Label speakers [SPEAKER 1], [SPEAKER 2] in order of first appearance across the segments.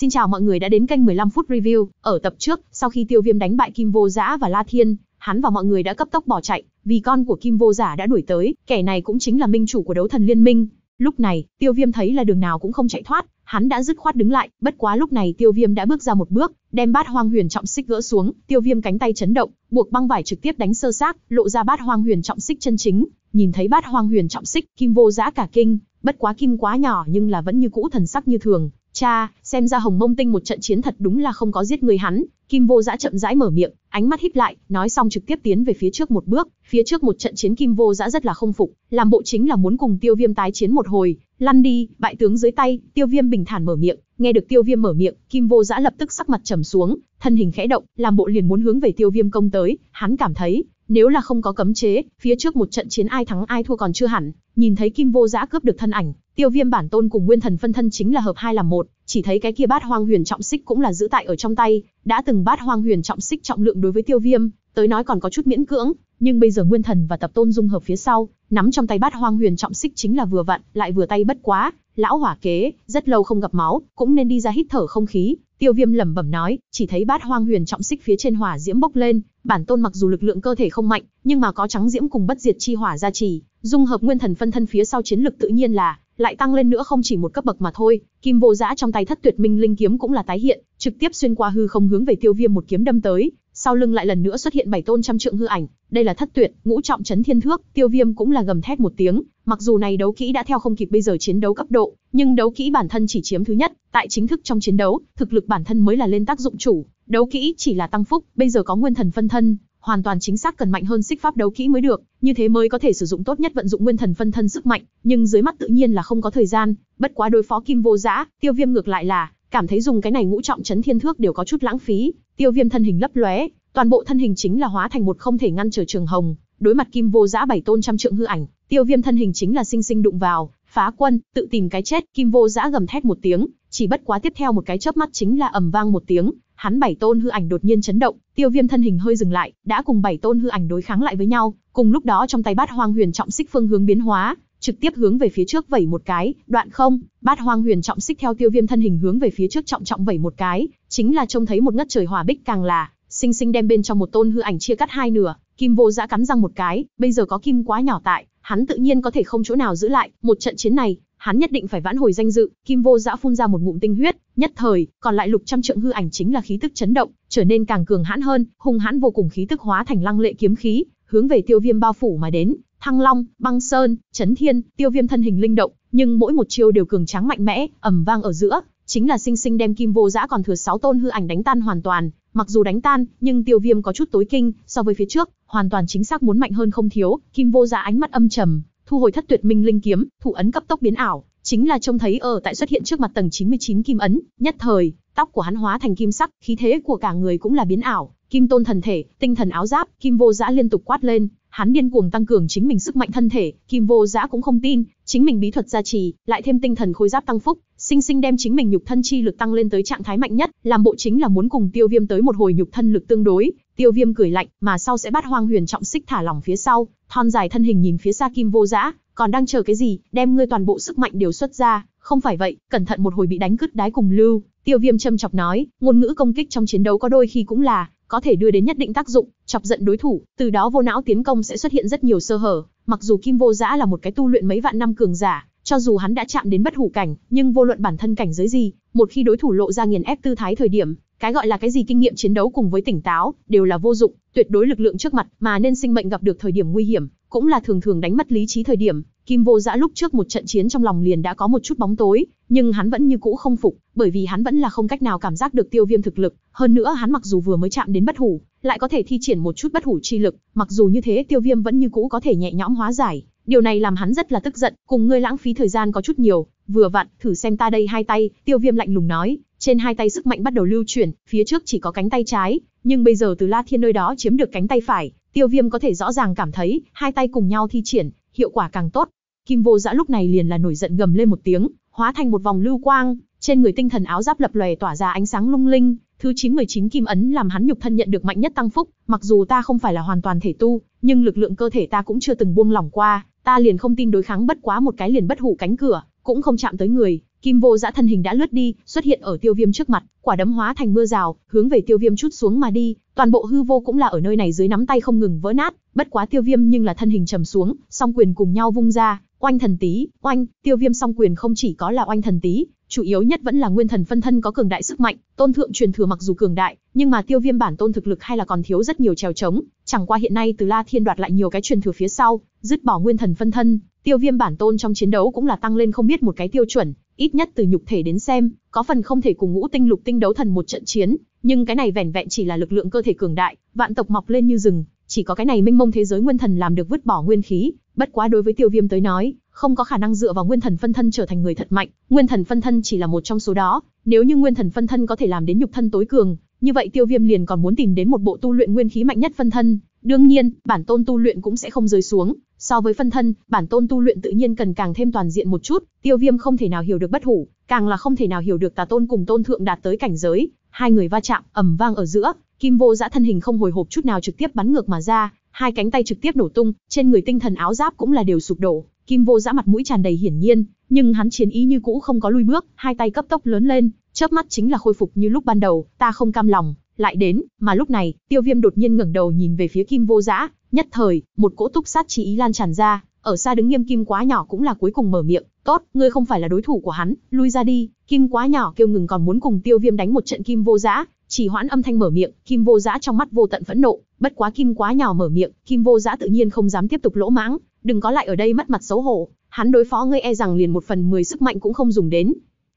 [SPEAKER 1] Xin chào mọi người đã đến kênh 15 phút review. Ở tập trước, sau khi Tiêu Viêm đánh bại Kim Vô Giã và La Thiên, hắn và mọi người đã cấp tốc bỏ chạy, vì con của Kim Vô Giả đã đuổi tới, kẻ này cũng chính là minh chủ của đấu thần liên minh. Lúc này, Tiêu Viêm thấy là đường nào cũng không chạy thoát, hắn đã dứt khoát đứng lại, bất quá lúc này Tiêu Viêm đã bước ra một bước, đem bát hoang huyền trọng xích gỡ xuống, Tiêu Viêm cánh tay chấn động, buộc băng vải trực tiếp đánh sơ xác, lộ ra bát hoang huyền trọng xích chân chính. Nhìn thấy bát hoang huyền trọng xích, Kim Vô Giã cả kinh, bất quá kim quá nhỏ nhưng là vẫn như cũ thần sắc như thường, Cha, xem ra Hồng Mông Tinh một trận chiến thật đúng là không có giết người hắn. Kim Vô Dã chậm rãi mở miệng, ánh mắt híp lại, nói xong trực tiếp tiến về phía trước một bước. Phía trước một trận chiến Kim Vô Dã rất là không phục, làm bộ chính là muốn cùng Tiêu Viêm tái chiến một hồi. Lăn đi, bại tướng dưới tay, Tiêu Viêm bình thản mở miệng. Nghe được Tiêu Viêm mở miệng, Kim Vô Dã lập tức sắc mặt trầm xuống, thân hình khẽ động, làm bộ liền muốn hướng về Tiêu Viêm công tới. Hắn cảm thấy, nếu là không có cấm chế, phía trước một trận chiến ai thắng ai thua còn chưa hẳn. Nhìn thấy Kim Vô Dã cướp được thân ảnh, Tiêu Viêm bản tôn cùng Nguyên Thần phân thân chính là hợp hai làm một, chỉ thấy cái kia Bát Hoang Huyền Trọng Xích cũng là giữ tại ở trong tay, đã từng Bát Hoang Huyền Trọng Xích trọng lượng đối với Tiêu Viêm, tới nói còn có chút miễn cưỡng, nhưng bây giờ Nguyên Thần và Tập Tôn dung hợp phía sau, nắm trong tay Bát Hoang Huyền Trọng Xích chính là vừa vặn, lại vừa tay bất quá, lão hỏa kế, rất lâu không gặp máu, cũng nên đi ra hít thở không khí, Tiêu Viêm lẩm bẩm nói, chỉ thấy Bát Hoang Huyền Trọng Xích phía trên hỏa diễm bốc lên, bản tôn mặc dù lực lượng cơ thể không mạnh, nhưng mà có trắng diễm cùng bất diệt chi hỏa gia trì, dung hợp Nguyên Thần phân thân phía sau chiến lực tự nhiên là lại tăng lên nữa không chỉ một cấp bậc mà thôi, kim vô giã trong tay thất tuyệt minh linh kiếm cũng là tái hiện, trực tiếp xuyên qua hư không hướng về tiêu viêm một kiếm đâm tới, sau lưng lại lần nữa xuất hiện bảy tôn trăm trượng hư ảnh, đây là thất tuyệt, ngũ trọng chấn thiên thước, tiêu viêm cũng là gầm thét một tiếng, mặc dù này đấu kỹ đã theo không kịp bây giờ chiến đấu cấp độ, nhưng đấu kỹ bản thân chỉ chiếm thứ nhất, tại chính thức trong chiến đấu, thực lực bản thân mới là lên tác dụng chủ, đấu kỹ chỉ là tăng phúc, bây giờ có nguyên thần phân thân, hoàn toàn chính xác cần mạnh hơn xích pháp đấu kỹ mới được, như thế mới có thể sử dụng tốt nhất vận dụng nguyên thần phân thân sức mạnh, nhưng dưới mắt tự nhiên là không có thời gian, bất quá đối phó Kim Vô Dã, Tiêu Viêm ngược lại là cảm thấy dùng cái này ngũ trọng chấn thiên thước đều có chút lãng phí, Tiêu Viêm thân hình lấp lóe, toàn bộ thân hình chính là hóa thành một không thể ngăn trở trường hồng, đối mặt Kim Vô Dã bảy tôn trăm trượng hư ảnh, Tiêu Viêm thân hình chính là sinh sinh đụng vào, phá quân, tự tìm cái chết, Kim Vô Dã gầm thét một tiếng, chỉ bất quá tiếp theo một cái chớp mắt chính là ầm vang một tiếng, Hắn bảy tôn hư ảnh đột nhiên chấn động, Tiêu Viêm thân hình hơi dừng lại, đã cùng bảy tôn hư ảnh đối kháng lại với nhau, cùng lúc đó trong tay Bát Hoang Huyền Trọng Xích phương hướng biến hóa, trực tiếp hướng về phía trước vẩy một cái, đoạn không, Bát Hoang Huyền Trọng Xích theo Tiêu Viêm thân hình hướng về phía trước trọng trọng vẩy một cái, chính là trông thấy một ngất trời hỏa bích càng là, sinh sinh đem bên trong một tôn hư ảnh chia cắt hai nửa, Kim Vô Dã cắn răng một cái, bây giờ có kim quá nhỏ tại, hắn tự nhiên có thể không chỗ nào giữ lại, một trận chiến này, hắn nhất định phải vãn hồi danh dự, Kim Vô Dã phun ra một ngụm tinh huyết, nhất thời, còn lại lục trăm trượng hư ảnh chính là khí tức chấn động, trở nên càng cường hãn hơn, hung hãn vô cùng khí tức hóa thành lăng lệ kiếm khí, hướng về Tiêu Viêm bao phủ mà đến, Thăng Long, Băng Sơn, Chấn Thiên, Tiêu Viêm thân hình linh động, nhưng mỗi một chiêu đều cường tráng mạnh mẽ, ầm vang ở giữa, chính là sinh sinh đem Kim Vô Dã còn thừa 6 tôn hư ảnh đánh tan hoàn toàn, mặc dù đánh tan, nhưng Tiêu Viêm có chút tối kinh, so với phía trước, hoàn toàn chính xác muốn mạnh hơn không thiếu, Kim Vô Dã ánh mắt âm trầm, thu hồi thất tuyệt minh linh kiếm, thủ ấn cấp tốc biến ảo, chính là trông thấy ở tại xuất hiện trước mặt tầng 99 kim ấn, nhất thời, tóc của hắn hóa thành kim sắc, khí thế của cả người cũng là biến ảo, kim tôn thần thể, tinh thần áo giáp, kim vô dã liên tục quát lên, hắn điên cuồng tăng cường chính mình sức mạnh thân thể, kim vô dã cũng không tin, chính mình bí thuật gia trì, lại thêm tinh thần khối giáp tăng phúc, sinh sinh đem chính mình nhục thân chi lực tăng lên tới trạng thái mạnh nhất, làm bộ chính là muốn cùng Tiêu Viêm tới một hồi nhục thân lực tương đối, Tiêu Viêm cười lạnh, mà sau sẽ bắt Hoang Huyền trọng xích thả lỏng phía sau, thon dài thân hình nhìn phía xa Kim Vô Dã, còn đang chờ cái gì, đem ngươi toàn bộ sức mạnh đều xuất ra, không phải vậy, cẩn thận một hồi bị đánh cứt đái cùng lưu. Tiêu Viêm châm chọc nói, ngôn ngữ công kích trong chiến đấu có đôi khi cũng là có thể đưa đến nhất định tác dụng, chọc giận đối thủ, từ đó vô não tiến công sẽ xuất hiện rất nhiều sơ hở. Mặc dù Kim Vô Dã là một cái tu luyện mấy vạn năm cường giả, cho dù hắn đã chạm đến bất hủ cảnh, nhưng vô luận bản thân cảnh giới gì, một khi đối thủ lộ ra nghiền ép tư thái thời điểm, cái gọi là cái gì kinh nghiệm chiến đấu cùng với tỉnh táo, đều là vô dụng, tuyệt đối lực lượng trước mặt, mà nên sinh mệnh gặp được thời điểm nguy hiểm, cũng là thường thường đánh mất lý trí thời điểm. Kim Vô Dã lúc trước một trận chiến trong lòng liền đã có một chút bóng tối, nhưng hắn vẫn như cũ không phục, bởi vì hắn vẫn là không cách nào cảm giác được Tiêu Viêm thực lực, hơn nữa hắn mặc dù vừa mới chạm đến bất hủ, lại có thể thi triển một chút bất hủ chi lực, mặc dù như thế Tiêu Viêm vẫn như cũ có thể nhẹ nhõm hóa giải, điều này làm hắn rất là tức giận, cùng ngươi lãng phí thời gian có chút nhiều, Vừa vặn, thử xem ta đây hai tay, tiêu viêm lạnh lùng nói, trên hai tay sức mạnh bắt đầu lưu chuyển, phía trước chỉ có cánh tay trái, nhưng bây giờ từ La Thiên nơi đó chiếm được cánh tay phải, tiêu viêm có thể rõ ràng cảm thấy, hai tay cùng nhau thi triển, hiệu quả càng tốt. Kim vô dã dạ lúc này liền là nổi giận gầm lên một tiếng, hóa thành một vòng lưu quang, trên người tinh thần áo giáp lập lòe tỏa ra ánh sáng lung linh, thứ chín chín kim ấn làm hắn nhục thân nhận được mạnh nhất tăng phúc, mặc dù ta không phải là hoàn toàn thể tu, nhưng lực lượng cơ thể ta cũng chưa từng buông lỏng qua, ta liền không tin đối kháng bất quá một cái liền bất hủ cánh cửa, cũng không chạm tới người, Kim Vô Dã thân hình đã lướt đi, xuất hiện ở Tiêu Viêm trước mặt, quả đấm hóa thành mưa rào, hướng về Tiêu Viêm chút xuống mà đi, toàn bộ hư vô cũng là ở nơi này dưới nắm tay không ngừng vỡ nát, bất quá Tiêu Viêm nhưng là thân hình trầm xuống, song quyền cùng nhau vung ra, oanh thần tí, oanh, Tiêu Viêm song quyền không chỉ có là oanh thần tí, chủ yếu nhất vẫn là nguyên thần phân thân có cường đại sức mạnh, tôn thượng truyền thừa mặc dù cường đại, nhưng mà Tiêu Viêm bản tôn thực lực hay là còn thiếu rất nhiều trèo chống chẳng qua hiện nay Từ La Thiên đoạt lại nhiều cái truyền thừa phía sau, dứt bỏ nguyên thần phân thân, Tiêu Viêm bản tôn trong chiến đấu cũng là tăng lên không biết một cái tiêu chuẩn, ít nhất từ nhục thể đến xem, có phần không thể cùng ngũ tinh lục tinh đấu thần một trận chiến, nhưng cái này vẻn vẹn chỉ là lực lượng cơ thể cường đại, vạn tộc mọc lên như rừng, chỉ có cái này minh mông thế giới nguyên thần làm được vứt bỏ nguyên khí, bất quá đối với Tiêu Viêm tới nói, không có khả năng dựa vào nguyên thần phân thân trở thành người thật mạnh, nguyên thần phân thân chỉ là một trong số đó, nếu như nguyên thần phân thân có thể làm đến nhục thân tối cường, như vậy Tiêu Viêm liền còn muốn tìm đến một bộ tu luyện nguyên khí mạnh nhất phân thân, Đương nhiên, bản tôn tu luyện cũng sẽ không rơi xuống, so với phân thân, bản tôn tu luyện tự nhiên cần càng thêm toàn diện một chút, Tiêu Viêm không thể nào hiểu được bất hủ, càng là không thể nào hiểu được Tà Tôn cùng Tôn Thượng đạt tới cảnh giới, hai người va chạm, ầm vang ở giữa, Kim Vô Dã thân hình không hồi hộp chút nào trực tiếp bắn ngược mà ra, hai cánh tay trực tiếp nổ tung, trên người tinh thần áo giáp cũng là đều sụp đổ, Kim Vô Dã mặt mũi tràn đầy hiển nhiên, nhưng hắn chiến ý như cũ không có lui bước, hai tay cấp tốc lớn lên, chớp mắt chính là khôi phục như lúc ban đầu, ta không cam lòng, lại đến, mà lúc này, tiêu viêm đột nhiên ngẩng đầu nhìn về phía kim vô giã, nhất thời, một cỗ túc sát chi ý lan tràn ra, ở xa đứng nghiêm kim quá nhỏ cũng là cuối cùng mở miệng, tốt, ngươi không phải là đối thủ của hắn, lui ra đi, kim quá nhỏ kêu ngừng còn muốn cùng tiêu viêm đánh một trận kim vô giã, chỉ hoãn âm thanh mở miệng, kim vô giã trong mắt vô tận phẫn nộ, bất quá kim quá nhỏ mở miệng, kim vô giã tự nhiên không dám tiếp tục lỗ mãng, đừng có lại ở đây mất mặt xấu hổ, hắn đối phó ngươi e rằng liền một phần mười sức mạnh cũng không dùng đến.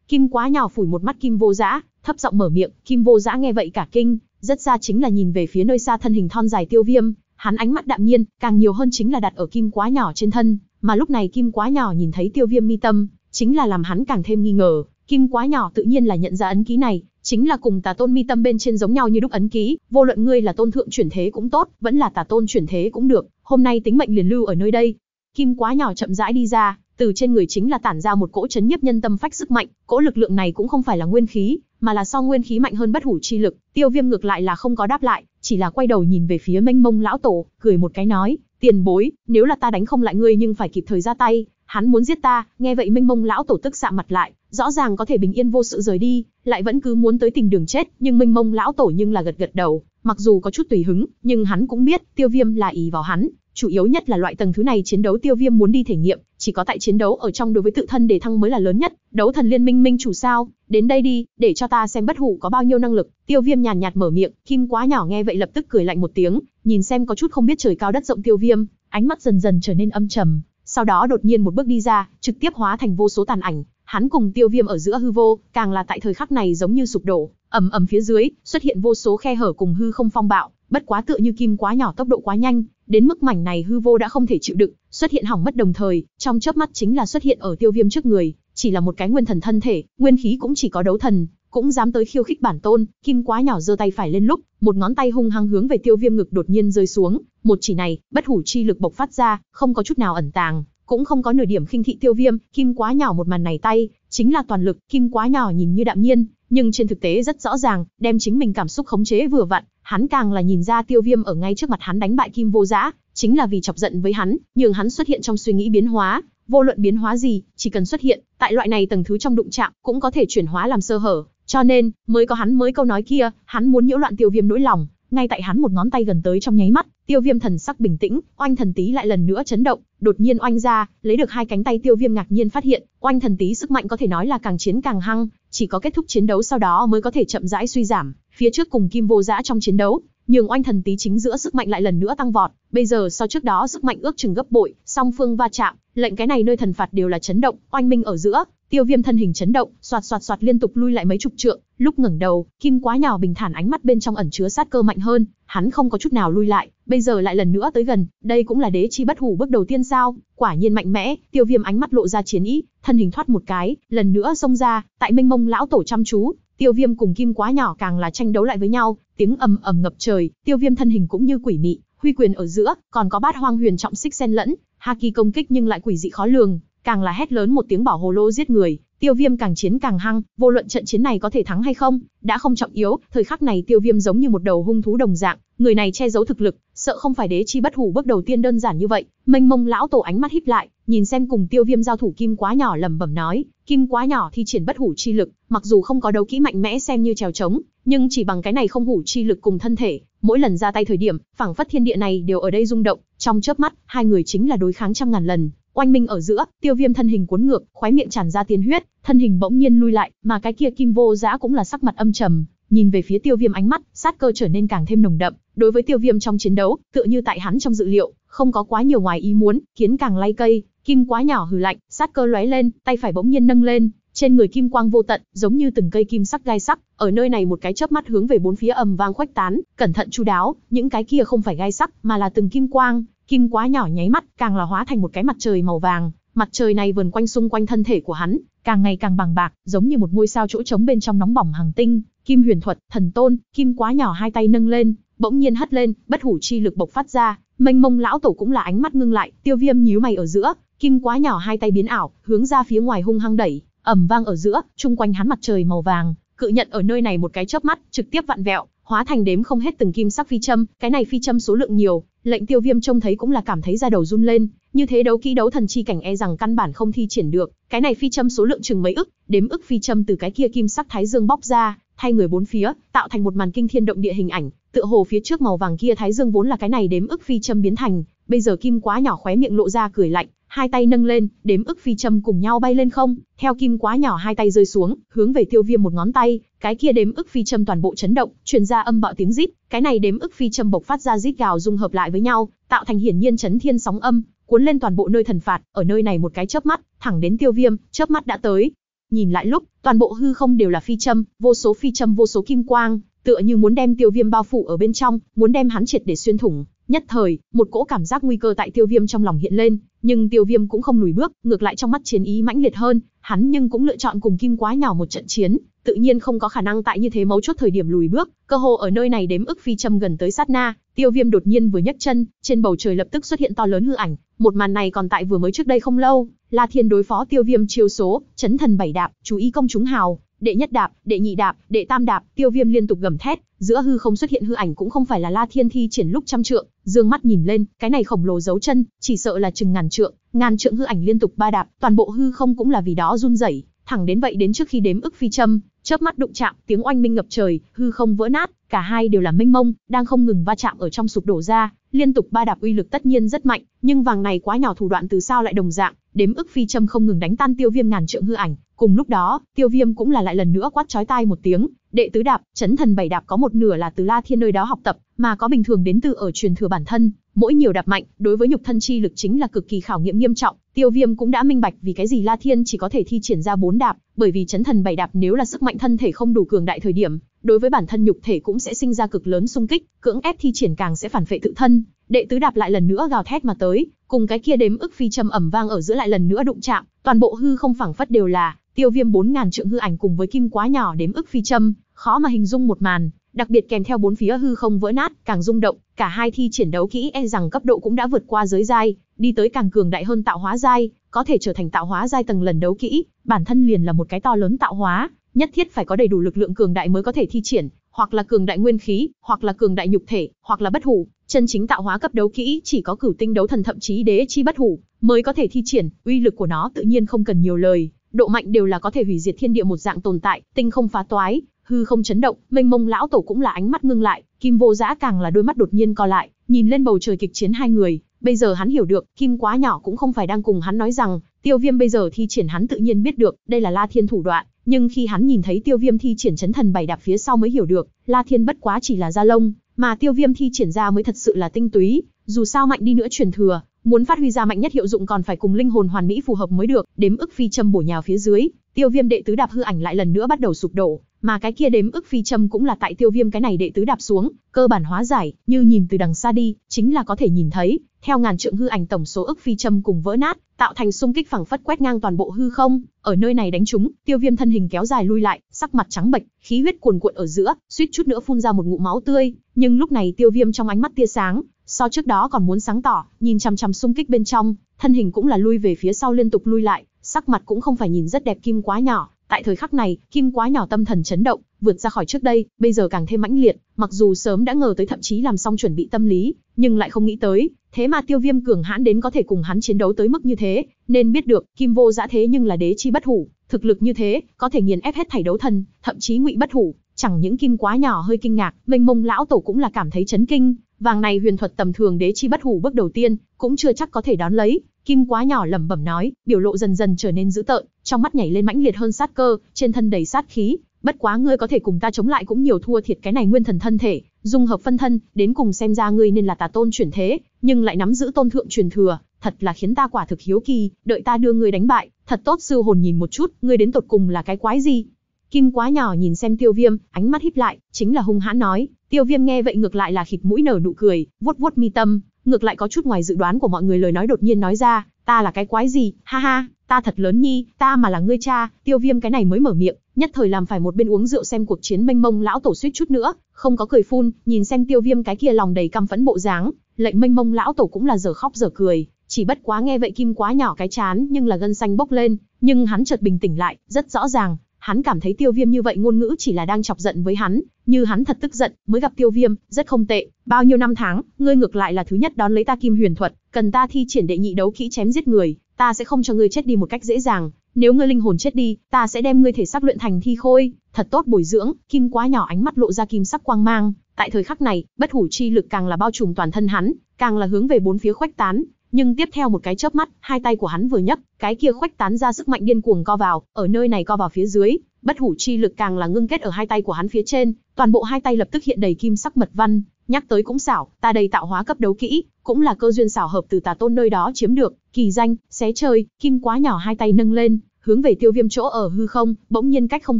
[SPEAKER 1] Kim quá nhỏ phủi một mắt kim vô giã, thấp giọng mở miệng, Kim Vô Dã nghe vậy cả kinh, rất ra chính là nhìn về phía nơi xa thân hình thon dài Tiêu Viêm, hắn ánh mắt đạm nhiên, càng nhiều hơn chính là đặt ở kim quá nhỏ trên thân, mà lúc này kim quá nhỏ nhìn thấy Tiêu Viêm mi tâm, chính là làm hắn càng thêm nghi ngờ, kim quá nhỏ tự nhiên là nhận ra ấn ký này, chính là cùng Tà Tôn mi tâm bên trên giống nhau như đúc ấn ký, vô luận ngươi là tôn thượng chuyển thế cũng tốt, vẫn là Tà Tôn chuyển thế cũng được, hôm nay tính mệnh liền lưu ở nơi đây. Kim quá nhỏ chậm rãi đi ra, từ trên người chính là tản ra một cỗ chấn nhiếp nhân tâm phách sức mạnh, cỗ lực lượng này cũng không phải là nguyên khí, mà là so nguyên khí mạnh hơn bất hủ chi lực, Tiêu Viêm ngược lại là không có đáp lại, chỉ là quay đầu nhìn về phía Mênh Mông lão tổ, cười một cái nói, "Tiền bối, nếu là ta đánh không lại ngươi nhưng phải kịp thời ra tay, hắn muốn giết ta." Nghe vậy Mênh Mông lão tổ tức sạm mặt lại, rõ ràng có thể bình yên vô sự rời đi, lại vẫn cứ muốn tới tình đường chết, nhưng Minh Mông lão tổ nhưng là gật gật đầu, mặc dù có chút tùy hứng, nhưng hắn cũng biết Tiêu Viêm là ý vào hắn, chủ yếu nhất là loại tầng thứ này chiến đấu Tiêu Viêm muốn đi thể nghiệm, chỉ có tại chiến đấu ở trong đối với tự thân để thăng mới là lớn nhất, đấu thần liên minh minh chủ sao, đến đây đi, để cho ta xem bất hủ có bao nhiêu năng lực, tiêu viêm nhàn nhạt mở miệng, kim quá nhỏ nghe vậy lập tức cười lạnh một tiếng, nhìn xem có chút không biết trời cao đất rộng tiêu viêm, ánh mắt dần dần trở nên âm trầm, sau đó đột nhiên một bước đi ra, trực tiếp hóa thành vô số tàn ảnh, hắn cùng tiêu viêm ở giữa hư vô, càng là tại thời khắc này giống như sụp đổ, ầm ầm phía dưới, xuất hiện vô số khe hở cùng hư không phong bạo, bất quá tựa như kim quá nhỏ tốc độ quá nhanh, đến mức mảnh này hư vô đã không thể chịu đựng, xuất hiện hỏng mất đồng thời, trong chớp mắt chính là xuất hiện ở Tiêu Viêm trước người, chỉ là một cái nguyên thần thân thể, nguyên khí cũng chỉ có đấu thần, cũng dám tới khiêu khích bản tôn, kim quá nhỏ giơ tay phải lên lúc, một ngón tay hung hăng hướng về Tiêu Viêm ngực đột nhiên rơi xuống, một chỉ này, bất hủ chi lực bộc phát ra, không có chút nào ẩn tàng, cũng không có nửa điểm khinh thị Tiêu Viêm, kim quá nhỏ một màn này tay, chính là toàn lực, kim quá nhỏ nhìn như đạm nhiên, nhưng trên thực tế rất rõ ràng, đem chính mình cảm xúc khống chế vừa vặn, hắn càng là nhìn ra tiêu viêm ở ngay trước mặt hắn đánh bại kim vô giã, chính là vì chọc giận với hắn, nhường hắn xuất hiện trong suy nghĩ biến hóa, vô luận biến hóa gì, chỉ cần xuất hiện, tại loại này tầng thứ trong đụng chạm, cũng có thể chuyển hóa làm sơ hở, cho nên, mới có hắn mới câu nói kia, hắn muốn nhiễu loạn tiêu viêm nỗi lòng, ngay tại hắn một ngón tay gần tới trong nháy mắt, tiêu viêm thần sắc bình tĩnh, oanh thần tí lại lần nữa chấn động, đột nhiên oanh ra, lấy được hai cánh tay tiêu viêm ngạc nhiên phát hiện, oanh thần tí sức mạnh có thể nói là càng chiến càng hăng, chỉ có kết thúc chiến đấu sau đó mới có thể chậm rãi suy giảm, phía trước cùng Kim Vô Dã trong chiến đấu, nhường oanh thần tí chính giữa sức mạnh lại lần nữa tăng vọt, bây giờ so trước đó sức mạnh ước chừng gấp bội, song phương va chạm, lệnh cái này nơi thần phạt đều là chấn động, oanh minh ở giữa, Tiêu Viêm thân hình chấn động, xoạt xoạt xoạt liên tục lui lại mấy chục trượng, lúc ngẩng đầu, Kim Quá nhỏ bình thản ánh mắt bên trong ẩn chứa sát cơ mạnh hơn, hắn không có chút nào lui lại, bây giờ lại lần nữa tới gần, đây cũng là đế chi bất hủ bước đầu tiên sao? Quả nhiên mạnh mẽ, Tiêu Viêm ánh mắt lộ ra chiến ý, thân hình thoát một cái, lần nữa xông ra, tại Minh Mông lão tổ chăm chú, Tiêu Viêm cùng Kim Quá Nhỏ càng là tranh đấu lại với nhau, tiếng ầm ầm ngập trời, tiêu viêm thân hình cũng như quỷ mị, huy quyền ở giữa, còn có bát hoang huyền trọng xích xen lẫn, haki công kích nhưng lại quỷ dị khó lường, càng là hét lớn một tiếng bảo hồ lô giết người, tiêu viêm càng chiến càng hăng, vô luận trận chiến này có thể thắng hay không, đã không trọng yếu, thời khắc này tiêu viêm giống như một đầu hung thú đồng dạng, người này che giấu thực lực, sợ không phải đế chi bất hủ bước đầu tiên đơn giản như vậy, mênh mông lão tổ ánh mắt híp lại, nhìn xem cùng tiêu viêm giao thủ kim quá nhỏ lẩm bẩm nói, kim quá nhỏ thi triển bất hủ chi lực, mặc dù không có đấu kỹ mạnh mẽ xem như trèo trống, nhưng chỉ bằng cái này không hủ chi lực cùng thân thể, mỗi lần ra tay thời điểm, phảng phất thiên địa này đều ở đây rung động, trong chớp mắt, hai người chính là đối kháng trăm ngàn lần. Oanh minh ở giữa, Tiêu Viêm thân hình cuốn ngược, khóe miệng tràn ra tiên huyết, thân hình bỗng nhiên lui lại, mà cái kia Kim Vô Dã cũng là sắc mặt âm trầm, nhìn về phía Tiêu Viêm ánh mắt, sát cơ trở nên càng thêm nồng đậm, đối với Tiêu Viêm trong chiến đấu, tựa như tại hắn trong dự liệu, không có quá nhiều ngoài ý muốn, khiến càng lay cây, kim quá nhỏ hừ lạnh, sát cơ lóe lên, tay phải bỗng nhiên nâng lên, trên người kim quang vô tận, giống như từng cây kim sắc gai sắc, ở nơi này một cái chớp mắt hướng về bốn phía ầm vang khuếch tán, cẩn thận chu đáo, những cái kia không phải gai sắc, mà là từng kim quang, kim quá nhỏ nháy mắt, càng là hóa thành một cái mặt trời màu vàng, mặt trời này vần quanh xung quanh thân thể của hắn, càng ngày càng bằng bạc, giống như một ngôi sao chỗ trống bên trong nóng bỏng hàng tinh, kim huyền thuật, thần tôn, kim quá nhỏ hai tay nâng lên, bỗng nhiên hất lên, bất hủ chi lực bộc phát ra, mênh mông lão tổ cũng là ánh mắt ngưng lại, tiêu viêm nhíu mày ở giữa, kim quá nhỏ hai tay biến ảo, hướng ra phía ngoài hung hăng đẩy, ầm vang ở giữa, chung quanh hắn mặt trời màu vàng, cự nhận ở nơi này một cái chớp mắt, trực tiếp vặn vẹo, hóa thành đếm không hết từng kim sắc phi châm, cái này phi châm số lượng nhiều, lệnh Tiêu Viêm trông thấy cũng là cảm thấy da đầu run lên, như thế đấu kỹ đấu thần chi cảnh e rằng căn bản không thi triển được, cái này phi châm số lượng chừng mấy ức, đếm ức phi châm từ cái kia kim sắc thái dương bóc ra, thay người bốn phía, tạo thành một màn kinh thiên động địa hình ảnh, tựa hồ phía trước màu vàng kia thái dương vốn là cái này đếm ức phi châm biến thành, bây giờ kim quá nhỏ khóe miệng lộ ra cười lạnh, hai tay nâng lên, đếm ức phi châm cùng nhau bay lên không, theo kim quá nhỏ hai tay rơi xuống, hướng về tiêu viêm một ngón tay, cái kia đếm ức phi châm toàn bộ chấn động, truyền ra âm bạo tiếng rít, cái này đếm ức phi châm bộc phát ra rít gào dung hợp lại với nhau, tạo thành hiển nhiên chấn thiên sóng âm, cuốn lên toàn bộ nơi thần phạt, ở nơi này một cái chớp mắt, thẳng đến tiêu viêm, chớp mắt đã tới. Nhìn lại lúc, toàn bộ hư không đều là phi châm, vô số phi châm vô số kim quang, tựa như muốn đem tiêu viêm bao phủ ở bên trong, muốn đem hắn triệt để xuyên thủng, Nhất thời, một cỗ cảm giác nguy cơ tại Tiêu Viêm trong lòng hiện lên, nhưng Tiêu Viêm cũng không lùi bước, ngược lại trong mắt chiến ý mãnh liệt hơn, hắn nhưng cũng lựa chọn cùng Kim Quá nhỏ một trận chiến, tự nhiên không có khả năng tại như thế mấu chốt thời điểm lùi bước, cơ hồ ở nơi này đếm ức phi châm gần tới sát na, Tiêu Viêm đột nhiên vừa nhấc chân, trên bầu trời lập tức xuất hiện to lớn hư ảnh, một màn này còn tại vừa mới trước đây không lâu, La Thiên đối phó Tiêu Viêm chiêu số, chấn thần bảy đạp, chú ý công chúng hào, đệ nhất đạp, đệ nhị đạp, đệ tam đạp, tiêu viêm liên tục gầm thét, giữa hư không xuất hiện hư ảnh cũng không phải là La Thiên thi triển lúc trăm trượng, dương mắt nhìn lên, cái này khổng lồ dấu chân, chỉ sợ là chừng ngàn trượng, ngàn trượng hư ảnh liên tục ba đạp, toàn bộ hư không cũng là vì đó run rẩy, thẳng đến vậy đến trước khi đếm ức phi châm, chớp mắt đụng chạm, tiếng oanh minh ngập trời, hư không vỡ nát, cả hai đều là minh mông, đang không ngừng va chạm ở trong sụp đổ ra, liên tục ba đạp uy lực tất nhiên rất mạnh, nhưng vàng này quá nhỏ thủ đoạn từ sao lại đồng dạng, đếm ức phi châm không ngừng đánh tan tiêu viêm ngàn trượng hư ảnh, cùng lúc đó, tiêu viêm cũng là lại lần nữa quát chói tai một tiếng, đệ tứ đạp, chấn thần bảy đạp có một nửa là từ La Thiên nơi đó học tập, mà có bình thường đến từ ở truyền thừa bản thân, mỗi nhiều đạp mạnh, đối với nhục thân chi lực chính là cực kỳ khảo nghiệm nghiêm trọng, Tiêu Viêm cũng đã minh bạch vì cái gì La Thiên chỉ có thể thi triển ra bốn đạp, bởi vì chấn thần bảy đạp nếu là sức mạnh thân thể không đủ cường đại thời điểm, đối với bản thân nhục thể cũng sẽ sinh ra cực lớn xung kích, cưỡng ép thi triển càng sẽ phản phệ tự thân. Đệ tứ đạp lại lần nữa gào thét mà tới, cùng cái kia đếm ức phi châm ẩm vang ở giữa lại lần nữa đụng chạm, toàn bộ hư không phảng phất đều là tiêu viêm 4.000 trượng hư ảnh cùng với kim quá nhỏ đếm ức phi châm, khó mà hình dung một màn, đặc biệt kèm theo bốn phía hư không vỡ nát, càng rung động, cả hai thi triển đấu kỹ e rằng cấp độ cũng đã vượt qua giới giai, đi tới càng cường đại hơn tạo hóa giai, có thể trở thành tạo hóa giai tầng lần đấu kỹ, bản thân liền là một cái to lớn tạo hóa, nhất thiết phải có đầy đủ lực lượng cường đại mới có thể thi triển, hoặc là cường đại nguyên khí, hoặc là cường đại nhục thể, hoặc là bất hủ, chân chính tạo hóa cấp đấu kỹ chỉ có cửu tinh đấu thần thậm chí đế chi bất hủ mới có thể thi triển, uy lực của nó tự nhiên không cần nhiều lời, độ mạnh đều là có thể hủy diệt thiên địa một dạng tồn tại, tinh không phá toái, hư không chấn động, mênh mông lão tổ cũng là ánh mắt ngưng lại, Kim Vô Giã càng là đôi mắt đột nhiên co lại, nhìn lên bầu trời kịch chiến hai người, bây giờ hắn hiểu được, Kim Quá nhỏ cũng không phải đang cùng hắn nói rằng, Tiêu Viêm bây giờ thi triển hắn tự nhiên biết được, đây là La Thiên thủ đoạn, nhưng khi hắn nhìn thấy Tiêu Viêm thi triển chấn thần bảy đạp phía sau mới hiểu được, La Thiên bất quá chỉ là gia lông, mà Tiêu Viêm thi triển ra mới thật sự là tinh túy, dù sao mạnh đi nữa truyền thừa, Muốn phát huy ra mạnh nhất hiệu dụng còn phải cùng linh hồn hoàn mỹ phù hợp mới được, đếm ức phi châm bổ nhào phía dưới, Tiêu Viêm đệ tứ đạp hư ảnh lại lần nữa bắt đầu sụp đổ, mà cái kia đếm ức phi châm cũng là tại Tiêu Viêm cái này đệ tứ đạp xuống, cơ bản hóa giải, như nhìn từ đằng xa đi, chính là có thể nhìn thấy, theo ngàn trượng hư ảnh tổng số ức phi châm cùng vỡ nát, tạo thành xung kích phẳng phất quét ngang toàn bộ hư không, ở nơi này đánh chúng, Tiêu Viêm thân hình kéo dài lui lại, sắc mặt trắng bệch, khí huyết cuồn cuộn ở giữa, suýt chút nữa phun ra một ngụm máu tươi, nhưng lúc này Tiêu Viêm trong ánh mắt tia sáng, so trước đó còn muốn sáng tỏ, nhìn chằm chằm xung kích bên trong, thân hình cũng là lui về phía sau liên tục lui lại, sắc mặt cũng không phải nhìn rất đẹp kim quá nhỏ, tại thời khắc này, kim quá nhỏ tâm thần chấn động, vượt ra khỏi trước đây, bây giờ càng thêm mãnh liệt, mặc dù sớm đã ngờ tới thậm chí làm xong chuẩn bị tâm lý, nhưng lại không nghĩ tới, thế mà Tiêu Viêm cường hãn đến có thể cùng hắn chiến đấu tới mức như thế, nên biết được, Kim Vô Dã thế nhưng là đế chi bất hủ, thực lực như thế, có thể nghiền ép hết thảy đấu thần, thậm chí ngụy bất hủ, chẳng những kim quá nhỏ hơi kinh ngạc, Mênh Mông lão tổ cũng là cảm thấy chấn kinh, Vàng này huyền thuật tầm thường đế chi bất hủ bước đầu tiên, cũng chưa chắc có thể đón lấy, kim quá nhỏ lẩm bẩm nói, biểu lộ dần dần trở nên dữ tợn, trong mắt nhảy lên mãnh liệt hơn sát cơ, trên thân đầy sát khí, bất quá ngươi có thể cùng ta chống lại cũng nhiều thua thiệt cái này nguyên thần thân thể, dung hợp phân thân, đến cùng xem ra ngươi nên là tà tôn chuyển thế, nhưng lại nắm giữ tôn thượng truyền thừa, thật là khiến ta quả thực hiếu kỳ, đợi ta đưa ngươi đánh bại, thật tốt sư hồn nhìn một chút, ngươi đến tột cùng là cái quái gì? Kim quá nhỏ nhìn xem tiêu viêm, ánh mắt híp lại, chính là hung hãn nói. Tiêu viêm nghe vậy ngược lại là khịt mũi nở nụ cười, vuốt vuốt mi tâm, ngược lại có chút ngoài dự đoán của mọi người lời nói đột nhiên nói ra, ta là cái quái gì, ha ha, ta thật lớn nhi, ta mà là ngươi cha, tiêu viêm cái này mới mở miệng, nhất thời làm phải một bên uống rượu xem cuộc chiến mênh mông lão tổ suýt chút nữa, không có cười phun, nhìn xem tiêu viêm cái kia lòng đầy căm phẫn bộ dáng, lệnh mênh mông lão tổ cũng là giờ khóc giờ cười, chỉ bất quá nghe vậy kim quá nhỏ cái chán nhưng là gân xanh bốc lên, nhưng hắn chợt bình tĩnh lại, rất rõ ràng, hắn cảm thấy tiêu viêm như vậy ngôn ngữ chỉ là đang chọc giận với hắn, như hắn thật tức giận, mới gặp tiêu viêm, rất không tệ, bao nhiêu năm tháng, ngươi ngược lại là thứ nhất đón lấy ta kim huyền thuật, cần ta thi triển đệ nhị đấu kỹ chém giết người, ta sẽ không cho ngươi chết đi một cách dễ dàng, nếu ngươi linh hồn chết đi, ta sẽ đem ngươi thể xác luyện thành thi khôi, thật tốt bồi dưỡng, kim quá nhỏ ánh mắt lộ ra kim sắc quang mang, tại thời khắc này, bất hủ chi lực càng là bao trùm toàn thân hắn, càng là hướng về bốn phía khuếch tán, nhưng tiếp theo một cái chớp mắt, hai tay của hắn vừa nhấc, cái kia khoách tán ra sức mạnh điên cuồng co vào, ở nơi này co vào phía dưới, bất hủ chi lực càng là ngưng kết ở hai tay của hắn phía trên, toàn bộ hai tay lập tức hiện đầy kim sắc mật văn, nhắc tới cũng xảo, ta đây tạo hóa cấp đấu kỹ, cũng là cơ duyên xảo hợp từ tà tôn nơi đó chiếm được, kỳ danh, xé chơi, kim quá nhỏ hai tay nâng lên, hướng về tiêu viêm chỗ ở hư không, bỗng nhiên cách không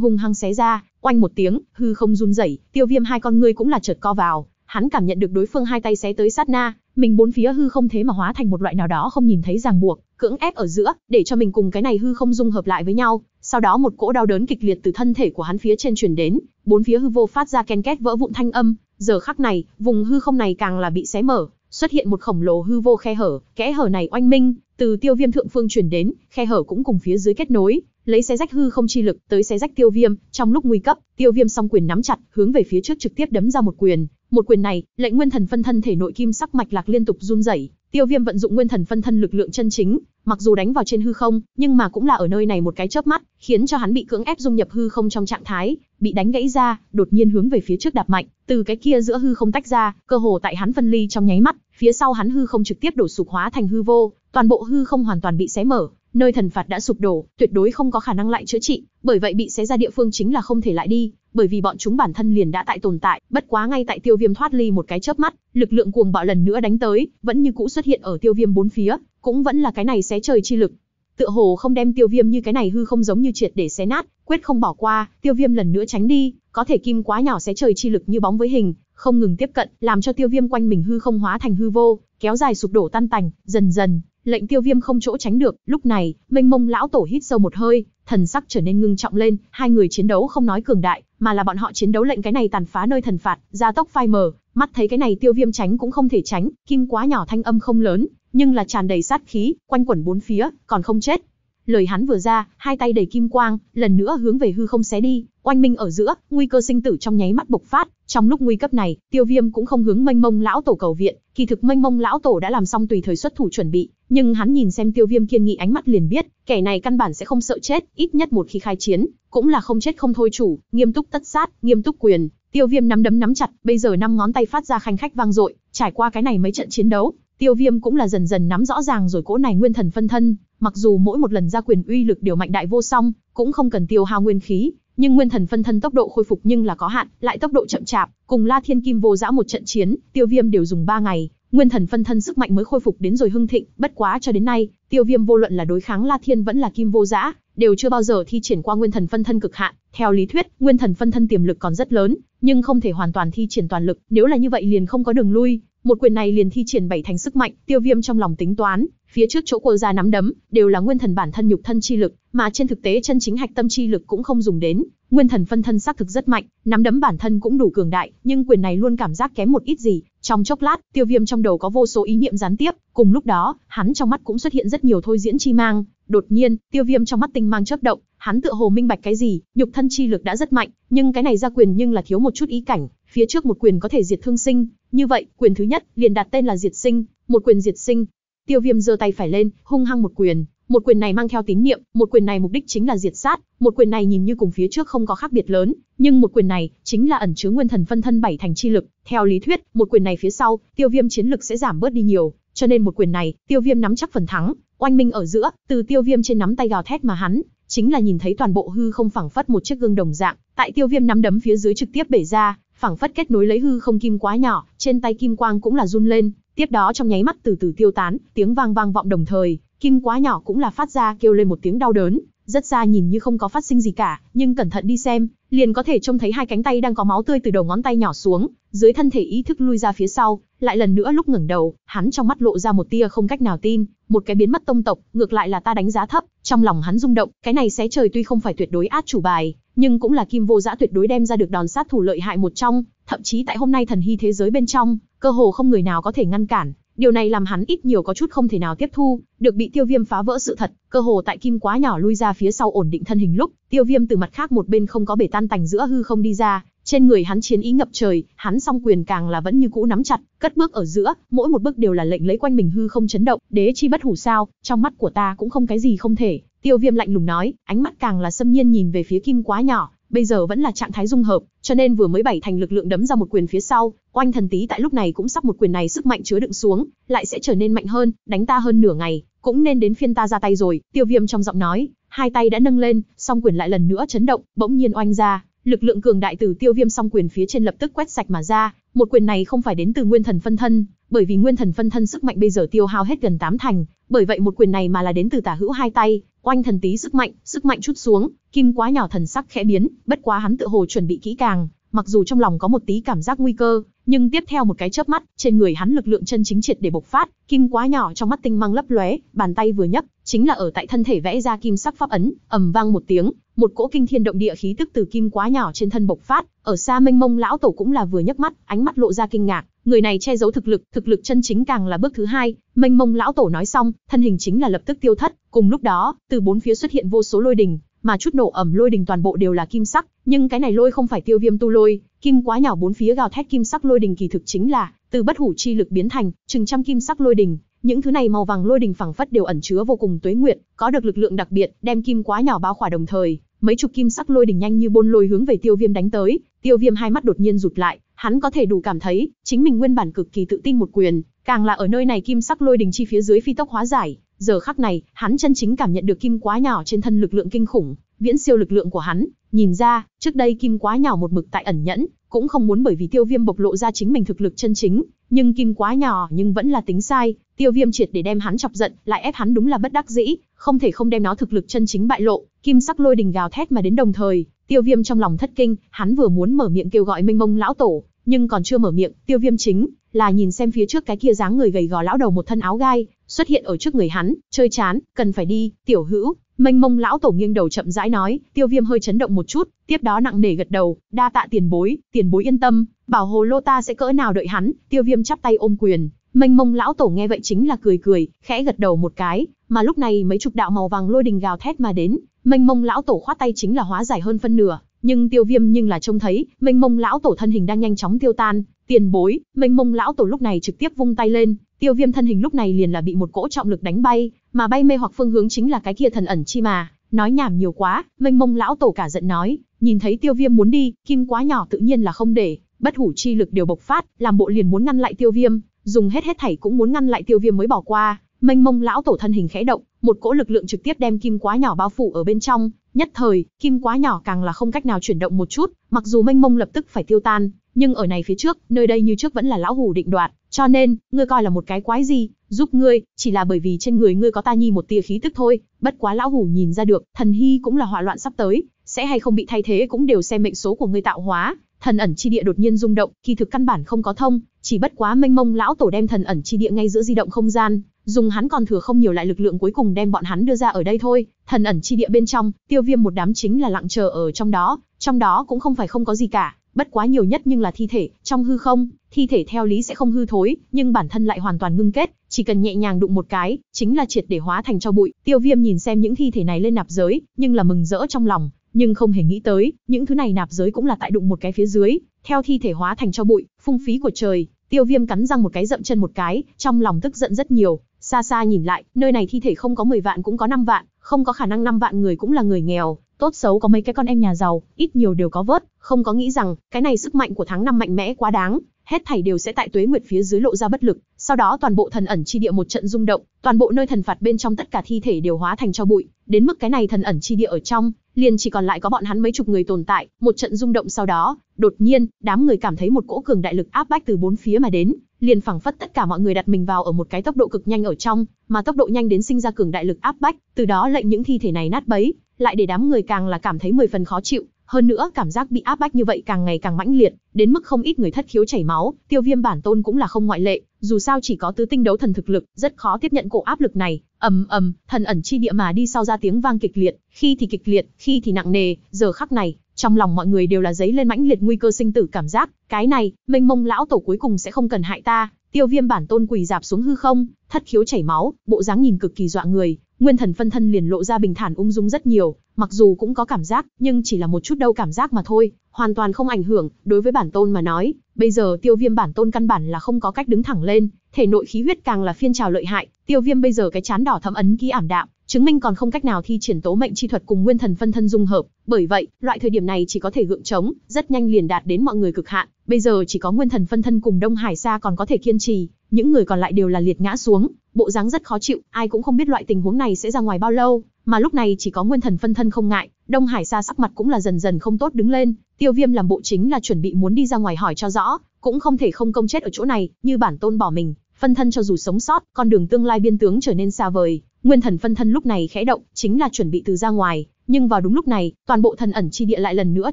[SPEAKER 1] hung hăng xé ra, oanh một tiếng, hư không run rẩy, tiêu viêm hai con ngươi cũng là chợt co vào, hắn cảm nhận được đối phương hai tay xé tới sát na, mình bốn phía hư không thế mà hóa thành một loại nào đó không nhìn thấy ràng buộc, cưỡng ép ở giữa, để cho mình cùng cái này hư không dung hợp lại với nhau. Sau đó một cỗ đau đớn kịch liệt từ thân thể của hắn phía trên truyền đến, bốn phía hư vô phát ra ken két vỡ vụn thanh âm. Giờ khắc này, vùng hư không này càng là bị xé mở, xuất hiện một khổng lồ hư vô khe hở, kẽ hở này oanh minh, từ tiêu viêm thượng phương truyền đến, khe hở cũng cùng phía dưới kết nối, lấy xé rách hư không chi lực tới xé rách tiêu viêm. Trong lúc nguy cấp, tiêu viêm song quyền nắm chặt, hướng về phía trước trực tiếp đấm ra một quyền, một quyền này, lệnh nguyên thần phân thân thể nội kim sắc mạch lạc liên tục run rẩy, Tiêu Viêm vận dụng nguyên thần phân thân lực lượng chân chính, mặc dù đánh vào trên hư không, nhưng mà cũng là ở nơi này một cái chớp mắt, khiến cho hắn bị cưỡng ép dung nhập hư không trong trạng thái, bị đánh gãy ra, đột nhiên hướng về phía trước đạp mạnh, từ cái kia giữa hư không tách ra, cơ hồ tại hắn phân ly trong nháy mắt, phía sau hắn hư không trực tiếp đổ sụp hóa thành hư vô, toàn bộ hư không hoàn toàn bị xé mở, nơi thần phạt đã sụp đổ, tuyệt đối không có khả năng lại chữa trị, bởi vậy bị xé ra địa phương chính là không thể lại đi, bởi vì bọn chúng bản thân liền đã tại tồn tại, bất quá ngay tại Tiêu Viêm thoát ly một cái chớp mắt, lực lượng cuồng bạo lần nữa đánh tới, vẫn như cũ xuất hiện ở Tiêu Viêm bốn phía, cũng vẫn là cái này xé trời chi lực. Tựa hồ không đem Tiêu Viêm như cái này hư không giống như triệt để xé nát, quyết không bỏ qua, Tiêu Viêm lần nữa tránh đi, có thể kim quá nhỏ xé trời chi lực như bóng với hình, không ngừng tiếp cận, làm cho Tiêu Viêm quanh mình hư không hóa thành hư vô, kéo dài sụp đổ tan tành, dần dần, Lệnh tiêu viêm không chỗ tránh được, lúc này, mênh mông lão tổ hít sâu một hơi, thần sắc trở nên ngưng trọng lên, hai người chiến đấu không nói cường đại, mà là bọn họ chiến đấu lệnh cái này tàn phá nơi thần phạt, gia tốc phai mờ, mắt thấy cái này tiêu viêm tránh cũng không thể tránh, kim quá nhỏ thanh âm không lớn, nhưng là tràn đầy sát khí, quanh quẩn bốn phía, còn không chết. Lời hắn vừa ra, hai tay đầy kim quang, lần nữa hướng về hư không xé đi, oanh minh ở giữa, nguy cơ sinh tử trong nháy mắt bộc phát, trong lúc nguy cấp này, Tiêu Viêm cũng không hướng Mênh Mông lão tổ cầu viện, kỳ thực Mênh Mông lão tổ đã làm xong tùy thời xuất thủ chuẩn bị, nhưng hắn nhìn xem Tiêu Viêm kiên nghị ánh mắt liền biết, kẻ này căn bản sẽ không sợ chết, ít nhất một khi khai chiến, cũng là không chết không thôi chủ, nghiêm túc tất sát, nghiêm túc quyền, Tiêu Viêm nắm đấm nắm chặt, bây giờ năm ngón tay phát ra khanh khách vang dội, trải qua cái này mấy trận chiến đấu, Tiêu Viêm cũng là dần dần nắm rõ ràng rồi cỗ này nguyên thần phân thân, mặc dù mỗi một lần ra quyền uy lực đều mạnh đại vô song, cũng không cần tiêu hao nguyên khí, nhưng nguyên thần phân thân tốc độ khôi phục nhưng là có hạn, lại tốc độ chậm chạp, cùng La Thiên Kim Vô Dã một trận chiến, Tiêu Viêm đều dùng 3 ngày, nguyên thần phân thân sức mạnh mới khôi phục đến rồi hưng thịnh, bất quá cho đến nay, Tiêu Viêm vô luận là đối kháng La Thiên vẫn là Kim Vô Dã, đều chưa bao giờ thi triển qua nguyên thần phân thân cực hạn. Theo lý thuyết, nguyên thần phân thân tiềm lực còn rất lớn, nhưng không thể hoàn toàn thi triển toàn lực, nếu là như vậy liền không có đường lui, một quyền này liền thi triển bảy thành sức mạnh, Tiêu Viêm trong lòng tính toán, Phía trước chỗ cô ra nắm đấm, đều là nguyên thần bản thân nhục thân chi lực, mà trên thực tế chân chính hạch tâm chi lực cũng không dùng đến, nguyên thần phân thân xác thực rất mạnh, nắm đấm bản thân cũng đủ cường đại, nhưng quyền này luôn cảm giác kém một ít gì. Trong chốc lát, Tiêu Viêm trong đầu có vô số ý niệm gián tiếp, cùng lúc đó, hắn trong mắt cũng xuất hiện rất nhiều thôi diễn chi mang. Đột nhiên, Tiêu Viêm trong mắt tinh mang chớp động, hắn tựa hồ minh bạch cái gì, nhục thân chi lực đã rất mạnh, nhưng cái này ra quyền nhưng là thiếu một chút ý cảnh, phía trước một quyền có thể diệt thương sinh, như vậy, quyền thứ nhất liền đặt tên là diệt sinh, một quyền diệt sinh, Tiêu Viêm giơ tay phải lên, hung hăng một quyền, một quyền này mang theo tín niệm, một quyền này mục đích chính là diệt sát, một quyền này nhìn như cùng phía trước không có khác biệt lớn, nhưng một quyền này chính là ẩn chứa nguyên thần phân thân bảy thành chi lực, theo lý thuyết, một quyền này phía sau, Tiêu Viêm chiến lực sẽ giảm bớt đi nhiều, cho nên một quyền này, Tiêu Viêm nắm chắc phần thắng, oanh minh ở giữa, từ Tiêu Viêm trên nắm tay gào thét mà hắn, chính là nhìn thấy toàn bộ hư không phảng phất một chiếc gương đồng dạng, tại Tiêu Viêm nắm đấm phía dưới trực tiếp bể ra, phảng phất kết nối lấy hư không kim quá nhỏ, trên tay kim quang cũng là run lên, tiếp đó trong nháy mắt từ từ tiêu tán, tiếng vang vang vọng đồng thời, kim quá nhỏ cũng là phát ra kêu lên một tiếng đau đớn, rất xa nhìn như không có phát sinh gì cả, nhưng cẩn thận đi xem, liền có thể trông thấy hai cánh tay đang có máu tươi từ đầu ngón tay nhỏ xuống, dưới thân thể ý thức lui ra phía sau, lại lần nữa lúc ngẩng đầu, hắn trong mắt lộ ra một tia không cách nào tin, một cái biến mất tông tộc, ngược lại là ta đánh giá thấp, trong lòng hắn rung động, cái này xé trời tuy không phải tuyệt đối át chủ bài, nhưng cũng là kim vô giã tuyệt đối đem ra được đòn sát thủ lợi hại một trong, thậm chí tại hôm nay thần hy thế giới bên trong, cơ hồ không người nào có thể ngăn cản, điều này làm hắn ít nhiều có chút không thể nào tiếp thu, được bị Tiêu Viêm phá vỡ sự thật, cơ hồ tại kim quá nhỏ lui ra phía sau ổn định thân hình lúc, Tiêu Viêm từ mặt khác một bên không có bể tan tành giữa hư không đi ra, trên người hắn chiến ý ngập trời, hắn song quyền càng là vẫn như cũ nắm chặt, cất bước ở giữa, mỗi một bước đều là lệnh lấy quanh mình hư không chấn động, đế chi bất hủ sao, trong mắt của ta cũng không cái gì không thể, Tiêu Viêm lạnh lùng nói, ánh mắt càng là xâm nhiên nhìn về phía kim quá nhỏ, bây giờ vẫn là trạng thái dung hợp, cho nên vừa mới bảy thành lực lượng đấm ra một quyền phía sau, oanh thần tí tại lúc này cũng sắp một quyền này sức mạnh chứa đựng xuống, lại sẽ trở nên mạnh hơn, đánh ta hơn nửa ngày, cũng nên đến phiên ta ra tay rồi, tiêu viêm trong giọng nói, hai tay đã nâng lên, song quyền lại lần nữa chấn động, bỗng nhiên oanh ra, lực lượng cường đại từ tiêu viêm song quyền phía trên lập tức quét sạch mà ra, một quyền này không phải đến từ nguyên thần phân thân, bởi vì nguyên thần phân thân sức mạnh bây giờ tiêu hao hết gần tám thành, bởi vậy một quyền này mà là đến từ tả hữu hai tay, oanh thần tí sức mạnh, sức mạnh chút xuống, kim quá nhỏ thần sắc khẽ biến, bất quá hắn tự hồ chuẩn bị kỹ càng, mặc dù trong lòng có một tí cảm giác nguy cơ, nhưng tiếp theo một cái chớp mắt, trên người hắn lực lượng chân chính triệt để bộc phát, kim quá nhỏ trong mắt tinh mang lấp lóe, bàn tay vừa nhấc, chính là ở tại thân thể vẽ ra kim sắc pháp ấn, ầm vang một tiếng, một cỗ kinh thiên động địa khí tức từ kim quá nhỏ trên thân bộc phát, ở xa Minh Mông lão tổ cũng là vừa nhấc mắt, ánh mắt lộ ra kinh ngạc, người này che giấu thực lực, thực lực chân chính càng là bước thứ hai, Minh Mông lão tổ nói xong, thân hình chính là lập tức tiêu thất, cùng lúc đó, từ bốn phía xuất hiện vô số lôi đình, mà chút nổ ẩm lôi đình toàn bộ đều là kim sắc, nhưng cái này lôi không phải tiêu viêm tu lôi, kim quá nhỏ bốn phía gào thét kim sắc lôi đình kỳ thực chính là từ bất hủ chi lực biến thành, chừng trăm kim sắc lôi đình, những thứ này màu vàng lôi đình phẳng phất đều ẩn chứa vô cùng tuế nguyện, có được lực lượng đặc biệt, đem kim quá nhỏ bao khỏa đồng thời, mấy chục kim sắc lôi đình nhanh như bôn lôi hướng về tiêu viêm đánh tới, tiêu viêm hai mắt đột nhiên rụt lại, hắn có thể đủ cảm thấy, chính mình nguyên bản cực kỳ tự tin một quyền, càng là ở nơi này kim sắc lôi đình chi phía dưới phi tốc hóa giải, Giờ khắc này, hắn chân chính cảm nhận được kim quá nhỏ trên thân lực lượng kinh khủng, viễn siêu lực lượng của hắn, nhìn ra, trước đây kim quá nhỏ một mực tại ẩn nhẫn, cũng không muốn bởi vì tiêu viêm bộc lộ ra chính mình thực lực chân chính, nhưng kim quá nhỏ nhưng vẫn là tính sai, tiêu viêm triệt để đem hắn chọc giận, lại ép hắn đúng là bất đắc dĩ, không thể không đem nó thực lực chân chính bại lộ, kim sắc lôi đình gào thét mà đến đồng thời, tiêu viêm trong lòng thất kinh, hắn vừa muốn mở miệng kêu gọi minh mông lão tổ, nhưng còn chưa mở miệng, tiêu viêm chính là nhìn xem phía trước cái kia dáng người gầy gò lão đầu một thân áo gai, xuất hiện ở trước người hắn, chơi chán, cần phải đi, tiểu hữu, mênh mông lão tổ nghiêng đầu chậm rãi nói, tiêu viêm hơi chấn động một chút, tiếp đó nặng nề gật đầu, đa tạ tiền bối, tiền bối yên tâm, bảo hồ lô ta sẽ cỡ nào đợi hắn, tiêu viêm chắp tay ôm quyền, mênh mông lão tổ nghe vậy chính là cười cười, khẽ gật đầu một cái, mà lúc này mấy chục đạo màu vàng lôi đình gào thét mà đến, mênh mông lão tổ khoát tay chính là hóa giải hơn phân nửa, nhưng tiêu viêm nhưng là trông thấy, mênh mông lão tổ thân hình đang nhanh chóng tiêu tan, tiền bối, mênh mông lão tổ lúc này trực tiếp vung tay lên, tiêu viêm thân hình lúc này liền là bị một cỗ trọng lực đánh bay, mà bay mê hoặc phương hướng chính là cái kia thần ẩn chi mà, nói nhảm nhiều quá, mênh mông lão tổ cả giận nói, nhìn thấy tiêu viêm muốn đi, kim quá nhỏ tự nhiên là không để, bất hủ chi lực đều bộc phát, làm bộ liền muốn ngăn lại tiêu viêm, dùng hết hết thảy cũng muốn ngăn lại tiêu viêm mới bỏ qua, mênh mông lão tổ thân hình khẽ động, một cỗ lực lượng trực tiếp đem kim quá nhỏ bao phủ ở bên trong, nhất thời, kim quá nhỏ càng là không cách nào chuyển động một chút, mặc dù mênh mông lập tức phải tiêu tan, nhưng ở này phía trước, nơi đây như trước vẫn là lão hủ định đoạt, cho nên, ngươi coi là một cái quái gì, giúp ngươi, chỉ là bởi vì trên người ngươi có ta nhi một tia khí tức thôi, bất quá lão hủ nhìn ra được, thần hy cũng là hỏa loạn sắp tới, sẽ hay không bị thay thế cũng đều xem mệnh số của ngươi tạo hóa. Thần ẩn chi địa đột nhiên rung động, kỳ thực căn bản không có thông, chỉ bất quá mênh mông lão tổ đem thần ẩn chi địa ngay giữa di động không gian, dùng hắn còn thừa không nhiều lại lực lượng cuối cùng đem bọn hắn đưa ra ở đây thôi. Thần ẩn chi địa bên trong, tiêu viêm một đám chính là lặng chờ ở trong đó, trong đó cũng không phải không có gì cả, bất quá nhiều nhất nhưng là thi thể, trong hư không, thi thể theo lý sẽ không hư thối, nhưng bản thân lại hoàn toàn ngưng kết, chỉ cần nhẹ nhàng đụng một cái, chính là triệt để hóa thành cho bụi. Tiêu Viêm nhìn xem những thi thể này lên nạp giới, nhưng là mừng rỡ trong lòng, nhưng không hề nghĩ tới, những thứ này nạp giới cũng là tại đụng một cái phía dưới, theo thi thể hóa thành cho bụi, phung phí của trời. Tiêu Viêm cắn răng một cái dậm chân một cái, trong lòng tức giận rất nhiều, xa xa nhìn lại, nơi này thi thể không có 10 vạn cũng có 5 vạn, không có khả năng 5 vạn người cũng là người nghèo, tốt xấu có mấy cái con em nhà giàu, ít nhiều đều có vớt, không có nghĩ rằng cái này sức mạnh của tháng năm mạnh mẽ quá đáng, hết thảy đều sẽ tại tuế nguyệt phía dưới lộ ra bất lực, sau đó toàn bộ thần ẩn chi địa một trận rung động, toàn bộ nơi thần phạt bên trong tất cả thi thể đều hóa thành cho bụi, đến mức cái này thần ẩn chi địa ở trong, liền chỉ còn lại có bọn hắn mấy chục người tồn tại, một trận rung động sau đó, đột nhiên, đám người cảm thấy một cỗ cường đại lực áp bách từ bốn phía mà đến, liền phẳng phất tất cả mọi người đặt mình vào ở một cái tốc độ cực nhanh ở trong, mà tốc độ nhanh đến sinh ra cường đại lực áp bách, từ đó lệnh những thi thể này nát bấy, lại để đám người càng là cảm thấy mười phần khó chịu, hơn nữa, cảm giác bị áp bách như vậy càng ngày càng mãnh liệt, đến mức không ít người thất khiếu chảy máu, Tiêu Viêm bản tôn cũng là không ngoại lệ, dù sao chỉ có tứ tinh đấu thần thực lực, rất khó tiếp nhận cổ áp lực này. Ầm ầm, thần ẩn chi địa mà đi sau ra tiếng vang kịch liệt, khi thì kịch liệt, khi thì nặng nề, giờ khắc này, trong lòng mọi người đều là giấy lên mãnh liệt nguy cơ sinh tử cảm giác, cái này, Mênh Mông lão tổ cuối cùng sẽ không cần hại ta. Tiêu Viêm bản tôn quỳ dạp xuống hư không, thất khiếu chảy máu, bộ dáng nhìn cực kỳ dọa người, nguyên thần phân thân liền lộ ra bình thản ung dung rất nhiều, mặc dù cũng có cảm giác, nhưng chỉ là một chút đâu cảm giác mà thôi, hoàn toàn không ảnh hưởng, đối với bản tôn mà nói, bây giờ tiêu viêm bản tôn căn bản là không có cách đứng thẳng lên, thể nội khí huyết càng là phiên trào lợi hại, tiêu viêm bây giờ cái chán đỏ thấm ấn ký ảm đạm, chứng minh còn không cách nào thi triển tố mệnh chi thuật cùng nguyên thần phân thân dung hợp, bởi vậy, loại thời điểm này chỉ có thể gượng chống, rất nhanh liền đạt đến mọi người cực hạn, bây giờ chỉ có nguyên thần phân thân cùng Đông Hải Sa còn có thể kiên trì, những người còn lại đều là liệt ngã xuống, bộ dáng rất khó chịu, ai cũng không biết loại tình huống này sẽ ra ngoài bao lâu, mà lúc này chỉ có Nguyên Thần phân thân không ngại, Đông Hải Sa sắc mặt cũng là dần dần không tốt đứng lên, Tiêu Viêm làm bộ chính là chuẩn bị muốn đi ra ngoài hỏi cho rõ, cũng không thể không công chết ở chỗ này, như bản tôn bỏ mình, phân thân cho dù sống sót, con đường tương lai biên tướng trở nên xa vời. Nguyên thần phân thân lúc này khẽ động, chính là chuẩn bị từ ra ngoài, nhưng vào đúng lúc này, toàn bộ thần ẩn chi địa lại lần nữa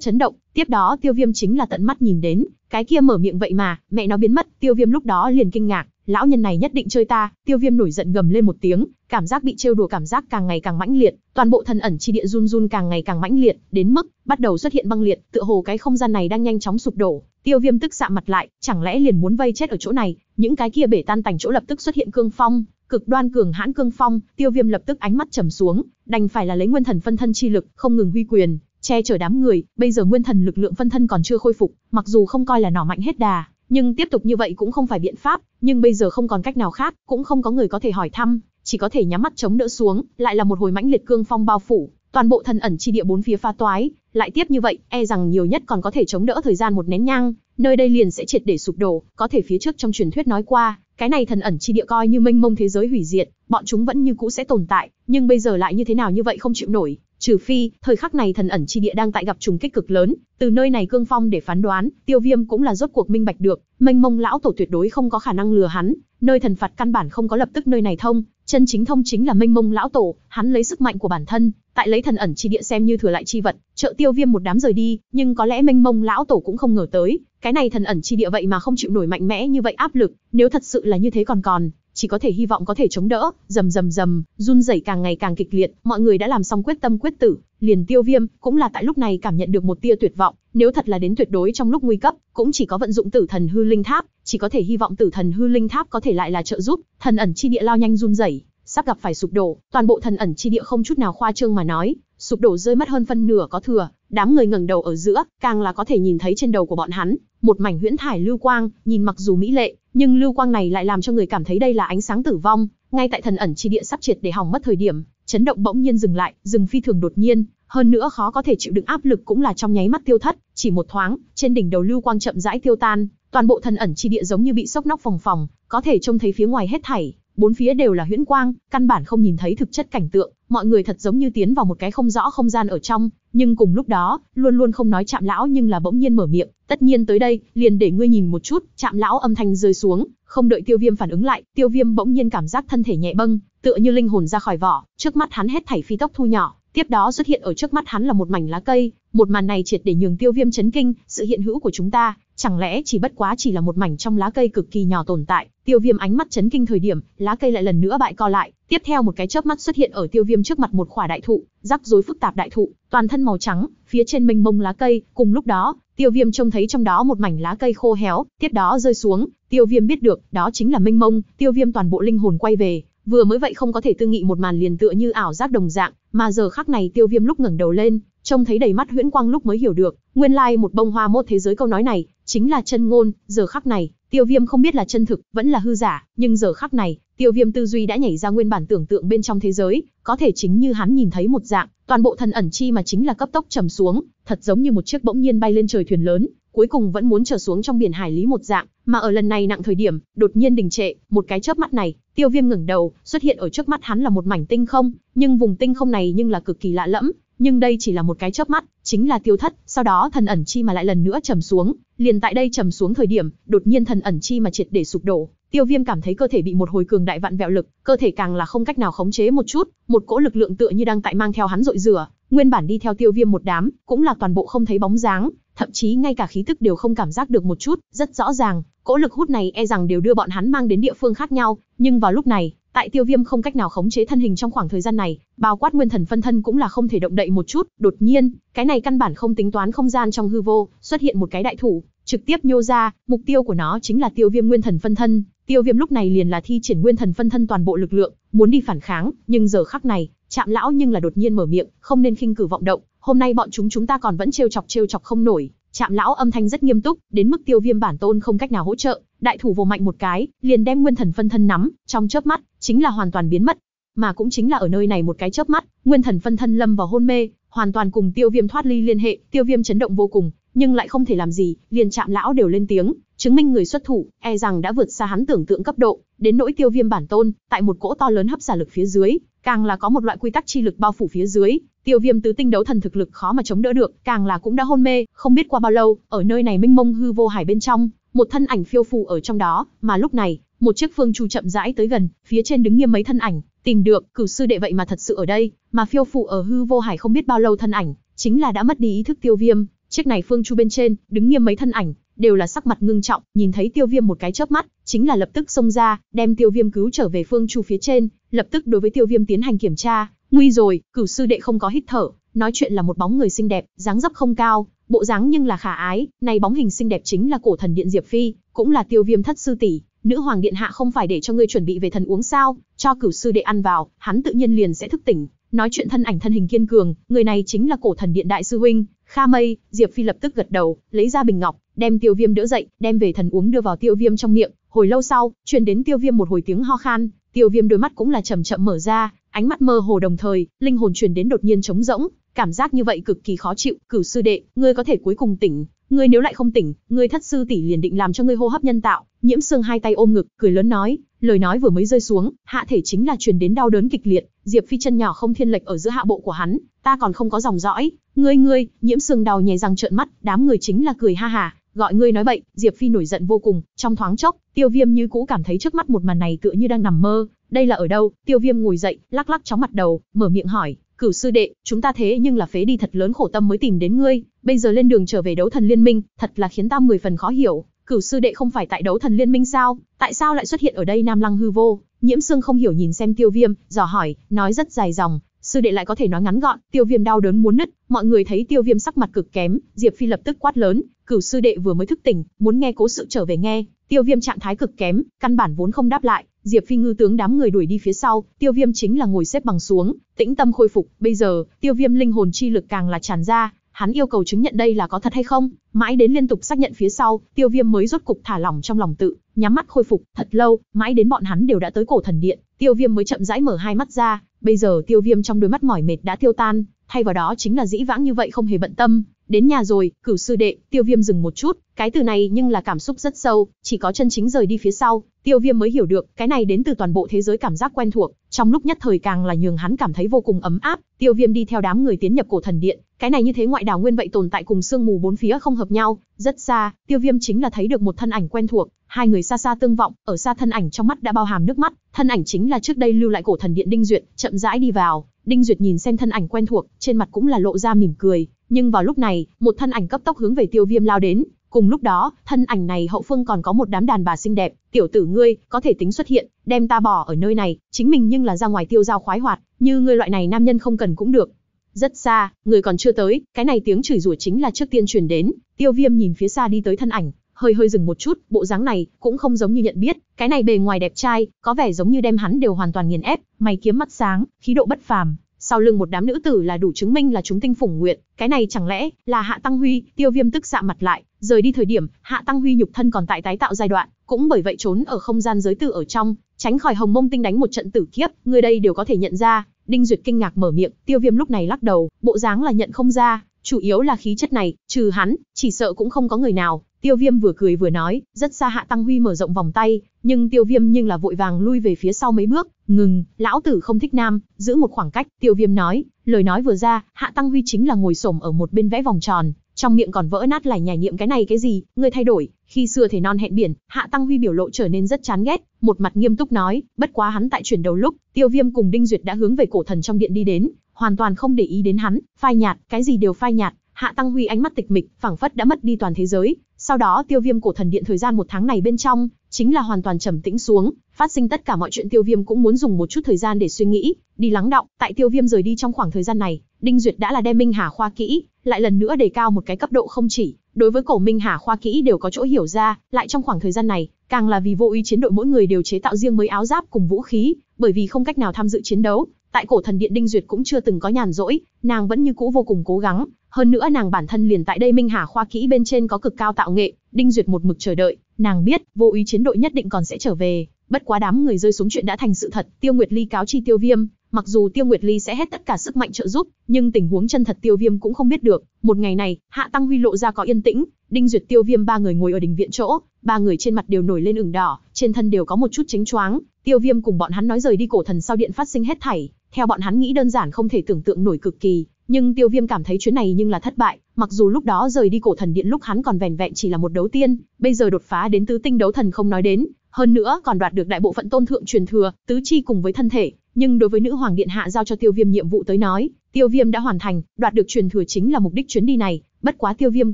[SPEAKER 1] chấn động, tiếp đó Tiêu Viêm chính là tận mắt nhìn đến, cái kia mở miệng vậy mà, mẹ nó biến mất, Tiêu Viêm lúc đó liền kinh ngạc, lão nhân này nhất định chơi ta, tiêu viêm nổi giận gầm lên một tiếng, cảm giác bị trêu đùa cảm giác càng ngày càng mãnh liệt, toàn bộ thần ẩn chi địa run run càng ngày càng mãnh liệt, đến mức bắt đầu xuất hiện băng liệt, tựa hồ cái không gian này đang nhanh chóng sụp đổ. Tiêu Viêm tức giận mặt lại, chẳng lẽ liền muốn vây chết ở chỗ này, những cái kia bể tan tành chỗ lập tức xuất hiện cương phong, cực đoan cường hãn cương phong, Tiêu Viêm lập tức ánh mắt trầm xuống, đành phải là lấy nguyên thần phân thân chi lực, không ngừng huy quyền, che chở đám người, bây giờ nguyên thần lực lượng phân thân còn chưa khôi phục, mặc dù không coi là nỏ mạnh hết đà, nhưng tiếp tục như vậy cũng không phải biện pháp, nhưng bây giờ không còn cách nào khác, cũng không có người có thể hỏi thăm, chỉ có thể nhắm mắt chống đỡ xuống, lại là một hồi mãnh liệt cương phong bao phủ, toàn bộ thần ẩn chi địa bốn phía pha toái, lại tiếp như vậy, e rằng nhiều nhất còn có thể chống đỡ thời gian một nén nhang, nơi đây liền sẽ triệt để sụp đổ, có thể phía trước trong truyền thuyết nói qua, cái này thần ẩn chi địa coi như mênh mông thế giới hủy diệt, bọn chúng vẫn như cũ sẽ tồn tại, nhưng bây giờ lại như thế nào như vậy không chịu nổi, Trừ phi, thời khắc này thần ẩn chi địa đang tại gặp trùng kích cực lớn, từ nơi này cương phong để phán đoán, Tiêu Viêm cũng là rốt cuộc minh bạch được, Mênh Mông lão tổ tuyệt đối không có khả năng lừa hắn, nơi thần phạt căn bản không có lập tức nơi này thông, chân chính thông chính là Mênh Mông lão tổ, hắn lấy sức mạnh của bản thân, tại lấy thần ẩn chi địa xem như thừa lại chi vật, trợ Tiêu Viêm một đám rời đi, nhưng có lẽ Mênh Mông lão tổ cũng không ngờ tới, cái này thần ẩn chi địa vậy mà không chịu nổi mạnh mẽ như vậy áp lực, nếu thật sự là như thế còn còn, chỉ có thể hy vọng có thể chống đỡ, rầm rầm rầm, run rẩy càng ngày càng kịch liệt, mọi người đã làm xong quyết tâm quyết tử, liền Tiêu Viêm cũng là tại lúc này cảm nhận được một tia tuyệt vọng, nếu thật là đến tuyệt đối trong lúc nguy cấp, cũng chỉ có vận dụng Tử Thần Hư Linh Tháp, chỉ có thể hy vọng Tử Thần Hư Linh Tháp có thể lại là trợ giúp, thần ẩn chi địa lao nhanh run rẩy, sắp gặp phải sụp đổ, toàn bộ thần ẩn chi địa không chút nào khoa trương mà nói, sụp đổ rơi mất hơn phân nửa có thừa, đám người ngẩng đầu ở giữa, càng là có thể nhìn thấy trên đầu của bọn hắn, một mảnh huyễn thải lưu quang, nhìn mặc dù mỹ lệ, nhưng lưu quang này lại làm cho người cảm thấy đây là ánh sáng tử vong, ngay tại thần ẩn chi địa sắp triệt để hỏng mất thời điểm, chấn động bỗng nhiên dừng lại, dừng phi thường đột nhiên, hơn nữa khó có thể chịu đựng áp lực cũng là trong nháy mắt tiêu thất, chỉ một thoáng, trên đỉnh đầu lưu quang chậm rãi tiêu tan, toàn bộ thần ẩn chi địa giống như bị sốc nóc phòng phòng, có thể trông thấy phía ngoài hết thảy, bốn phía đều là huyễn quang, căn bản không nhìn thấy thực chất cảnh tượng, mọi người thật giống như tiến vào một cái không rõ không gian ở trong, nhưng cùng lúc đó, luôn luôn không nói chạm lão nhưng là bỗng nhiên mở miệng, tất nhiên tới đây, liền để ngươi nhìn một chút, chạm lão âm thanh rơi xuống, không đợi tiêu viêm phản ứng lại, tiêu viêm bỗng nhiên cảm giác thân thể nhẹ bâng, tựa như linh hồn ra khỏi vỏ, trước mắt hắn hết thảy phi tốc thu nhỏ, tiếp đó xuất hiện ở trước mắt hắn là một mảnh lá cây, một màn này triệt để nhường tiêu viêm chấn kinh, sự hiện hữu của chúng ta, chẳng lẽ chỉ bất quá chỉ là một mảnh trong lá cây cực kỳ nhỏ tồn tại. Tiêu viêm ánh mắt chấn kinh thời điểm, lá cây lại lần nữa bại co lại, tiếp theo một cái chớp mắt xuất hiện ở tiêu viêm trước mặt một khỏa đại thụ, rắc rối phức tạp đại thụ, toàn thân màu trắng, phía trên mênh mông lá cây, cùng lúc đó, tiêu viêm trông thấy trong đó một mảnh lá cây khô héo, tiếp đó rơi xuống, tiêu viêm biết được, đó chính là mênh mông, tiêu viêm toàn bộ linh hồn quay về, vừa mới vậy không có thể tư nghị một màn liền tựa như ảo giác đồng dạng, mà giờ khắc này tiêu viêm lúc ngẩng đầu lên, Trông thấy đầy mắt Huyễn Quang lúc mới hiểu được, nguyên lai like một bông hoa một thế giới câu nói này, chính là chân ngôn, giờ khắc này, Tiêu Viêm không biết là chân thực, vẫn là hư giả, nhưng giờ khắc này, Tiêu Viêm tư duy đã nhảy ra nguyên bản tưởng tượng bên trong thế giới, có thể chính như hắn nhìn thấy một dạng, toàn bộ thần ẩn chi mà chính là cấp tốc trầm xuống, thật giống như một chiếc bỗng nhiên bay lên trời thuyền lớn, cuối cùng vẫn muốn trở xuống trong biển hải lý một dạng, mà ở lần này nặng thời điểm, đột nhiên đình trệ, một cái chớp mắt này, Tiêu Viêm ngẩng đầu, xuất hiện ở trước mắt hắn là một mảnh tinh không, nhưng vùng tinh không này nhưng là cực kỳ lạ lẫm, nhưng đây chỉ là một cái chớp mắt, chính là tiêu thất, sau đó thần ẩn chi mà lại lần nữa trầm xuống, liền tại đây trầm xuống thời điểm, đột nhiên thần ẩn chi mà triệt để sụp đổ, Tiêu Viêm cảm thấy cơ thể bị một hồi cường đại vạn vẹo lực, cơ thể càng là không cách nào khống chế một chút, một cỗ lực lượng tựa như đang tại mang theo hắn dội rửa, nguyên bản đi theo Tiêu Viêm một đám, cũng là toàn bộ không thấy bóng dáng, thậm chí ngay cả khí tức đều không cảm giác được một chút, rất rõ ràng, cỗ lực hút này e rằng đều đưa bọn hắn mang đến địa phương khác nhau, nhưng vào lúc này, Tại Tiêu Viêm không cách nào khống chế thân hình trong khoảng thời gian này, bao quát nguyên thần phân thân cũng là không thể động đậy một chút, đột nhiên, cái này căn bản không tính toán không gian trong hư vô, xuất hiện một cái đại thủ, trực tiếp nhô ra, mục tiêu của nó chính là Tiêu Viêm nguyên thần phân thân, Tiêu Viêm lúc này liền là thi triển nguyên thần phân thân toàn bộ lực lượng, muốn đi phản kháng, nhưng giờ khắc này, Trạm lão nhưng là đột nhiên mở miệng, không nên khinh cử vọng động, hôm nay bọn chúng chúng ta còn vẫn trêu chọc trêu chọc không nổi. Trạm lão âm thanh rất nghiêm túc, đến mức Tiêu Viêm bản tôn không cách nào hỗ trợ, đại thủ vồ mạnh một cái, liền đem nguyên thần phân thân nắm, trong chớp mắt, chính là hoàn toàn biến mất. Mà cũng chính là ở nơi này một cái chớp mắt, nguyên thần phân thân lâm vào hôn mê, hoàn toàn cùng Tiêu Viêm thoát ly liên hệ, Tiêu Viêm chấn động vô cùng, nhưng lại không thể làm gì, liền chạm lão đều lên tiếng, chứng minh người xuất thủ, e rằng đã vượt xa hắn tưởng tượng cấp độ, đến nỗi Tiêu Viêm bản tôn, tại một cỗ to lớn hấp xả lực phía dưới, càng là có một loại quy tắc chi lực bao phủ phía dưới, Tiêu Viêm tứ tinh đấu thần thực lực khó mà chống đỡ được, càng là cũng đã hôn mê, không biết qua bao lâu, ở nơi này minh mông hư vô hải bên trong, một thân ảnh phiêu phù ở trong đó, mà lúc này, một chiếc phương chu chậm rãi tới gần, phía trên đứng nghiêm mấy thân ảnh, tìm được, cửu sư đệ vậy mà thật sự ở đây, mà phiêu phù ở hư vô hải không biết bao lâu thân ảnh, chính là đã mất đi ý thức tiêu viêm, chiếc này phương chu bên trên, đứng nghiêm mấy thân ảnh, đều là sắc mặt ngưng trọng, nhìn thấy tiêu viêm một cái chớp mắt, chính là lập tức xông ra, đem tiêu viêm cứu trở về phương chu phía trên, lập tức đối với tiêu viêm tiến hành kiểm tra, nguy rồi, cửu sư đệ không có hít thở, nói chuyện là một bóng người xinh đẹp, dáng dấp không cao, bộ dáng nhưng là khả ái, này bóng hình xinh đẹp chính là cổ thần điện Diệp Phi, cũng là tiêu viêm thất sư tỷ, nữ hoàng điện hạ không phải để cho ngươi chuẩn bị về thần uống sao, cho cửu sư đệ ăn vào, hắn tự nhiên liền sẽ thức tỉnh. Nói chuyện thân ảnh thân hình kiên cường, người này chính là cổ thần điện đại sư huynh, Kha Mây, Diệp Phi lập tức gật đầu, lấy ra bình ngọc, đem Tiêu Viêm đỡ dậy, đem về thần uống đưa vào Tiêu Viêm trong miệng, hồi lâu sau, truyền đến Tiêu Viêm một hồi tiếng ho khan, Tiêu Viêm đôi mắt cũng là chậm chậm mở ra, ánh mắt mơ hồ đồng thời, linh hồn truyền đến đột nhiên trống rỗng, Cảm giác như vậy cực kỳ khó chịu, cửu sư đệ, ngươi có thể cuối cùng tỉnh, ngươi nếu lại không tỉnh, ngươi thất sư tỷ liền định làm cho ngươi hô hấp nhân tạo. Nhiễm xương hai tay ôm ngực, cười lớn nói, lời nói vừa mới rơi xuống, hạ thể chính là truyền đến đau đớn kịch liệt, Diệp Phi chân nhỏ không thiên lệch ở giữa hạ bộ của hắn, ta còn không có dòng dõi, ngươi ngươi, Nhiễm xương đau nhè răng trợn mắt, đám người chính là cười ha hả, gọi ngươi nói vậy Diệp Phi nổi giận vô cùng, trong thoáng chốc, Tiêu Viêm như cũ cảm thấy trước mắt một màn này tựa như đang nằm mơ, đây là ở đâu? Tiêu Viêm ngồi dậy, lắc lắc chóng mặt đầu, mở miệng hỏi, Cửu sư đệ, chúng ta thế nhưng là phế đi thật lớn khổ tâm mới tìm đến ngươi, bây giờ lên đường trở về đấu thần liên minh, thật là khiến ta mười phần khó hiểu. Cửu sư đệ không phải tại đấu thần liên minh sao, tại sao lại xuất hiện ở đây Nam Lăng hư vô? Nhiễm Sương không hiểu nhìn xem Tiêu Viêm, dò hỏi, nói rất dài dòng, sư đệ lại có thể nói ngắn gọn, Tiêu Viêm đau đớn muốn nứt, mọi người thấy Tiêu Viêm sắc mặt cực kém, Diệp Phi lập tức quát lớn, Cửu sư đệ vừa mới thức tỉnh, muốn nghe cố sự trở về nghe, Tiêu Viêm trạng thái cực kém, căn bản vốn không đáp lại, Diệp Phi ngư tướng đám người đuổi đi phía sau, Tiêu Viêm chính là ngồi xếp bằng xuống, tĩnh tâm khôi phục, bây giờ, Tiêu Viêm linh hồn chi lực càng là tràn ra, hắn yêu cầu chứng nhận đây là có thật hay không, mãi đến liên tục xác nhận phía sau, Tiêu Viêm mới rốt cục thả lỏng trong lòng tự, nhắm mắt khôi phục, thật lâu, mãi đến bọn hắn đều đã tới cổ thần điện, Tiêu Viêm mới chậm rãi mở hai mắt ra, bây giờ Tiêu Viêm trong đôi mắt mỏi mệt đã tiêu tan, thay vào đó chính là dĩ vãng như vậy không hề bận tâm, Đến nhà rồi, cửu sư đệ, tiêu viêm dừng một chút, cái từ này nhưng là cảm xúc rất sâu, chỉ có chân chính rời đi phía sau, tiêu viêm mới hiểu được, cái này đến từ toàn bộ thế giới cảm giác quen thuộc, trong lúc nhất thời càng là nhường hắn cảm thấy vô cùng ấm áp, tiêu viêm đi theo đám người tiến nhập cổ thần điện, cái này như thế ngoại đảo nguyên vậy tồn tại cùng sương mù bốn phía không hợp nhau, rất xa, tiêu viêm chính là thấy được một thân ảnh quen thuộc, hai người xa xa tương vọng, ở xa thân ảnh trong mắt đã bao hàm nước mắt, thân ảnh chính là trước đây lưu lại cổ thần điện Đinh Duyệt, chậm rãi đi vào, Đinh Duyệt nhìn xem thân ảnh quen thuộc, trên mặt cũng là lộ ra mỉm cười, nhưng vào lúc này, một thân ảnh cấp tốc hướng về Tiêu Viêm lao đến, cùng lúc đó, thân ảnh này hậu phương còn có một đám đàn bà xinh đẹp, "Tiểu tử ngươi, có thể tính xuất hiện, đem ta bỏ ở nơi này, chính mình nhưng là ra ngoài tiêu giao khoái hoạt, như ngươi loại này nam nhân không cần cũng được." Rất xa, người còn chưa tới, cái này tiếng chửi rủa chính là trước tiên truyền đến, Tiêu Viêm nhìn phía xa đi tới thân ảnh, hơi hơi dừng một chút, bộ dáng này cũng không giống như nhận biết, cái này bề ngoài đẹp trai, có vẻ giống như đem hắn đều hoàn toàn nghiền ép, mày kiếm mắt sáng, khí độ bất phàm, sau lưng một đám nữ tử là đủ chứng minh là chúng tinh phủng nguyện, cái này chẳng lẽ là Hạ Tăng Huy, Tiêu Viêm tức sạm mặt lại, rời đi thời điểm, Hạ Tăng Huy nhục thân còn tại tái tạo giai đoạn, cũng bởi vậy trốn ở không gian giới tử ở trong, tránh khỏi Hồng Mông tinh đánh một trận tử kiếp, người đây đều có thể nhận ra. Đinh Duyệt kinh ngạc mở miệng, Tiêu Viêm lúc này lắc đầu, bộ dáng là nhận không ra, chủ yếu là khí chất này, trừ hắn, chỉ sợ cũng không có người nào Tiêu Viêm vừa cười vừa nói, rất xa Hạ Tăng Huy mở rộng vòng tay, nhưng Tiêu Viêm nhưng là vội vàng lui về phía sau mấy bước, ngừng, lão tử không thích nam, giữ một khoảng cách, Tiêu Viêm nói, lời nói vừa ra, Hạ Tăng Huy chính là ngồi xổm ở một bên vẽ vòng tròn, trong miệng còn vỡ nát lải nhải niệm cái này cái gì, ngươi thay đổi, khi xưa thể non hẹn biển, Hạ Tăng Huy biểu lộ trở nên rất chán ghét, một mặt nghiêm túc nói, bất quá hắn tại chuyển đầu lúc, Tiêu Viêm cùng Đinh Duyệt đã hướng về cổ thần trong điện đi đến, hoàn toàn không để ý đến hắn, phai nhạt, cái gì đều phai nhạt, Hạ Tăng Huy ánh mắt tịch mịch, phảng phất đã mất đi toàn thế giới, sau đó tiêu viêm cổ thần điện thời gian một tháng này bên trong, chính là hoàn toàn trầm tĩnh xuống, phát sinh tất cả mọi chuyện tiêu viêm cũng muốn dùng một chút thời gian để suy nghĩ, đi lắng động, tại tiêu viêm rời đi trong khoảng thời gian này, Đinh Duyệt đã là đem Minh Hà khoa kỹ, lại lần nữa đề cao một cái cấp độ không chỉ, đối với cổ Minh Hà khoa kỹ đều có chỗ hiểu ra, lại trong khoảng thời gian này, càng là vì vô ý chiến đội mỗi người đều chế tạo riêng mới áo giáp cùng vũ khí, bởi vì không cách nào tham dự chiến đấu, tại cổ thần điện Đinh Duyệt cũng chưa từng có nhàn rỗi, nàng vẫn như cũ vô cùng cố gắng, hơn nữa nàng bản thân liền tại đây Minh Hà khoa kỹ bên trên có cực cao tạo nghệ, Đinh Duyệt một mực chờ đợi, nàng biết, vô ý chiến đội nhất định còn sẽ trở về, bất quá đám người rơi xuống chuyện đã thành sự thật, Tiêu Nguyệt Ly cáo chi Tiêu Viêm, mặc dù Tiêu Nguyệt Ly sẽ hết tất cả sức mạnh trợ giúp, nhưng tình huống chân thật Tiêu Viêm cũng không biết được. Một ngày này, Hạ Tăng Huy lộ ra có yên tĩnh, Đinh Duyệt Tiêu Viêm ba người ngồi ở đỉnh viện chỗ, ba người trên mặt đều nổi lên ửng đỏ, trên thân đều có một chút chính choáng. Tiêu Viêm cùng bọn hắn nói rời đi cổ thần sau điện phát sinh hết thảy, theo bọn hắn nghĩ đơn giản không thể tưởng tượng nổi cực kỳ, nhưng tiêu viêm cảm thấy chuyến này nhưng là thất bại, mặc dù lúc đó rời đi cổ thần điện lúc hắn còn vẻn vẹn chỉ là một đấu tiên, bây giờ đột phá đến tứ tinh đấu thần không nói đến, hơn nữa còn đoạt được đại bộ phận tôn thượng truyền thừa, tứ chi cùng với thân thể, nhưng đối với nữ hoàng điện hạ giao cho tiêu viêm nhiệm vụ tới nói, tiêu viêm đã hoàn thành, đoạt được truyền thừa chính là mục đích chuyến đi này, bất quá tiêu viêm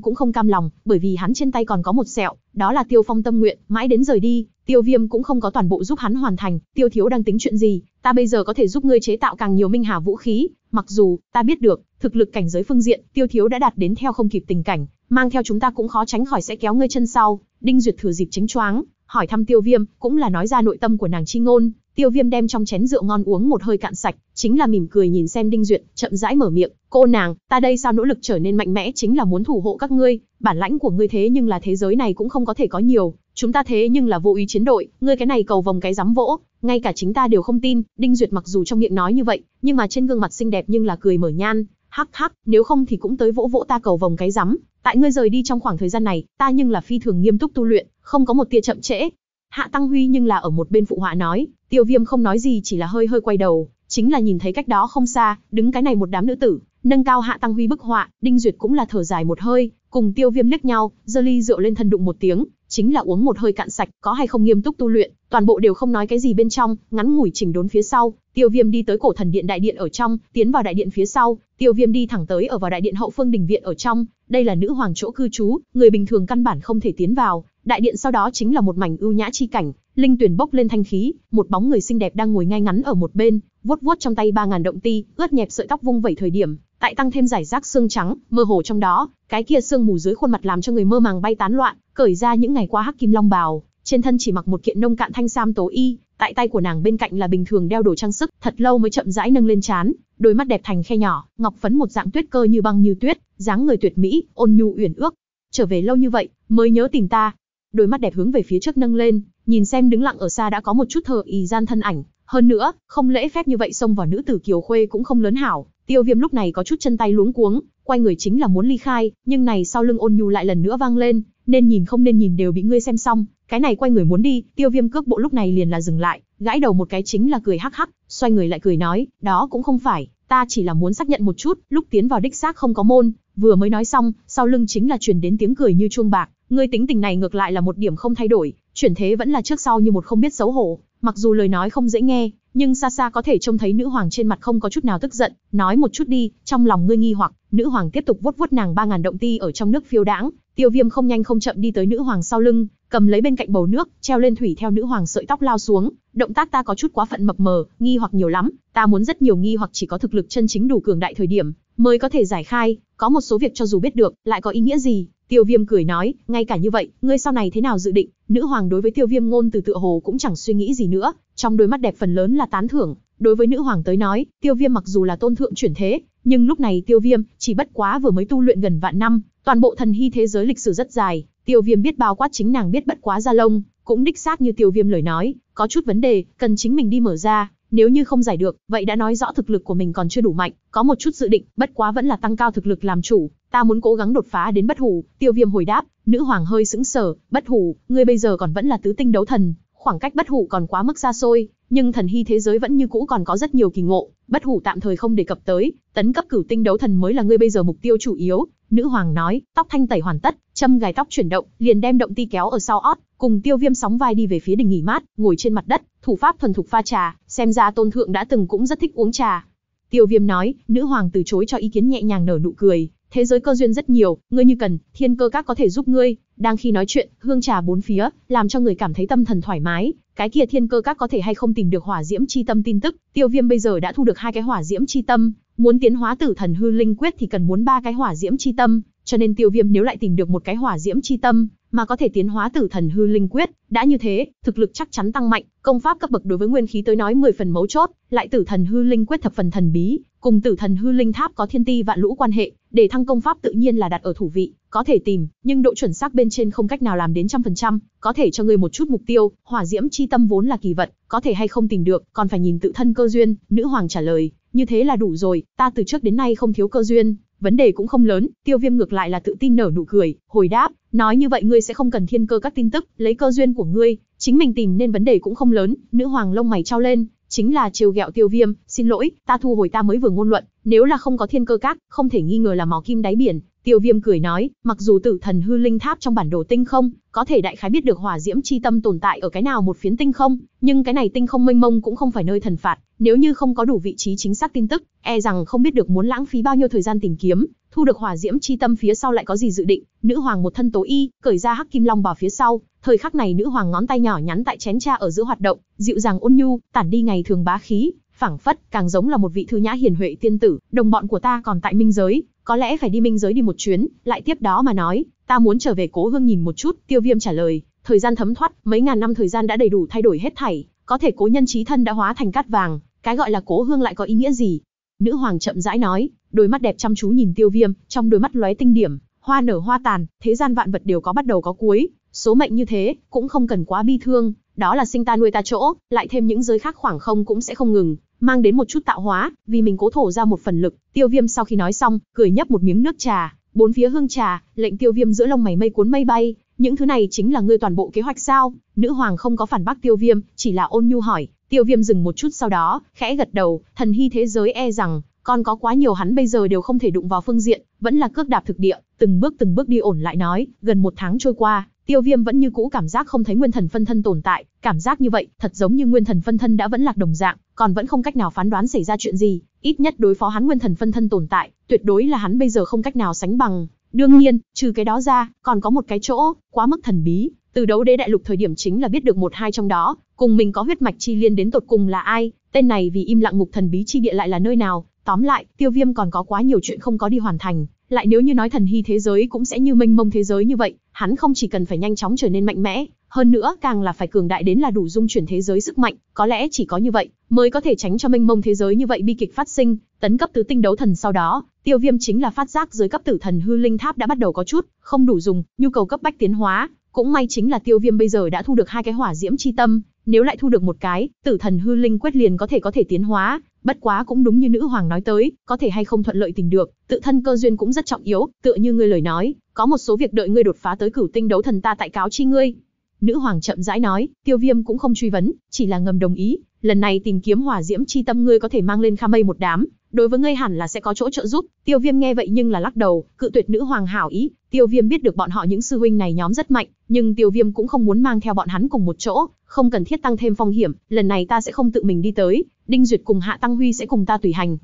[SPEAKER 1] cũng không cam lòng, bởi vì hắn trên tay còn có một sẹo, đó là tiêu phong tâm nguyện, mãi đến rời đi, Tiêu Viêm cũng không có toàn bộ giúp hắn hoàn thành, Tiêu thiếu đang tính chuyện gì, ta bây giờ có thể giúp ngươi chế tạo càng nhiều minh hà vũ khí, mặc dù ta biết được, thực lực cảnh giới phương diện, Tiêu thiếu đã đạt đến theo không kịp tình cảnh, mang theo chúng ta cũng khó tránh khỏi sẽ kéo ngươi chân sau. Đinh Duyệt thừa dịp chính choáng, hỏi thăm Tiêu Viêm, cũng là nói ra nội tâm của nàng chi ngôn, Tiêu Viêm đem trong chén rượu ngon uống một hơi cạn sạch, chính là mỉm cười nhìn xem Đinh Duyệt, chậm rãi mở miệng, "Cô nàng, ta đây sao nỗ lực trở nên mạnh mẽ chính là muốn thủ hộ các ngươi, bản lãnh của ngươi thế nhưng là thế giới này cũng không có thể có nhiều, Chúng ta thế nhưng là vô ý chiến đội, ngươi cái này cầu vòng cái rắm vỗ, ngay cả chính ta đều không tin, Đinh Duyệt mặc dù trong miệng nói như vậy, nhưng mà trên gương mặt xinh đẹp nhưng là cười mở nhan, hắc hắc, nếu không thì cũng tới vỗ vỗ ta cầu vòng cái rắm, tại ngươi rời đi trong khoảng thời gian này, ta nhưng là phi thường nghiêm túc tu luyện, không có một tia chậm trễ. Hạ Tăng Huy nhưng là ở một bên phụ họa nói, Tiêu Viêm không nói gì chỉ là hơi hơi quay đầu, chính là nhìn thấy cách đó không xa, đứng cái này một đám nữ tử, nâng cao Hạ Tăng Huy bức họa, Đinh Duyệt cũng là thở dài một hơi, cùng Tiêu Viêm liếc nhau, giơ ly rượu lên thân đụng một tiếng, chính là uống một hơi cạn sạch, có hay không nghiêm túc tu luyện, toàn bộ đều không nói cái gì bên trong, ngắn ngủi chỉnh đốn phía sau, Tiêu Viêm đi tới cổ thần điện đại điện ở trong, tiến vào đại điện phía sau, Tiêu Viêm đi thẳng tới ở vào đại điện hậu phương đình viện ở trong, đây là nữ hoàng chỗ cư trú, người bình thường căn bản không thể tiến vào, đại điện sau đó chính là một mảnh ưu nhã chi cảnh, linh tuyển bốc lên thanh khí, một bóng người xinh đẹp đang ngồi ngay ngắn ở một bên, vuốt vuốt trong tay ba ngàn động ti, ướt nhẹp sợi tóc vung vẩy thời điểm, tại tăng thêm giải rác xương trắng, mơ hồ trong đó, cái kia sương mù dưới khuôn mặt làm cho người mơ màng bay tán loạn, cởi ra những ngày qua hắc kim long bào, trên thân chỉ mặc một kiện nông cạn thanh sam tố y, tại tay của nàng bên cạnh là bình thường đeo đồ trang sức, thật lâu mới chậm rãi nâng lên chán, đôi mắt đẹp thành khe nhỏ, ngọc phấn một dạng tuyết cơ như băng như tuyết, dáng người tuyệt mỹ, ôn nhu uyển ước. Trở về lâu như vậy, mới nhớ tìm ta. Đôi mắt đẹp hướng về phía trước nâng lên, nhìn xem đứng lặng ở xa đã có một chút thờ ý gian thân ảnh, hơn nữa, không lễ phép như vậy xông vào nữ tử Kiều Khuê cũng không lớn hảo, Tiêu Viêm lúc này có chút chân tay luống cuống, quay người chính là muốn ly khai, nhưng này sau lưng Ôn Nhu lại lần nữa vang lên, nên nhìn không nên nhìn đều bị ngươi xem xong, cái này quay người muốn đi, Tiêu Viêm cước bộ lúc này liền là dừng lại, gãi đầu một cái chính là cười hắc hắc, xoay người lại cười nói, đó cũng không phải, ta chỉ là muốn xác nhận một chút, lúc tiến vào đích xác không có môn, vừa mới nói xong, sau lưng chính là truyền đến tiếng cười như chuông bạc, ngươi tính tình này ngược lại là một điểm không thay đổi, chuyển thế vẫn là trước sau như một không biết xấu hổ, Mặc dù lời nói không dễ nghe, nhưng xa xa có thể trông thấy nữ hoàng trên mặt không có chút nào tức giận, nói một chút đi, trong lòng ngươi nghi hoặc, nữ hoàng tiếp tục vuốt vuốt nàng ba ngàn động ti ở trong nước phiêu đãng, Tiêu Viêm không nhanh không chậm đi tới nữ hoàng sau lưng, cầm lấy bên cạnh bầu nước, treo lên thủy theo nữ hoàng sợi tóc lao xuống, động tác ta có chút quá phận mập mờ, nghi hoặc nhiều lắm, ta muốn rất nhiều nghi hoặc chỉ có thực lực chân chính đủ cường đại thời điểm, mới có thể giải khai, có một số việc cho dù biết được, lại có ý nghĩa gì? Tiêu Viêm cười nói, ngay cả như vậy, ngươi sau này thế nào dự định? Nữ hoàng đối với Tiêu Viêm ngôn từ tựa hồ cũng chẳng suy nghĩ gì nữa, trong đôi mắt đẹp phần lớn là tán thưởng. Đối với nữ hoàng tới nói, Tiêu Viêm mặc dù là tôn thượng chuyển thế, nhưng lúc này Tiêu Viêm chỉ bất quá vừa mới tu luyện gần vạn năm, toàn bộ thần hy thế giới lịch sử rất dài, Tiêu Viêm biết bao quát chính nàng biết bất quá ra lông, cũng đích xác như Tiêu Viêm lời nói, có chút vấn đề, cần chính mình đi mở ra, nếu như không giải được, vậy đã nói rõ thực lực của mình còn chưa đủ mạnh, có một chút dự định, bất quá vẫn là tăng cao thực lực làm chủ, ta muốn cố gắng đột phá đến bất hủ, tiêu viêm hồi đáp, nữ hoàng hơi sững sờ, bất hủ, ngươi bây giờ còn vẫn là tứ tinh đấu thần, khoảng cách bất hủ còn quá mức xa xôi, nhưng thần hy thế giới vẫn như cũ còn có rất nhiều kỳ ngộ, bất hủ tạm thời không đề cập tới, tấn cấp cửu tinh đấu thần mới là ngươi bây giờ mục tiêu chủ yếu, nữ hoàng nói, tóc thanh tẩy hoàn tất, châm gài tóc chuyển động, liền đem động ti kéo ở sau ót, cùng tiêu viêm sóng vai đi về phía đình nghỉ mát, ngồi trên mặt đất, thủ pháp thuần thục pha trà, xem ra tôn thượng đã từng cũng rất thích uống trà. Tiêu viêm nói, nữ hoàng từ chối cho ý kiến nhẹ nhàng nở nụ cười, thế giới cơ duyên rất nhiều, ngươi như cần, thiên cơ các có thể giúp ngươi. Đang khi nói chuyện, hương trà bốn phía, làm cho người cảm thấy tâm thần thoải mái. Cái kia thiên cơ các có thể hay không tìm được hỏa diễm chi tâm tin tức, tiêu viêm bây giờ đã thu được hai cái hỏa diễm chi tâm, muốn tiến hóa tử thần hư linh quyết thì cần muốn ba cái hỏa diễm chi tâm, cho nên tiêu viêm nếu lại tìm được một cái hỏa diễm chi tâm, mà có thể tiến hóa tử thần hư linh quyết, đã như thế, thực lực chắc chắn tăng mạnh, công pháp cấp bậc đối với nguyên khí tới nói 10 phần mấu chốt, lại tử thần hư linh quyết thập phần thần bí, cùng tử thần hư linh tháp có thiên ti vạn lũ quan hệ, để thăng công pháp tự nhiên là đặt ở thủ vị, có thể tìm, nhưng độ chuẩn xác bên trên không cách nào làm đến trăm phần trăm, có thể cho người một chút mục tiêu, hỏa diễm chi tâm vốn là kỳ vật, có thể hay không tìm được, còn phải nhìn tự thân cơ duyên, nữ hoàng trả lời, như thế là đủ rồi, ta từ trước đến nay không thiếu cơ duyên, vấn đề cũng không lớn, tiêu viêm ngược lại là tự tin nở nụ cười, hồi đáp, nói như vậy ngươi sẽ không cần thiên cơ các tin tức, lấy cơ duyên của ngươi, chính mình tìm nên vấn đề cũng không lớn, nữ hoàng lông mày trao lên, chính là trêu ghẹo tiêu viêm, xin lỗi, ta thu hồi ta mới vừa ngôn luận, nếu là không có thiên cơ các, không thể nghi ngờ là mỏ kim đáy biển. Tiêu viêm cười nói, mặc dù tử thần hư linh tháp trong bản đồ tinh không, có thể đại khái biết được hỏa diễm chi tâm tồn tại ở cái nào một phiến tinh không, nhưng cái này tinh không mênh mông cũng không phải nơi thần phạt, nếu như không có đủ vị trí chính xác tin tức, e rằng không biết được muốn lãng phí bao nhiêu thời gian tìm kiếm, thu được hỏa diễm chi tâm phía sau lại có gì dự định nữ hoàng một thân tố y cởi ra hắc kim long bào phía sau Thời khắc này nữ hoàng ngón tay nhỏ nhắn tại chén trà ở giữa hoạt động, dịu dàng ôn nhu, tản đi ngày thường bá khí, phảng phất càng giống là một vị thư nhã hiền huệ tiên tử, đồng bọn của ta còn tại minh giới, có lẽ phải đi minh giới đi một chuyến, lại tiếp đó mà nói, ta muốn trở về cố hương nhìn một chút, Tiêu Viêm trả lời, thời gian thấm thoát, mấy ngàn năm thời gian đã đầy đủ thay đổi hết thảy, có thể cố nhân trí thân đã hóa thành cát vàng, cái gọi là cố hương lại có ý nghĩa gì? Nữ hoàng chậm rãi nói, đôi mắt đẹp chăm chú nhìn Tiêu Viêm, trong đôi mắt lóe tinh điểm, hoa nở hoa tàn, thế gian vạn vật đều có bắt đầu có cuối, Số mệnh như thế, cũng không cần quá bi thương, đó là sinh ta nuôi ta chỗ, lại thêm những giới khác khoảng không cũng sẽ không ngừng, mang đến một chút tạo hóa, vì mình cố thổ ra một phần lực. Tiêu Viêm sau khi nói xong, cười nhấp một miếng nước trà, bốn phía hương trà, lệnh Tiêu Viêm giữa lông mày mây cuốn mây bay, những thứ này chính là ngươi toàn bộ kế hoạch sao? Nữ hoàng không có phản bác Tiêu Viêm, chỉ là ôn nhu hỏi. Tiêu Viêm dừng một chút sau đó, khẽ gật đầu, thần hy thế giới e rằng còn có quá nhiều hắn bây giờ đều không thể đụng vào phương diện, vẫn là cước đạp thực địa, từng bước từng bước đi ổn lại nói, gần một tháng trôi qua, Tiêu Viêm vẫn như cũ cảm giác không thấy nguyên thần phân thân tồn tại, cảm giác như vậy, thật giống như nguyên thần phân thân đã vẫn lạc đồng dạng, còn vẫn không cách nào phán đoán xảy ra chuyện gì, ít nhất đối phó hắn nguyên thần phân thân tồn tại, tuyệt đối là hắn bây giờ không cách nào sánh bằng. Đương nhiên, trừ cái đó ra, còn có một cái chỗ quá mức thần bí, từ đấu đế đại lục thời điểm chính là biết được một hai trong đó, cùng mình có huyết mạch chi liên đến tột cùng là ai, tên này vì im lặng ngục thần bí chi địa lại là nơi nào, tóm lại, Tiêu Viêm còn có quá nhiều chuyện không có đi hoàn thành, lại nếu như nói thần hy thế giới cũng sẽ như mênh mông thế giới như vậy, hắn không chỉ cần phải nhanh chóng trở nên mạnh mẽ, hơn nữa càng là phải cường đại đến là đủ dung chuyển thế giới sức mạnh, có lẽ chỉ có như vậy mới có thể tránh cho mênh mông thế giới như vậy bi kịch phát sinh, tấn cấp tứ tinh đấu thần sau đó, Tiêu Viêm chính là phát giác dưới cấp tử thần hư linh tháp đã bắt đầu có chút không đủ dùng, nhu cầu cấp bách tiến hóa, cũng may chính là tiêu viêm bây giờ đã thu được hai cái hỏa diễm chi tâm, nếu lại thu được một cái, tử thần hư linh quyết liền có thể có thể tiến hóa, bất quá cũng đúng như nữ hoàng nói tới, có thể hay không thuận lợi tình được, tự thân cơ duyên cũng rất trọng yếu, tựa như ngươi lời nói, có một số việc đợi ngươi đột phá tới cửu tinh đấu thần ta tại cáo chi ngươi. Nữ hoàng chậm rãi nói, tiêu viêm cũng không truy vấn, chỉ là ngầm đồng ý, lần này tìm kiếm hỏa diễm chi tâm ngươi có thể mang lên Kha Mây một đám, đối với ngươi hẳn là sẽ có chỗ trợ giúp. Tiêu Viêm nghe vậy nhưng là lắc đầu, cự tuyệt nữ hoàng hảo ý, Tiêu Viêm biết được bọn họ những sư huynh này nhóm rất mạnh, nhưng Tiêu Viêm cũng không muốn mang theo bọn hắn cùng một chỗ, không cần thiết tăng thêm phong hiểm, lần này ta sẽ không tự mình đi tới, Đinh Duyệt cùng Hạ Tăng Huy sẽ cùng ta tùy hành.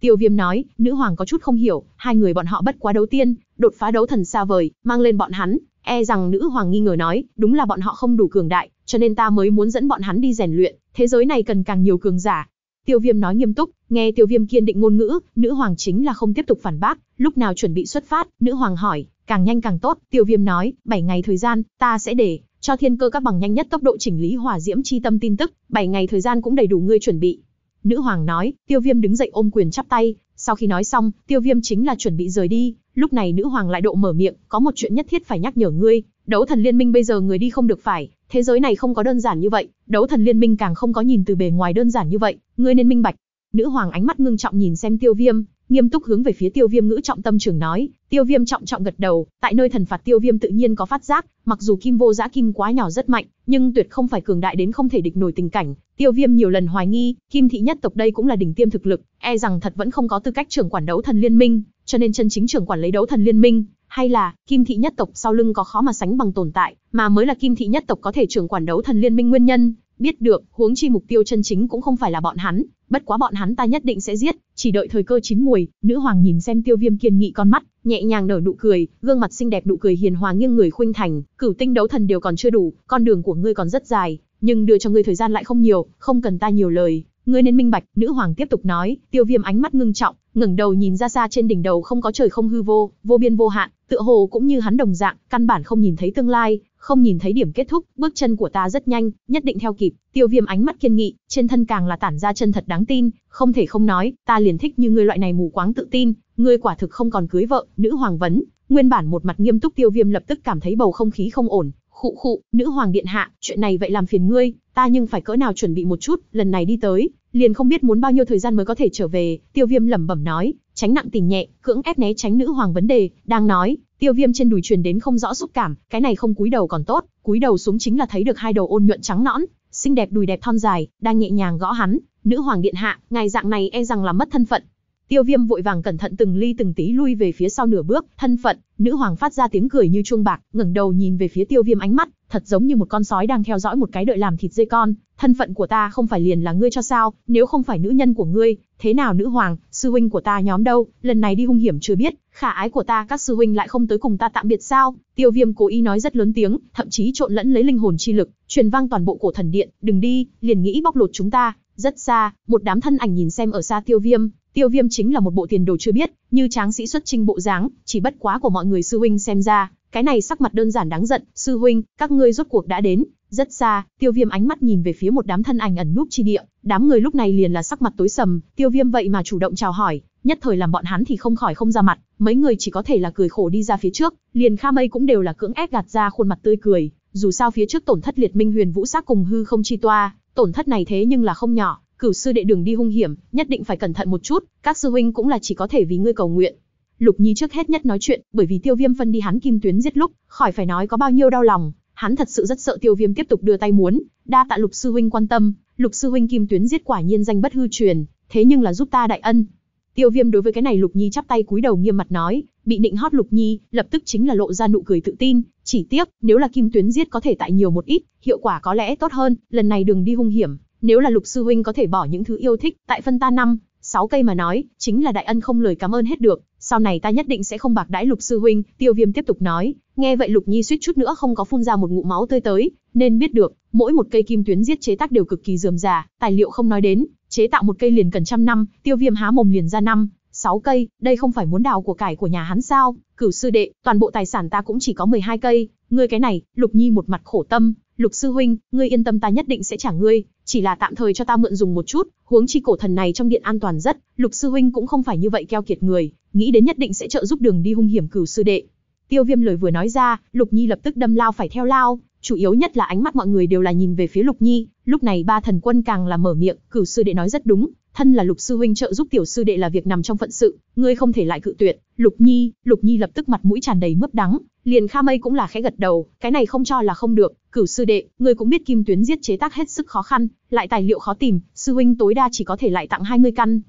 [SPEAKER 1] Tiêu Viêm nói, nữ hoàng có chút không hiểu, hai người bọn họ bất quá đấu tiên, đột phá đấu thần xa vời, mang lên bọn hắn, e rằng nữ hoàng nghi ngờ nói, đúng là bọn họ không đủ cường đại, cho nên ta mới muốn dẫn bọn hắn đi rèn luyện, thế giới này cần càng nhiều cường giả. Tiêu Viêm nói nghiêm túc, nghe Tiêu Viêm kiên định ngôn ngữ, nữ hoàng chính là không tiếp tục phản bác, lúc nào chuẩn bị xuất phát, nữ hoàng hỏi, càng nhanh càng tốt, Tiêu Viêm nói, 7 ngày thời gian, ta sẽ để cho thiên cơ các bằng nhanh nhất tốc độ chỉnh lý hỏa diễm chi tâm tin tức, 7 ngày thời gian cũng đầy đủ ngươi chuẩn bị. Nữ hoàng nói, Tiêu Viêm đứng dậy ôm quyền chắp tay, sau khi nói xong, Tiêu Viêm chính là chuẩn bị rời đi, lúc này nữ hoàng lại độ mở miệng, có một chuyện nhất thiết phải nhắc nhở ngươi, đấu thần liên minh bây giờ người đi không được phải, Thế giới này không có đơn giản như vậy, đấu thần liên minh càng không có nhìn từ bề ngoài đơn giản như vậy, ngươi nên minh bạch. Nữ hoàng ánh mắt ngưng trọng nhìn xem Tiêu Viêm, nghiêm túc hướng về phía Tiêu Viêm ngữ trọng tâm trường nói, Tiêu Viêm trọng trọng gật đầu, tại nơi thần phạt Tiêu Viêm tự nhiên có phát giác, mặc dù Kim Vô Giã Kim quá nhỏ rất mạnh, nhưng tuyệt không phải cường đại đến không thể địch nổi tình cảnh, Tiêu Viêm nhiều lần hoài nghi, Kim thị nhất tộc đây cũng là đỉnh tiêm thực lực, e rằng thật vẫn không có tư cách trưởng quản đấu thần liên minh, cho nên chân chính trưởng quản lấy đấu thần liên minh hay là kim thị nhất tộc sau lưng có khó mà sánh bằng tồn tại, mà mới là kim thị nhất tộc có thể trưởng quản đấu thần liên minh nguyên nhân. Biết được, huống chi mục tiêu chân chính cũng không phải là bọn hắn, bất quá bọn hắn ta nhất định sẽ giết, chỉ đợi thời cơ chín mùi. nữ hoàng nhìn xem Tiêu Viêm kiên nghị con mắt, nhẹ nhàng nở nụ cười, gương mặt xinh đẹp nụ cười hiền hòa nghiêng người khuynh thành, cửu tinh đấu thần đều còn chưa đủ, con đường của ngươi còn rất dài, nhưng đưa cho ngươi thời gian lại không nhiều, không cần ta nhiều lời, ngươi nên minh bạch, nữ hoàng tiếp tục nói, tiêu viêm ánh mắt ngưng trọng, ngẩng đầu nhìn ra xa trên đỉnh đầu không có trời không hư vô, vô biên vô hạn, tựa hồ cũng như hắn đồng dạng, căn bản không nhìn thấy tương lai, không nhìn thấy điểm kết thúc, bước chân của ta rất nhanh, nhất định theo kịp, tiêu viêm ánh mắt kiên nghị, trên thân càng là tản ra chân thật đáng tin, không thể không nói, ta liền thích như ngươi loại này mù quáng tự tin, ngươi quả thực không còn cưới vợ, nữ hoàng vấn, nguyên bản một mặt nghiêm túc tiêu viêm lập tức cảm thấy bầu không khí không ổn, khụ khụ, nữ hoàng điện hạ, chuyện này vậy làm phiền ngươi, ta nhưng phải cỡ nào chuẩn bị một chút, lần này đi tới, liền không biết muốn bao nhiêu thời gian mới có thể trở về, Tiêu Viêm lẩm bẩm nói, tránh nặng tình nhẹ, cưỡng ép né tránh nữ hoàng vấn đề, đang nói, Tiêu Viêm trên đùi truyền đến không rõ xúc cảm, cái này không cúi đầu còn tốt, cúi đầu xuống chính là thấy được hai đầu ôn nhuận trắng nõn, xinh đẹp đùi đẹp thon dài, đang nhẹ nhàng gõ hắn, nữ hoàng điện hạ, ngài dạng này e rằng là mất thân phận, Tiêu Viêm vội vàng cẩn thận từng ly từng tí lui về phía sau nửa bước, thân phận, nữ hoàng phát ra tiếng cười như chuông bạc, ngẩng đầu nhìn về phía Tiêu Viêm ánh mắt, thật giống như một con sói đang theo dõi một cái đợi làm thịt dê con, thân phận của ta không phải liền là ngươi cho sao, nếu không phải nữ nhân của ngươi, thế nào nữ hoàng, sư huynh của ta nhóm đâu, lần này đi hung hiểm chưa biết, khả ái của ta các sư huynh lại không tới cùng ta tạm biệt sao? Tiêu Viêm cố ý nói rất lớn tiếng, thậm chí trộn lẫn lấy linh hồn chi lực, truyền vang toàn bộ cổ thần điện, đừng đi, liền nghĩ bóc lột chúng ta, rất xa, một đám thân ảnh nhìn xem ở xa Tiêu Viêm, tiêu viêm chính là một bộ tiền đồ chưa biết, như tráng sĩ xuất trinh bộ dáng, chỉ bất quá của mọi người sư huynh xem ra, cái này sắc mặt đơn giản đáng giận, sư huynh, các ngươi rốt cuộc đã đến, rất xa, tiêu viêm ánh mắt nhìn về phía một đám thân ảnh ẩn núp chi địa, đám người lúc này liền là sắc mặt tối sầm, tiêu viêm vậy mà chủ động chào hỏi, nhất thời làm bọn hắn thì không khỏi không ra mặt, mấy người chỉ có thể là cười khổ đi ra phía trước, liền Kha Mây cũng đều là cưỡng ép gạt ra khuôn mặt tươi cười, dù sao phía trước tổn thất liệt minh huyền vũ sát cùng hư không chi toa, tổn thất này thế nhưng là không nhỏ, cửu sư đệ đường đi hung hiểm, nhất định phải cẩn thận một chút, các sư huynh cũng là chỉ có thể vì ngươi cầu nguyện. Lục Nhi trước hết nhất nói chuyện, bởi vì Tiêu Viêm phân đi hắn Kim Tuyến giết lúc, khỏi phải nói có bao nhiêu đau lòng, hắn thật sự rất sợ Tiêu Viêm tiếp tục đưa tay muốn, đa tạ Lục sư huynh quan tâm, Lục sư huynh Kim Tuyến giết quả nhiên danh bất hư truyền, thế nhưng là giúp ta đại ân. Tiêu Viêm đối với cái này Lục Nhi chắp tay cúi đầu nghiêm mặt nói, bị định hót Lục Nhi, lập tức chính là lộ ra nụ cười tự tin, chỉ tiếc, nếu là Kim Tuyến giết có thể tại nhiều một ít, hiệu quả có lẽ tốt hơn, lần này đừng đi hung hiểm, nếu là Lục sư huynh có thể bỏ những thứ yêu thích tại phân ta năm, sáu cây mà nói, chính là đại ân không lời cảm ơn hết được, sau này ta nhất định sẽ không bạc đãi Lục sư huynh." Tiêu Viêm tiếp tục nói, nghe vậy Lục Nhi suýt chút nữa không có phun ra một ngụm máu tươi tới, nên biết được, mỗi một cây kim tuyến giết chế tác đều cực kỳ dườm già tài liệu không nói đến, chế tạo một cây liền cần trăm năm, Tiêu Viêm há mồm liền ra năm, sáu cây, đây không phải muốn đào của cải của nhà hắn sao? Cửu sư đệ, toàn bộ tài sản ta cũng chỉ có 12 cây, ngươi cái này, Lục Nhi một mặt khổ tâm, Lục sư huynh, ngươi yên tâm ta nhất định sẽ trả ngươi, chỉ là tạm thời cho ta mượn dùng một chút, huống chi cổ thần này trong điện an toàn rất, Lục sư huynh cũng không phải như vậy keo kiệt người, nghĩ đến nhất định sẽ trợ giúp đường đi hung hiểm cửu sư đệ. Tiêu Viêm lời vừa nói ra, Lục Nhi lập tức đâm lao phải theo lao, chủ yếu nhất là ánh mắt mọi người đều là nhìn về phía Lục Nhi, lúc này ba thần quân càng là mở miệng, cửu sư đệ nói rất đúng, thân là lục sư huynh trợ giúp tiểu sư đệ là việc nằm trong phận sự, ngươi không thể lại cự tuyệt. Lục Nhi, Lục Nhi lập tức mặt mũi tràn đầy mướp đắng, liền Kha Mây cũng là khẽ gật đầu, cái này không cho là không được. Cửu sư đệ, ngươi cũng biết kim tuyến giết chế tác hết sức khó khăn, lại tài liệu khó tìm, sư huynh tối đa chỉ có thể lại tặng hai 20 căn.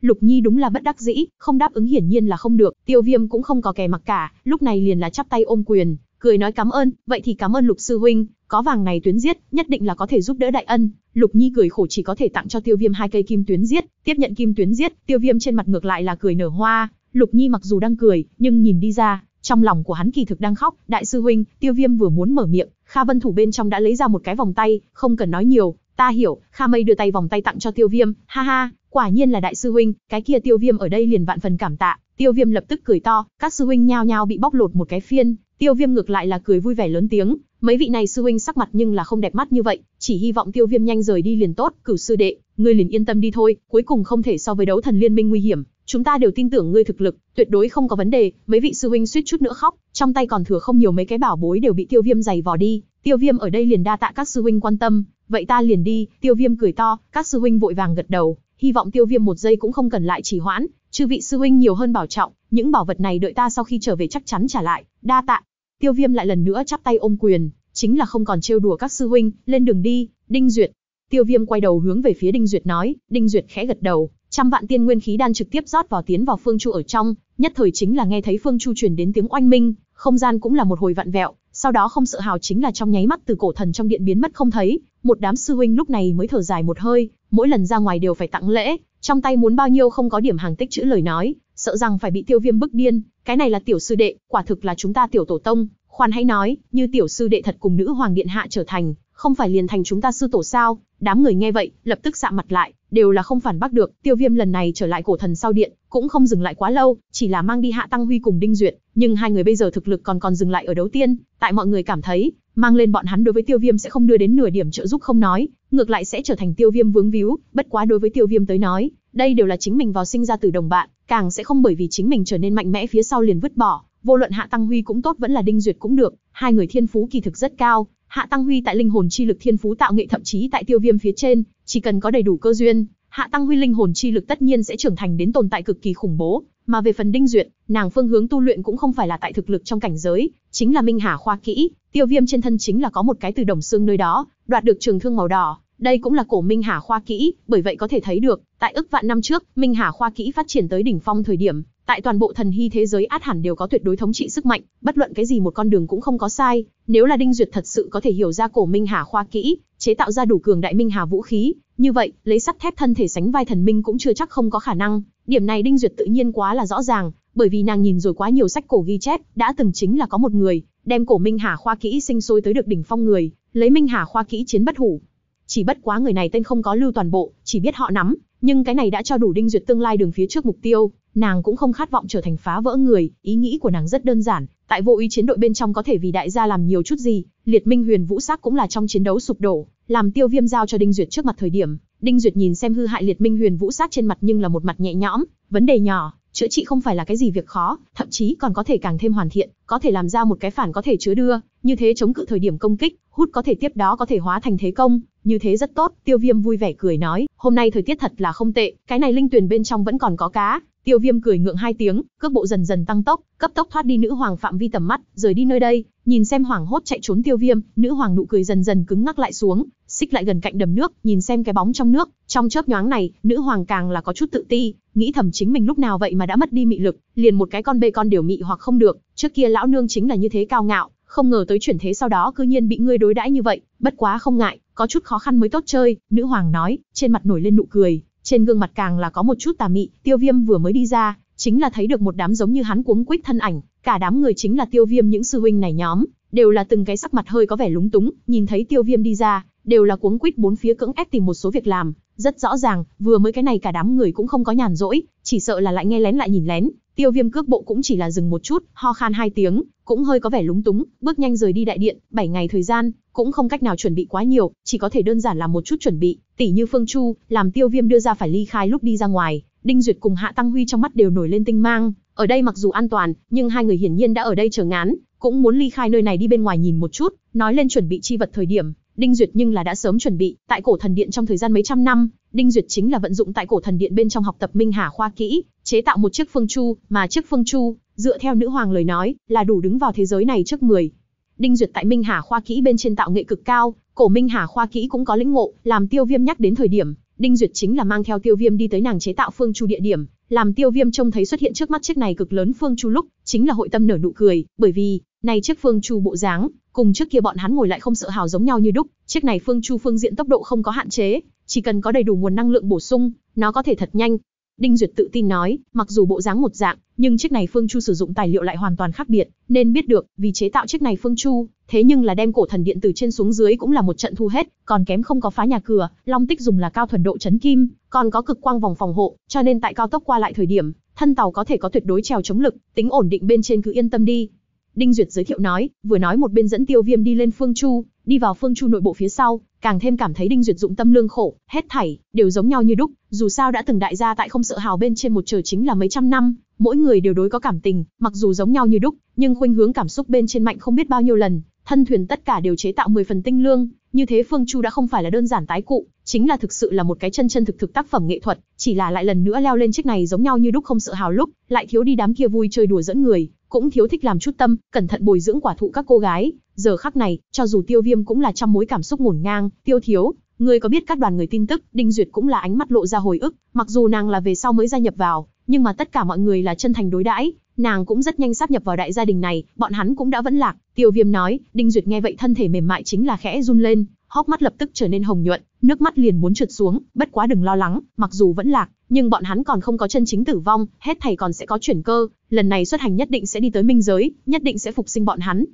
[SPEAKER 1] Lục Nhi đúng là bất đắc dĩ, không đáp ứng hiển nhiên là không được, Tiêu Viêm cũng không có kè mặc cả, lúc này liền là chắp tay ôm quyền, cười nói cảm ơn, vậy thì cảm ơn Lục sư huynh, có vàng này tuyến giết, nhất định là có thể giúp đỡ đại ân, Lục Nhi cười khổ chỉ có thể tặng cho Tiêu Viêm hai cây kim tuyến giết, tiếp nhận kim tuyến giết, Tiêu Viêm trên mặt ngược lại là cười nở hoa, Lục Nhi mặc dù đang cười, nhưng nhìn đi ra, trong lòng của hắn kỳ thực đang khóc, đại sư huynh, Tiêu Viêm vừa muốn mở miệng, Kha Vân thủ bên trong đã lấy ra một cái vòng tay, không cần nói nhiều, ta hiểu, Kha Mây đưa tay vòng tay tặng cho Tiêu Viêm, ha ha, quả nhiên là đại sư huynh, cái kia Tiêu Viêm ở đây liền vạn phần cảm tạ, Tiêu Viêm lập tức cười to, các sư huynh nhao nhao bị bóc lột một cái phiên, Tiêu Viêm ngược lại là cười vui vẻ lớn tiếng, Mấy vị này sư huynh sắc mặt nhưng là không đẹp mắt như vậy, chỉ hy vọng Tiêu Viêm nhanh rời đi liền tốt, cửu sư đệ, ngươi liền yên tâm đi thôi, cuối cùng không thể so với đấu thần liên minh nguy hiểm, chúng ta đều tin tưởng ngươi thực lực, tuyệt đối không có vấn đề, mấy vị sư huynh suýt chút nữa khóc, trong tay còn thừa không nhiều mấy cái bảo bối đều bị Tiêu Viêm giày vò đi, Tiêu Viêm ở đây liền đa tạ các sư huynh quan tâm, vậy ta liền đi, Tiêu Viêm cười to, các sư huynh vội vàng gật đầu, hy vọng Tiêu Viêm một giây cũng không cần lại trì hoãn, chư vị sư huynh nhiều hơn bảo trọng, những bảo vật này đợi ta sau khi trở về chắc chắn trả lại, đa tạ Tiêu Viêm lại lần nữa chắp tay ôm quyền, chính là không còn trêu đùa các sư huynh, lên đường đi, Đinh Duyệt. Tiêu Viêm quay đầu hướng về phía Đinh Duyệt nói, Đinh Duyệt khẽ gật đầu, trăm vạn tiên nguyên khí đan trực tiếp rót vào tiến vào Phương Chu ở trong, nhất thời chính là nghe thấy Phương Chu truyền đến tiếng oanh minh, không gian cũng là một hồi vặn vẹo, sau đó không sợ hào chính là trong nháy mắt từ cổ thần trong điện biến mất không thấy, một đám sư huynh lúc này mới thở dài một hơi, mỗi lần ra ngoài đều phải tặng lễ, trong tay muốn bao nhiêu không có điểm hàng tích chữ lời nói, sợ rằng phải bị Tiêu Viêm bức điên, cái này là tiểu sư đệ, quả thực là chúng ta tiểu tổ tông, khoan hãy nói, như tiểu sư đệ thật cùng nữ hoàng điện hạ trở thành, không phải liền thành chúng ta sư tổ sao? Đám người nghe vậy, lập tức sạm mặt lại, đều là không phản bác được, Tiêu Viêm lần này trở lại cổ thần sau điện, cũng không dừng lại quá lâu, chỉ là mang đi Hạ Tăng Huy cùng Đinh Duyệt, nhưng hai người bây giờ thực lực còn còn dừng lại ở đấu tiên, tại mọi người cảm thấy, mang lên bọn hắn đối với tiêu viêm sẽ không đưa đến nửa điểm trợ giúp không nói, ngược lại sẽ trở thành tiêu viêm vướng víu, bất quá đối với tiêu viêm tới nói, đây đều là chính mình vào sinh ra từ đồng bạn, càng sẽ không bởi vì chính mình trở nên mạnh mẽ phía sau liền vứt bỏ, vô luận Hạ Tăng Huy cũng tốt vẫn là Đinh Duyệt cũng được, hai người thiên phú kỳ thực rất cao, Hạ Tăng Huy tại linh hồn chi lực thiên phú tạo nghệ thậm chí tại tiêu viêm phía trên, chỉ cần có đầy đủ cơ duyên, Hạ Tăng Huy linh hồn chi lực tất nhiên sẽ trưởng thành đến tồn tại cực kỳ khủng bố, mà về phần Đinh Duyệt, nàng phương hướng tu luyện cũng không phải là tại thực lực trong cảnh giới, chính là minh hà khoa kỹ, Tiêu Viêm trên thân chính là có một cái từ đồng xương nơi đó, đoạt được trường thương màu đỏ, đây cũng là cổ Minh Hà khoa kỹ, bởi vậy có thể thấy được, tại ức vạn năm trước, Minh Hà khoa kỹ phát triển tới đỉnh phong thời điểm, tại toàn bộ thần hy thế giới át hẳn đều có tuyệt đối thống trị sức mạnh, bất luận cái gì một con đường cũng không có sai, nếu là Đinh Duyệt thật sự có thể hiểu ra cổ Minh Hà khoa kỹ, chế tạo ra đủ cường đại Minh Hà vũ khí, như vậy, lấy sắt thép thân thể sánh vai thần minh cũng chưa chắc không có khả năng, điểm này Đinh Duyệt tự nhiên quá là rõ ràng, bởi vì nàng nhìn rồi quá nhiều sách cổ ghi chép, đã từng chính là có một người, đem cổ Minh Hà khoa kỹ sinh sôi tới được đỉnh phong người, lấy Minh Hà khoa kỹ chiến bất hủ. Chỉ bất quá người này tên không có lưu toàn bộ, chỉ biết họ nắm, nhưng cái này đã cho đủ đinh duyệt tương lai đường phía trước mục tiêu, nàng cũng không khát vọng trở thành phá vỡ người, ý nghĩ của nàng rất đơn giản, tại vô ý chiến đội bên trong có thể vì đại gia làm nhiều chút gì, liệt minh huyền vũ sắc cũng là trong chiến đấu sụp đổ, làm tiêu viêm giao cho đinh duyệt trước mặt thời điểm, đinh duyệt nhìn xem hư hại liệt minh huyền vũ sát trên mặt nhưng là một mặt nhẹ nhõm, vấn đề nhỏ, chữa trị không phải là cái gì việc khó, thậm chí còn có thể càng thêm hoàn thiện, có thể làm ra một cái phản có thể chứa đưa, như thế chống cự thời điểm công kích, hút có thể tiếp đó có thể hóa thành thế công, như thế rất tốt, Tiêu Viêm vui vẻ cười nói, hôm nay thời tiết thật là không tệ, cái này linh tuyển bên trong vẫn còn có cá. Tiêu Viêm cười ngượng hai tiếng, cước bộ dần dần tăng tốc, cấp tốc thoát đi nữ hoàng phạm vi tầm mắt, rời đi nơi đây, nhìn xem hoảng hốt chạy trốn Tiêu Viêm, nữ hoàng nụ cười dần dần cứng ngắc lại xuống, xích lại gần cạnh đầm nước, nhìn xem cái bóng trong nước, trong chớp nhoáng này, nữ hoàng càng là có chút tự ti, nghĩ thầm chính mình lúc nào vậy mà đã mất đi mị lực, liền một cái con bê con điều mị hoặc không được, trước kia lão nương chính là như thế cao ngạo, không ngờ tới chuyển thế sau đó cư nhiên bị ngươi đối đãi như vậy, bất quá không ngại, có chút khó khăn mới tốt chơi, nữ hoàng nói, trên mặt nổi lên nụ cười, trên gương mặt càng là có một chút tà mị, Tiêu Viêm vừa mới đi ra, chính là thấy được một đám giống như hắn cuống quýt thân ảnh, cả đám người chính là Tiêu Viêm những sư huynh này nhóm, đều là từng cái sắc mặt hơi có vẻ lúng túng, nhìn thấy Tiêu Viêm đi ra, đều là cuống quýt bốn phía cưỡng ép tìm một số việc làm, rất rõ ràng, vừa mới cái này cả đám người cũng không có nhàn rỗi, chỉ sợ là lại nghe lén lại nhìn lén, Tiêu Viêm cước bộ cũng chỉ là dừng một chút, ho khan hai tiếng, cũng hơi có vẻ lúng túng, bước nhanh rời đi đại điện, 7 ngày thời gian, cũng không cách nào chuẩn bị quá nhiều, chỉ có thể đơn giản làm một chút chuẩn bị, tỉ như Phương Chu, làm Tiêu Viêm đưa ra phải ly khai lúc đi ra ngoài, Đinh Duyệt cùng Hạ Tăng Huy trong mắt đều nổi lên tinh mang, ở đây mặc dù an toàn, nhưng hai người hiển nhiên đã ở đây chờ ngán, cũng muốn ly khai nơi này đi bên ngoài nhìn một chút, nói lên chuẩn bị chi vật thời điểm, Đinh Duyệt nhưng là đã sớm chuẩn bị, tại cổ thần điện trong thời gian mấy trăm năm, Đinh Duyệt chính là vận dụng tại cổ thần điện bên trong học tập Minh Hà khoa kỹ, chế tạo một chiếc phương chu, mà chiếc phương chu, dựa theo nữ hoàng lời nói, là đủ đứng vào thế giới này trước 10. Đinh Duyệt tại Minh Hà khoa kỹ bên trên tạo nghệ cực cao, cổ Minh Hà khoa kỹ cũng có lĩnh ngộ, làm Tiêu Viêm nhắc đến thời điểm, Đinh Duyệt chính là mang theo Tiêu Viêm đi tới nàng chế tạo phương chu địa điểm, làm Tiêu Viêm trông thấy xuất hiện trước mắt chiếc này cực lớn phương chu lúc, chính là hội tâm nở nụ cười, bởi vì này chiếc Phương Chu bộ dáng, cùng trước kia bọn hắn ngồi lại không sợ hào giống nhau như đúc, chiếc này Phương Chu phương diện tốc độ không có hạn chế, chỉ cần có đầy đủ nguồn năng lượng bổ sung, nó có thể thật nhanh. Đinh Duyệt tự tin nói, mặc dù bộ dáng một dạng, nhưng chiếc này Phương Chu sử dụng tài liệu lại hoàn toàn khác biệt, nên biết được, vì chế tạo chiếc này Phương Chu, thế nhưng là đem cổ thần điện từ trên xuống dưới cũng là một trận thu hết, còn kém không có phá nhà cửa, Long Tích dùng là cao thuần độ chấn kim, còn có cực quang vòng phòng hộ, cho nên tại cao tốc qua lại thời điểm, thân tàu có thể có tuyệt đối trèo chống lực, tính ổn định bên trên cứ yên tâm đi, Đinh Duyệt giới thiệu nói, vừa nói một bên dẫn Tiêu Viêm đi lên Phương Chu, đi vào Phương Chu nội bộ phía sau, càng thêm cảm thấy Đinh Duyệt dụng tâm lương khổ, hết thảy đều giống nhau như đúc, dù sao đã từng đại gia tại không sợ hào bên trên một trời chính là mấy trăm năm, mỗi người đều đối có cảm tình, mặc dù giống nhau như đúc, nhưng khuynh hướng cảm xúc bên trên mạnh không biết bao nhiêu lần, thân thuyền tất cả đều chế tạo 10 phần tinh lương, như thế Phương Chu đã không phải là đơn giản tái cụ, chính là thực sự là một cái chân chân thực thực tác phẩm nghệ thuật, chỉ là lại lần nữa leo lên chiếc này giống nhau như đúc không sợ hào lúc, lại thiếu đi đám kia vui chơi đùa dẫn người, cũng thiếu thích làm chút tâm, cẩn thận bồi dưỡng quả thụ các cô gái. Giờ khắc này, cho dù tiêu viêm cũng là trong mối cảm xúc ngổn ngang, tiêu thiếu, Ngươi có biết các đoàn người tin tức, Đinh Duyệt cũng là ánh mắt lộ ra hồi ức, mặc dù nàng là về sau mới gia nhập vào, nhưng mà tất cả mọi người là chân thành đối đãi, nàng cũng rất nhanh sáp nhập vào đại gia đình này, bọn hắn cũng đã vẫn lạc. Tiêu Viêm nói, Đinh Duyệt nghe vậy thân thể mềm mại chính là khẽ run lên, hốc mắt lập tức trở nên hồng nhuận, nước mắt liền muốn trượt xuống, bất quá đừng lo lắng, mặc dù vẫn lạc, nhưng bọn hắn còn không có chân chính tử vong, hết thảy còn sẽ có chuyển cơ, lần này xuất hành nhất định sẽ đi tới minh giới, nhất định sẽ phục sinh bọn hắn.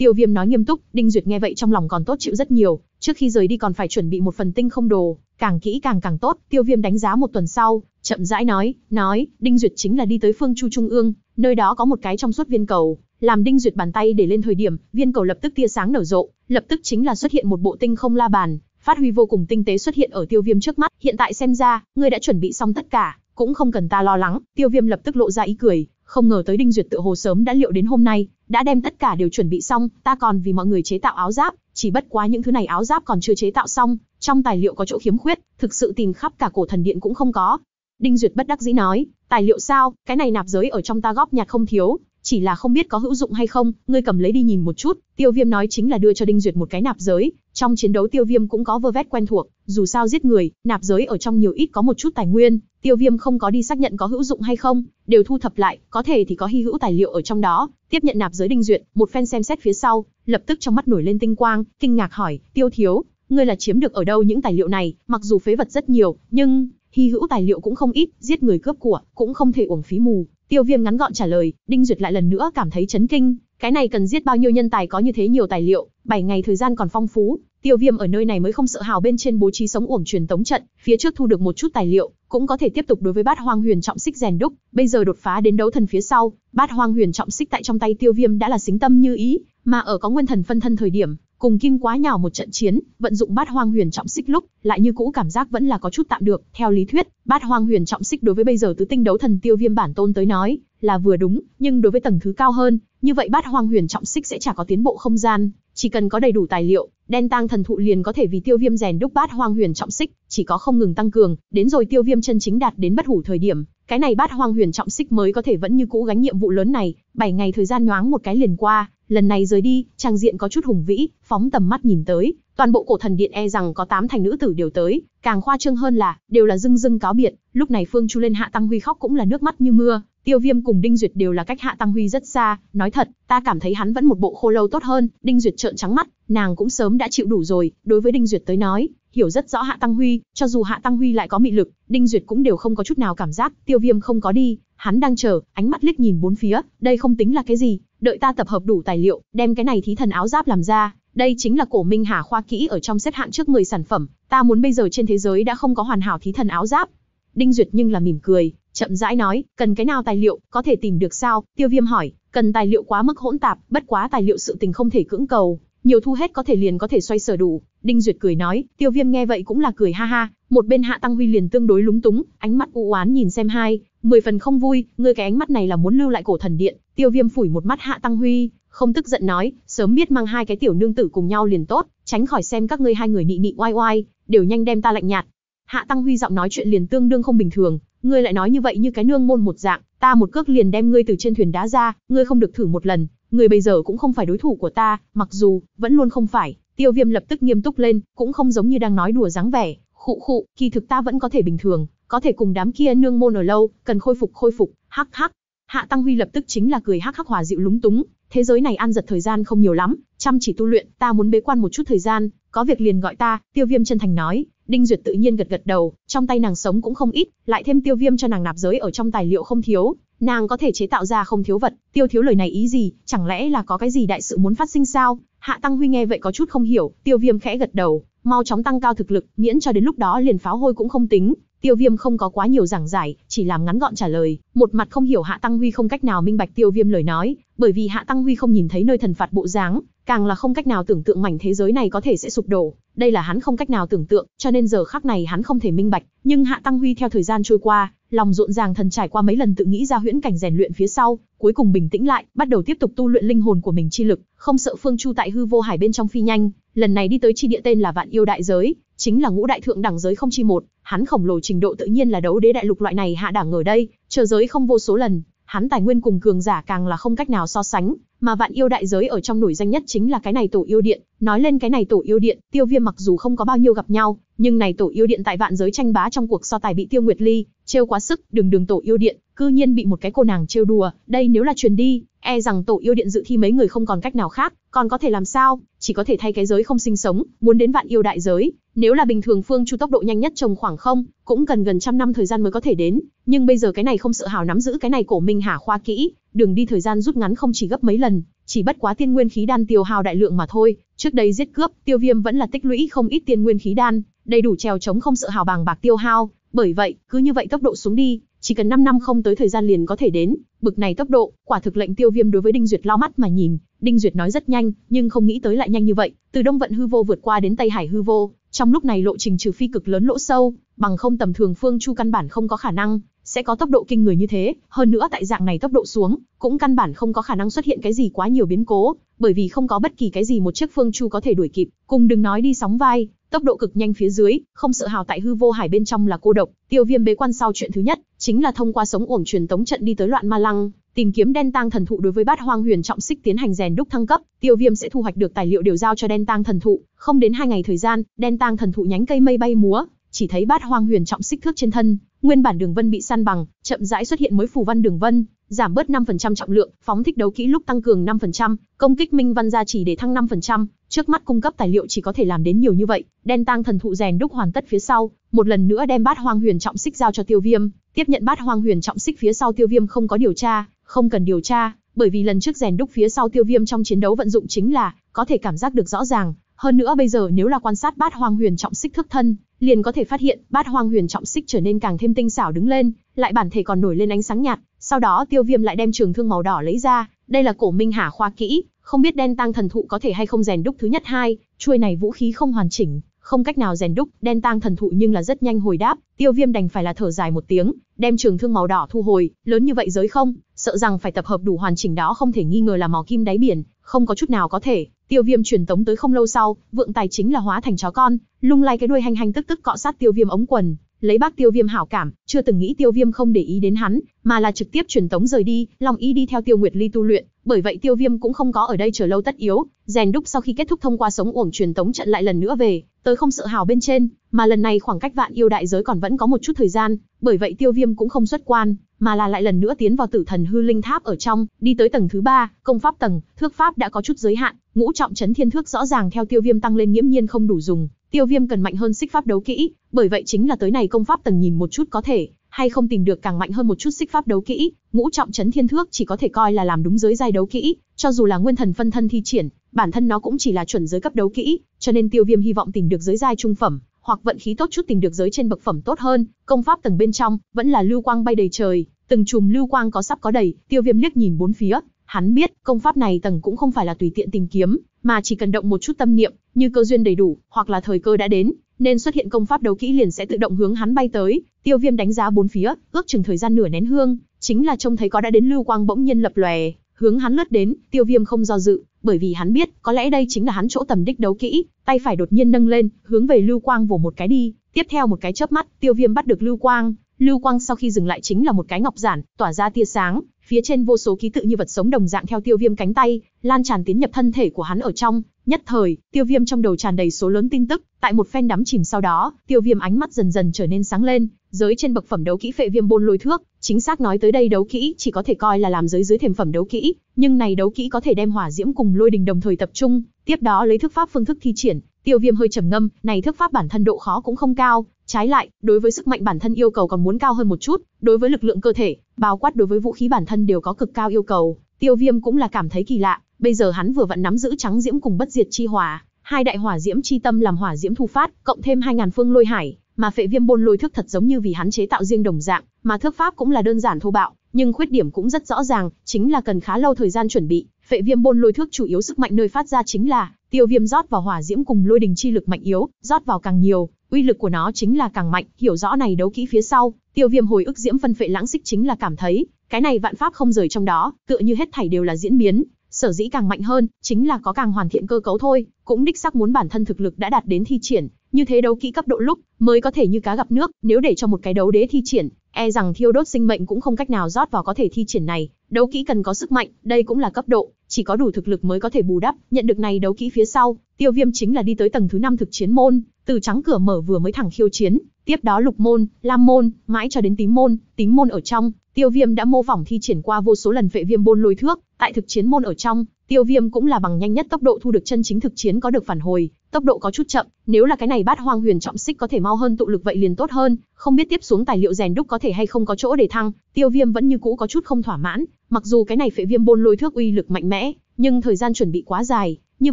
[SPEAKER 1] Tiêu Viêm nói nghiêm túc, Đinh Duyệt nghe vậy trong lòng còn tốt chịu rất nhiều, trước khi rời đi còn phải chuẩn bị một phần tinh không đồ, càng kỹ càng càng tốt, Tiêu Viêm đánh giá một tuần sau, chậm rãi nói, nói, Đinh Duyệt chính là đi tới phương Chu Trung ương, nơi đó có một cái trong suốt viên cầu, làm Đinh Duyệt bàn tay để lên thời điểm, viên cầu lập tức tia sáng nở rộ, lập tức chính là xuất hiện một bộ tinh không la bàn, phát huy vô cùng tinh tế xuất hiện ở Tiêu Viêm trước mắt, hiện tại xem ra, ngươi đã chuẩn bị xong tất cả, cũng không cần ta lo lắng, Tiêu Viêm lập tức lộ ra ý cười, không ngờ tới Đinh Duyệt tự hồ sớm đã liệu đến hôm nay, đã đem tất cả đều chuẩn bị xong, ta còn vì mọi người chế tạo áo giáp, chỉ bất quá những thứ này áo giáp còn chưa chế tạo xong, trong tài liệu có chỗ khiếm khuyết, thực sự tìm khắp cả cổ thần điện cũng không có. Đinh Duyệt bất đắc dĩ nói, tài liệu sao, cái này nạp giới ở trong ta góp nhặt không thiếu, chỉ là không biết có hữu dụng hay không, ngươi cầm lấy đi nhìn một chút. Tiêu Viêm nói chính là đưa cho Đinh Duyệt một cái nạp giới, trong chiến đấu Tiêu Viêm cũng có vơ vét quen thuộc, dù sao giết người, nạp giới ở trong nhiều ít có một chút tài nguyên, Tiêu Viêm không có đi xác nhận có hữu dụng hay không, đều thu thập lại, có thể thì có hi hữu tài liệu ở trong đó, tiếp nhận nạp giới đinh duyệt, một phen xem xét phía sau, lập tức trong mắt nổi lên tinh quang, kinh ngạc hỏi, "Tiêu thiếu, ngươi là chiếm được ở đâu những tài liệu này? Mặc dù phế vật rất nhiều, nhưng hi hữu tài liệu cũng không ít, giết người cướp của cũng không thể uổng phí mù." Tiêu Viêm ngắn gọn trả lời, Đinh Duyệt lại lần nữa cảm thấy chấn kinh, cái này cần giết bao nhiêu nhân tài có như thế nhiều tài liệu, 7 ngày thời gian còn phong phú, Tiêu Viêm ở nơi này mới không sợ hào bên trên bố trí sống uổng truyền tống trận, phía trước thu được một chút tài liệu, cũng có thể tiếp tục đối với Bát Hoang Huyền Trọng Xích rèn đúc, bây giờ đột phá đến đấu thần phía sau, Bát Hoang Huyền Trọng Xích tại trong tay Tiêu Viêm đã là xính tâm như ý, mà ở có nguyên thần phân thân thời điểm, cùng Kim Quá nhỏ một trận chiến, vận dụng Bát Hoang Huyền Trọng Xích lúc, lại như cũ cảm giác vẫn là có chút tạm được, theo lý thuyết, Bát Hoang Huyền Trọng Xích đối với bây giờ tứ tinh đấu thần Tiêu Viêm bản tôn tới nói, là vừa đúng, nhưng đối với tầng thứ cao hơn, như vậy Bát Hoang Huyền Trọng Xích sẽ chẳng có tiến bộ không gian, chỉ cần có đầy đủ tài liệu, đen tang thần thụ liền có thể vì tiêu viêm rèn đúc bát hoang huyền trọng xích, chỉ có không ngừng tăng cường, đến rồi tiêu viêm chân chính đạt đến bất hủ thời điểm, cái này bát hoang huyền trọng xích mới có thể vẫn như cũ gánh nhiệm vụ lớn này, bảy ngày thời gian nhoáng một cái liền qua, lần này rời đi, trang diện có chút hùng vĩ, phóng tầm mắt nhìn tới, toàn bộ cổ thần điện e rằng có tám thành nữ tử đều tới, càng khoa trương hơn là, đều là dưng dưng cáo biệt, lúc này Phương Chu lên hạ tăng huy khóc cũng là nước mắt như mưa, Tiêu Viêm cùng Đinh Duyệt đều là cách Hạ Tăng Huy rất xa, nói thật, ta cảm thấy hắn vẫn một bộ khô lâu tốt hơn, Đinh Duyệt trợn trắng mắt, nàng cũng sớm đã chịu đủ rồi, đối với Đinh Duyệt tới nói, hiểu rất rõ Hạ Tăng Huy, cho dù Hạ Tăng Huy lại có mị lực, Đinh Duyệt cũng đều không có chút nào cảm giác, Tiêu Viêm không có đi, hắn đang chờ, ánh mắt liếc nhìn bốn phía, đây không tính là cái gì, đợi ta tập hợp đủ tài liệu, đem cái này thí thần áo giáp làm ra, đây chính là cổ Minh Hà khoa kỹ ở trong xếp hạng trước 10 sản phẩm, ta muốn bây giờ trên thế giới đã không có hoàn hảo thí thần áo giáp. Đinh Duyệt nhưng là mỉm cười, Chậm rãi nói, cần cái nào tài liệu, có thể tìm được sao? Tiêu Viêm hỏi, cần tài liệu quá mức hỗn tạp, bất quá tài liệu sự tình không thể cưỡng cầu, nhiều thu hết có thể liền có thể xoay sở đủ. Đinh Duyệt cười nói, Tiêu Viêm nghe vậy cũng là cười ha ha, một bên Hạ Tăng Huy liền tương đối lúng túng, ánh mắt u oán nhìn xem hai, mười phần không vui, ngươi cái ánh mắt này là muốn lưu lại cổ thần điện. Tiêu Viêm phủi một mắt Hạ Tăng Huy, không tức giận nói, sớm biết mang hai cái tiểu nương tử cùng nhau liền tốt, tránh khỏi xem các ngươi hai người nị nị oai oai, đều nhanh đem ta lạnh nhạt. Hạ Tăng Huy giọng nói chuyện liền tương đương không bình thường, Ngươi lại nói như vậy như cái nương môn một dạng, ta một cước liền đem ngươi từ trên thuyền đá ra, ngươi không được thử một lần, ngươi bây giờ cũng không phải đối thủ của ta, mặc dù, vẫn luôn không phải. Tiêu Viêm lập tức nghiêm túc lên, cũng không giống như đang nói đùa dáng vẻ, khụ khụ, kỳ thực ta vẫn có thể bình thường, có thể cùng đám kia nương môn ở lâu, cần khôi phục khôi phục, hắc hắc. Hạ Tăng Huy lập tức chính là cười hắc hắc hòa dịu lúng túng, thế giới này ăn giật thời gian không nhiều lắm, chăm chỉ tu luyện, ta muốn bế quan một chút thời gian, có việc liền gọi ta, tiêu viêm chân thành nói, Đinh Duyệt tự nhiên gật gật đầu, trong tay nàng sống cũng không ít, lại thêm tiêu viêm cho nàng nạp giới ở trong tài liệu không thiếu, nàng có thể chế tạo ra không thiếu vật, tiêu thiếu lời này ý gì, chẳng lẽ là có cái gì đại sự muốn phát sinh sao? Hạ Tăng Huy nghe vậy có chút không hiểu, tiêu viêm khẽ gật đầu, mau chóng tăng cao thực lực, miễn cho đến lúc đó liền pháo hôi cũng không tính. Tiêu viêm không có quá nhiều giảng giải, chỉ làm ngắn gọn trả lời, một mặt không hiểu Hạ Tăng Huy không cách nào minh bạch tiêu viêm lời nói, bởi vì Hạ Tăng Huy không nhìn thấy nơi thần phạt bộ dáng, càng là không cách nào tưởng tượng mảnh thế giới này có thể sẽ sụp đổ, đây là hắn không cách nào tưởng tượng, cho nên giờ khắc này hắn không thể minh bạch, nhưng Hạ Tăng Huy theo thời gian trôi qua, lòng rộn ràng thần trải qua mấy lần tự nghĩ ra huyễn cảnh rèn luyện phía sau, cuối cùng bình tĩnh lại, bắt đầu tiếp tục tu luyện linh hồn của mình chi lực, không sợ Phương Chu tại hư vô hải bên trong phi nhanh, lần này đi tới chi địa tên là Vạn Yêu Đại Giới, chính là ngũ đại thượng đẳng giới không chi một, hắn khổng lồ trình độ tự nhiên là đấu đế đại lục loại này hạ đẳng ở đây, chờ giới không vô số lần, hắn tài nguyên cùng cường giả càng là không cách nào so sánh, mà vạn yêu đại giới ở trong nổi danh nhất chính là cái này tổ yêu điện. Nói lên cái này tổ yêu điện, Tiêu Viêm mặc dù không có bao nhiêu gặp nhau, nhưng này tổ yêu điện tại vạn giới tranh bá trong cuộc so tài bị Tiêu Nguyệt Ly trêu quá sức, đường đường tổ yêu điện, cư nhiên bị một cái cô nàng trêu đùa, đây nếu là truyền đi, E rằng tổ yêu điện dự thi mấy người không còn cách nào khác, còn có thể làm sao, chỉ có thể thay cái giới không sinh sống, muốn đến vạn yêu đại giới, nếu là bình thường Phương Chu tốc độ nhanh nhất trồng khoảng không, cũng cần gần trăm năm thời gian mới có thể đến, nhưng bây giờ cái này không sợ hào nắm giữ cái này cổ minh hà khoa kỹ, đường đi thời gian rút ngắn không chỉ gấp mấy lần, chỉ bất quá tiên nguyên khí đan tiêu hào đại lượng mà thôi, trước đây giết cướp, Tiêu Viêm vẫn là tích lũy không ít tiên nguyên khí đan, đầy đủ trèo chống không sợ hào bàng bạc tiêu hao, bởi vậy, cứ như vậy tốc độ xuống đi, chỉ cần 5 năm không tới thời gian liền có thể đến, bực này tốc độ, quả thực lệnh Tiêu Viêm đối với Đinh Duyệt lo mắt mà nhìn, Đinh Duyệt nói rất nhanh, nhưng không nghĩ tới lại nhanh như vậy, từ Đông Vận hư vô vượt qua đến Tây Hải hư vô, trong lúc này lộ trình trừ phi cực lớn lỗ sâu, bằng không tầm thường Phương Chu căn bản không có khả năng sẽ có tốc độ kinh người như thế, hơn nữa tại dạng này tốc độ xuống, cũng căn bản không có khả năng xuất hiện cái gì quá nhiều biến cố, bởi vì không có bất kỳ cái gì một chiếc Phương Chu có thể đuổi kịp, cùng đừng nói đi sóng vai, tốc độ cực nhanh phía dưới, không sợ hào tại hư vô hải bên trong là cô độc, Tiêu Viêm bế quan sau chuyện thứ nhất, chính là thông qua sống ổn truyền tống trận đi tới loạn ma lăng, tìm kiếm đen tang thần thụ đối với bát hoang huyền trọng xích tiến hành rèn đúc thăng cấp, Tiêu Viêm sẽ thu hoạch được tài liệu đều giao cho đen tang thần thụ, không đến hai ngày thời gian, đen tang thần thụ nhánh cây mây bay múa, chỉ thấy bát hoang huyền trọng xích thước trên thân, nguyên bản đường vân bị săn bằng, chậm rãi xuất hiện mới phù văn đường vân, giảm bớt 5% trọng lượng, phóng thích đấu kỹ lúc tăng cường 5%, công kích minh văn gia chỉ để thăng 5%, trước mắt cung cấp tài liệu chỉ có thể làm đến nhiều như vậy, đen tang thần thụ rèn đúc hoàn tất phía sau, một lần nữa đem bát hoang huyền trọng xích giao cho Tiêu Viêm, tiếp nhận bát hoang huyền trọng xích phía sau Tiêu Viêm không có điều tra, không cần điều tra, bởi vì lần trước rèn đúc phía sau Tiêu Viêm trong chiến đấu vận dụng chính là có thể cảm giác được rõ ràng, hơn nữa bây giờ nếu là quan sát bát hoang huyền trọng xích thức thân, liền có thể phát hiện bát hoang huyền trọng xích trở nên càng thêm tinh xảo đứng lên, lại bản thể còn nổi lên ánh sáng nhạt. Sau đó tiêu viêm lại đem trường thương màu đỏ lấy ra, đây là cổ minh hà khoa kỹ, không biết đen tăng thần thụ có thể hay không rèn đúc thứ nhất hai, chuôi này vũ khí không hoàn chỉnh, không cách nào rèn đúc, đen tang thần thụ nhưng là rất nhanh hồi đáp, Tiêu Viêm đành phải là thở dài một tiếng, đem trường thương màu đỏ thu hồi, lớn như vậy giới không, sợ rằng phải tập hợp đủ hoàn chỉnh đó không thể nghi ngờ là mỏ kim đáy biển, không có chút nào có thể, Tiêu Viêm truyền tống tới không lâu sau, vượng tài chính là hóa thành chó con, lung lay cái đuôi hành hành tức tức cọ sát Tiêu Viêm ống quần, lấy bác Tiêu Viêm hảo cảm, chưa từng nghĩ Tiêu Viêm không để ý đến hắn, mà là trực tiếp truyền tống rời đi, lòng ý đi theo Tiêu Nguyệt Ly tu luyện, bởi vậy Tiêu Viêm cũng không có ở đây chờ lâu tất yếu, rèn đúc sau khi kết thúc thông qua sống uổng truyền tống trận lại lần nữa về, tới không sợ hào bên trên, mà lần này khoảng cách vạn yêu đại giới còn vẫn có một chút thời gian, bởi vậy Tiêu Viêm cũng không xuất quan, mà là lại lần nữa tiến vào tử thần hư linh tháp ở trong, đi tới tầng thứ ba, công pháp tầng, thước pháp đã có chút giới hạn, ngũ trọng chấn thiên thước rõ ràng theo tiêu viêm tăng lên nghiễm nhiên không đủ dùng, tiêu viêm cần mạnh hơn xích pháp đấu kỹ, bởi vậy chính là tới này công pháp tầng nhìn một chút có thể, hay không tìm được càng mạnh hơn một chút xích pháp đấu kỹ, ngũ trọng chấn thiên thước chỉ có thể coi là làm đúng giới giai đấu kỹ, cho dù là nguyên thần phân thân thi triển, bản thân nó cũng chỉ là chuẩn giới cấp đấu kỹ, cho nên tiêu viêm hy vọng tìm được giới giai trung phẩm, hoặc vận khí tốt chút tìm được giới trên bậc phẩm tốt hơn, công pháp tầng bên trong, vẫn là lưu quang bay đầy trời, từng chùm lưu quang có sắp có đầy, Tiêu Viêm liếc nhìn bốn phía, hắn biết, công pháp này tầng cũng không phải là tùy tiện tìm kiếm, mà chỉ cần động một chút tâm niệm, như cơ duyên đầy đủ, hoặc là thời cơ đã đến, nên xuất hiện công pháp đấu kỹ liền sẽ tự động hướng hắn bay tới. Tiêu Viêm đánh giá bốn phía, ước chừng thời gian nửa nén hương, chính là trông thấy có đã đến lưu quang bỗng nhiên lập lòe, hướng hắn lướt đến, Tiêu Viêm không do dự, bởi vì hắn biết, có lẽ đây chính là hắn chỗ tầm đích đấu kỹ, tay phải đột nhiên nâng lên, hướng về Lưu Quang vồ một cái đi, tiếp theo một cái chớp mắt, Tiêu Viêm bắt được Lưu Quang, Lưu Quang sau khi dừng lại chính là một cái ngọc giản, tỏa ra tia sáng, phía trên vô số ký tự như vật sống đồng dạng theo Tiêu Viêm cánh tay, lan tràn tiến nhập thân thể của hắn ở trong, Nhất thời, tiêu viêm trong đầu tràn đầy số lớn tin tức, tại một phen đắm chìm sau đó, tiêu viêm ánh mắt dần dần trở nên sáng lên, giới trên bậc phẩm đấu kỹ phệ viêm bôn lôi thước, chính xác nói tới đây đấu kỹ chỉ có thể coi là làm giới dưới thềm phẩm đấu kỹ, nhưng này đấu kỹ có thể đem hỏa diễm cùng lôi đình đồng thời tập trung, tiếp đó lấy thức pháp phương thức thi triển, tiêu viêm hơi trầm ngâm, này thức pháp bản thân độ khó cũng không cao, trái lại, đối với sức mạnh bản thân yêu cầu còn muốn cao hơn một chút, đối với lực lượng cơ thể, bao quát đối với vũ khí bản thân đều có cực cao yêu cầu, tiêu viêm cũng là cảm thấy kỳ lạ, bây giờ hắn vừa vặn nắm giữ trắng diễm cùng bất diệt chi hỏa, hai đại hỏa diễm chi tâm làm hỏa diễm thu phát, cộng thêm 2000 phương lôi hải, mà phệ viêm bôn lôi thức thật giống như vì hắn chế tạo riêng đồng dạng, mà thức pháp cũng là đơn giản thô bạo, nhưng khuyết điểm cũng rất rõ ràng, chính là cần khá lâu thời gian chuẩn bị. Phệ viêm bôn lôi thước chủ yếu sức mạnh nơi phát ra chính là tiêu viêm rót vào hỏa diễm cùng lôi đình chi lực mạnh yếu, rót vào càng nhiều, uy lực của nó chính là càng mạnh. Hiểu rõ này đấu kỹ phía sau, tiêu viêm hồi ức diễm phân phệ lãng xích chính là cảm thấy cái này vạn pháp không rời trong đó, tựa như hết thảy đều là diễn biến, sở dĩ càng mạnh hơn, chính là có càng hoàn thiện cơ cấu thôi, cũng đích xác muốn bản thân thực lực đã đạt đến thi triển, như thế đấu kỹ cấp độ lúc mới có thể như cá gặp nước, nếu để cho một cái đấu đế thi triển, e rằng thiêu đốt sinh mệnh cũng không cách nào rót vào có thể thi triển này, đấu kỹ cần có sức mạnh, đây cũng là cấp độ, chỉ có đủ thực lực mới có thể bù đắp, nhận được này đấu kỹ phía sau, Tiêu Viêm chính là đi tới tầng thứ năm thực chiến môn, từ trắng cửa mở vừa mới thẳng khiêu chiến, Tiếp đó lục môn, lam môn, mãi cho đến tím môn, tím môn ở trong, tiêu viêm đã mô phỏng thi triển qua vô số lần vệ viêm bôn lôi thước, tại thực chiến môn ở trong, tiêu viêm cũng là bằng nhanh nhất tốc độ thu được chân chính thực chiến có được phản hồi, tốc độ có chút chậm, nếu là cái này bát hoang huyền trọng xích có thể mau hơn tụ lực vậy liền tốt hơn, không biết tiếp xuống tài liệu rèn đúc có thể hay không có chỗ để thăng, tiêu viêm vẫn như cũ có chút không thỏa mãn, mặc dù cái này phệ viêm bôn lôi thước uy lực mạnh mẽ, nhưng thời gian chuẩn bị quá dài, như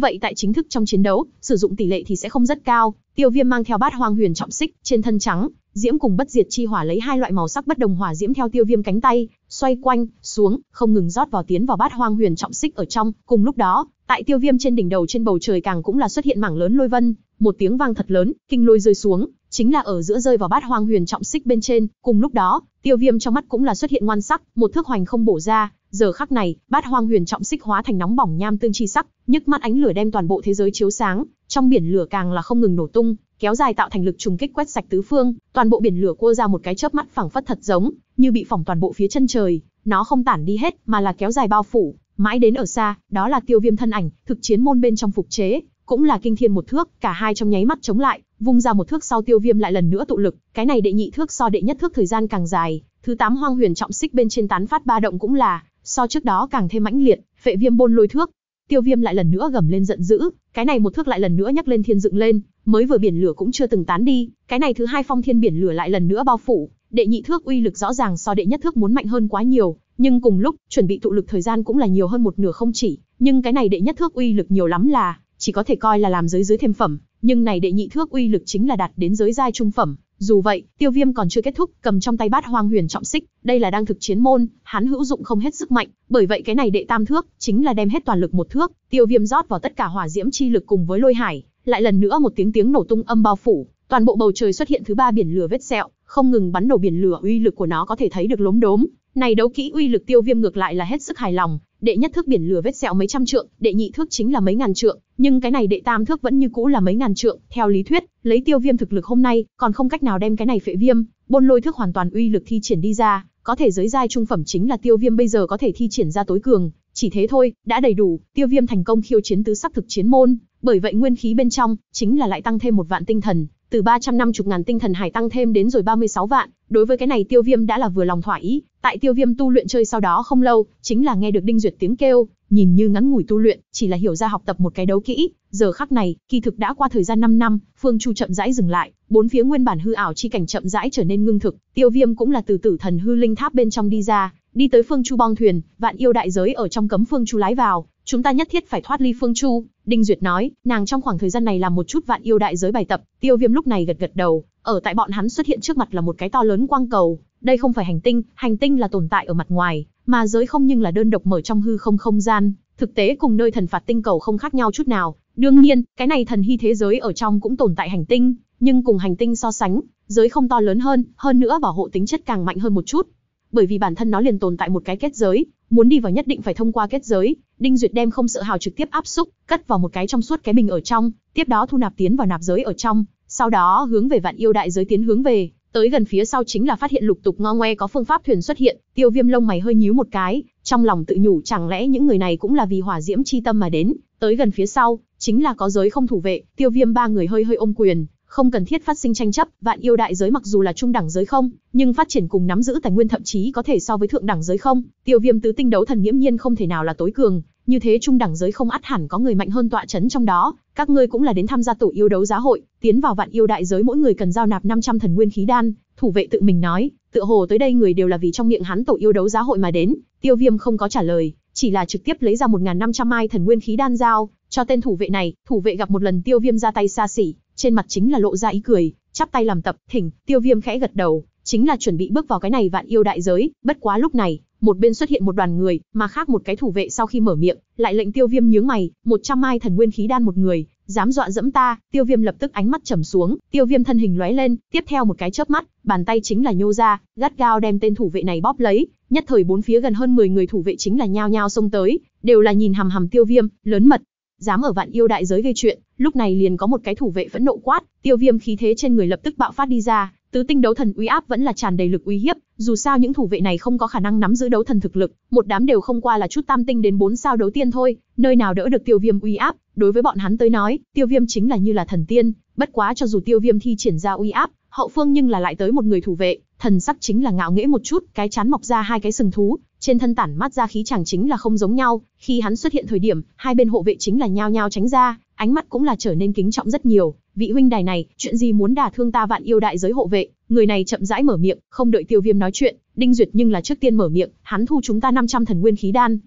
[SPEAKER 1] vậy tại chính thức trong chiến đấu, sử dụng tỷ lệ thì sẽ không rất cao. Tiêu Viêm mang theo bát hoang huyền trọng xích, trên thân trắng, diễm cùng bất diệt chi hỏa lấy hai loại màu sắc bất đồng hỏa diễm theo Tiêu Viêm cánh tay, xoay quanh, xuống, không ngừng rót vào tiến vào bát hoang huyền trọng xích ở trong, cùng lúc đó, tại Tiêu Viêm trên đỉnh đầu trên bầu trời càng cũng là xuất hiện mảng lớn lôi vân, một tiếng vang thật lớn, kinh lôi rơi xuống, chính là ở giữa rơi vào bát hoang huyền trọng xích bên trên, cùng lúc đó, Tiêu Viêm trong mắt cũng là xuất hiện ngoan sắc, một thước hoành không bổ ra, Giờ khắc này, bát hoang huyền trọng xích hóa thành nóng bỏng nham tương chi sắc, nhức mắt ánh lửa đem toàn bộ thế giới chiếu sáng, trong biển lửa càng là không ngừng nổ tung, kéo dài tạo thành lực trùng kích quét sạch tứ phương, toàn bộ biển lửa cua ra một cái chớp mắt phẳng phất thật giống, như bị phỏng toàn bộ phía chân trời, nó không tản đi hết mà là kéo dài bao phủ, mãi đến ở xa, đó là tiêu viêm thân ảnh, thực chiến môn bên trong phục chế, cũng là kinh thiên một thước, cả hai trong nháy mắt chống lại, vung ra một thước sau tiêu viêm lại lần nữa tụ lực, cái này đệ nhị thước so đệ nhất thước thời gian càng dài, thứ tám hoang huyền trọng xích bên trên tán phát ba động cũng là so trước đó càng thêm mãnh liệt, vệ viêm bôn lôi thước. Tiêu Viêm lại lần nữa gầm lên giận dữ, cái này một thước lại lần nữa nhắc lên thiên dựng lên, mới vừa biển lửa cũng chưa từng tán đi, cái này thứ hai phong thiên biển lửa lại lần nữa bao phủ, đệ nhị thước uy lực rõ ràng so đệ nhất thước muốn mạnh hơn quá nhiều, nhưng cùng lúc, chuẩn bị tụ lực thời gian cũng là nhiều hơn một nửa không chỉ, nhưng cái này đệ nhất thước uy lực nhiều lắm là, chỉ có thể coi là làm giới dưới thêm phẩm, nhưng này đệ nhị thước uy lực chính là đạt đến giới giai trung phẩm, dù vậy, tiêu viêm còn chưa kết thúc, cầm trong tay bát hoang huyền trọng xích, đây là đang thực chiến môn, hắn hữu dụng không hết sức mạnh, bởi vậy cái này đệ tam thước, chính là đem hết toàn lực một thước, tiêu viêm rót vào tất cả hỏa diễm chi lực cùng với lôi hải, lại lần nữa một tiếng tiếng nổ tung âm bao phủ, toàn bộ bầu trời xuất hiện thứ ba biển lửa vết sẹo, không ngừng bắn nổ biển lửa uy lực của nó có thể thấy được lốm đốm, này đấu kỹ uy lực tiêu viêm ngược lại là hết sức hài lòng, đệ nhất thước biển lửa vết sẹo mấy trăm trượng, đệ nhị thước chính là mấy ngàn trượng, nhưng cái này đệ tam thước vẫn như cũ là mấy ngàn trượng, theo lý thuyết, lấy tiêu viêm thực lực hôm nay, còn không cách nào đem cái này phệ viêm, bôn lôi thước hoàn toàn uy lực thi triển đi ra, có thể giới giai trung phẩm chính là tiêu viêm bây giờ có thể thi triển ra tối cường, chỉ thế thôi, đã đầy đủ, tiêu viêm thành công khiêu chiến tứ sắc thực chiến môn, bởi vậy nguyên khí bên trong, chính là lại tăng thêm một vạn tinh thần, từ 350 ngàn tinh thần hải tăng thêm đến rồi 36 vạn, Đối với cái này Tiêu Viêm đã là vừa lòng thỏa ý, tại Tiêu Viêm tu luyện chơi sau đó không lâu, chính là nghe được Đinh Duyệt tiếng kêu, nhìn như ngắn ngủi tu luyện, chỉ là hiểu ra học tập một cái đấu kỹ, giờ khắc này, kỳ thực đã qua thời gian 5 năm, Phương Chu chậm rãi dừng lại, bốn phía nguyên bản hư ảo chi cảnh chậm rãi trở nên ngưng thực, Tiêu Viêm cũng là từ tử thần hư linh tháp bên trong đi ra, đi tới Phương Chu bong thuyền, vạn yêu đại giới ở trong cấm Phương Chu lái vào, chúng ta nhất thiết phải thoát ly Phương Chu, Đinh Duyệt nói, nàng trong khoảng thời gian này làm một chút vạn yêu đại giới bài tập, Tiêu Viêm lúc này gật gật đầu, ở tại bọn hắn xuất hiện trước mặt là một cái to lớn quang cầu, đây không phải hành tinh, hành tinh là tồn tại ở mặt ngoài, mà giới không nhưng là đơn độc mở trong hư không không gian, thực tế cùng nơi thần phạt tinh cầu không khác nhau chút nào. Đương nhiên, cái này thần hy thế giới ở trong cũng tồn tại hành tinh, nhưng cùng hành tinh so sánh, giới không to lớn hơn, hơn nữa bảo hộ tính chất càng mạnh hơn một chút. Bởi vì bản thân nó liền tồn tại một cái kết giới, muốn đi vào nhất định phải thông qua kết giới, Đinh Duyệt đem không sợ hào trực tiếp áp xúc, cất vào một cái trong suốt cái bình ở trong, tiếp đó thu nạp tiến vào nạp giới ở trong, sau đó hướng về vạn yêu đại giới tiến hướng về, tới gần phía sau chính là phát hiện lục tục ngo ngoe có phương pháp thuyền xuất hiện, tiêu viêm lông mày hơi nhíu một cái, trong lòng tự nhủ chẳng lẽ những người này cũng là vì hỏa diễm chi tâm mà đến, tới gần phía sau, chính là có giới không thủ vệ, tiêu viêm ba người hơi hơi ôm quyền, không cần thiết phát sinh tranh chấp, vạn yêu đại giới mặc dù là trung đẳng giới không, nhưng phát triển cùng nắm giữ tài nguyên thậm chí có thể so với thượng đẳng giới không, tiêu viêm tứ tinh đấu thần nghiễm nhiên không thể nào là tối cường, như thế trung đẳng giới không ắt hẳn có người mạnh hơn tọa chấn trong đó, các ngươi cũng là đến tham gia tổ yêu đấu giá hội, tiến vào vạn yêu đại giới mỗi người cần giao nạp 500 thần nguyên khí đan, thủ vệ tự mình nói, tựa hồ tới đây người đều là vì trong miệng hắn tổ yêu đấu giá hội mà đến, Tiêu Viêm không có trả lời, chỉ là trực tiếp lấy ra 1500 mai thần nguyên khí đan giao, cho tên thủ vệ này, thủ vệ gặp một lần Tiêu Viêm ra tay xa xỉ, trên mặt chính là lộ ra ý cười, chắp tay làm tập, thỉnh, Tiêu Viêm khẽ gật đầu, chính là chuẩn bị bước vào cái này vạn yêu đại giới, bất quá lúc này, một bên xuất hiện một đoàn người, mà khác một cái thủ vệ sau khi mở miệng, lại lệnh Tiêu Viêm nhướng mày, 100 mai thần nguyên khí đan một người, dám dọa dẫm ta, Tiêu Viêm lập tức ánh mắt trầm xuống, Tiêu Viêm thân hình lóe lên, tiếp theo một cái chớp mắt, bàn tay chính là nhô ra, gắt gao đem tên thủ vệ này bóp lấy, nhất thời bốn phía gần hơn 10 người thủ vệ chính là nhao nhao xông tới, đều là nhìn hằm hằm Tiêu Viêm, lớn mật, dám ở vạn yêu đại giới gây chuyện, lúc này liền có một cái thủ vệ phẫn nộ quát, Tiêu Viêm khí thế trên người lập tức bạo phát đi ra, tứ tinh đấu thần uy áp vẫn là tràn đầy lực uy hiếp, dù sao những thủ vệ này không có khả năng nắm giữ đấu thần thực lực, một đám đều không qua là chút tam tinh đến bốn sao đấu tiên thôi, nơi nào đỡ được Tiêu Viêm uy áp, đối với bọn hắn tới nói, Tiêu Viêm chính là như là thần tiên, bất quá cho dù Tiêu Viêm thi triển ra uy áp, hậu phương nhưng là lại tới một người thủ vệ, thần sắc chính là ngạo nghễ một chút, cái chán mọc ra hai cái sừng thú, trên thân tản mát ra khí chẳng chính là không giống nhau, khi hắn xuất hiện thời điểm, hai bên hộ vệ chính là nhao nhao tránh ra, ánh mắt cũng là trở nên kính trọng rất nhiều, vị huynh đài này, chuyện gì muốn đả thương ta vạn yêu đại giới hộ vệ, người này chậm rãi mở miệng, không đợi tiêu viêm nói chuyện, Đinh Duyệt nhưng là trước tiên mở miệng, hắn thu chúng ta 500 thần nguyên khí đan.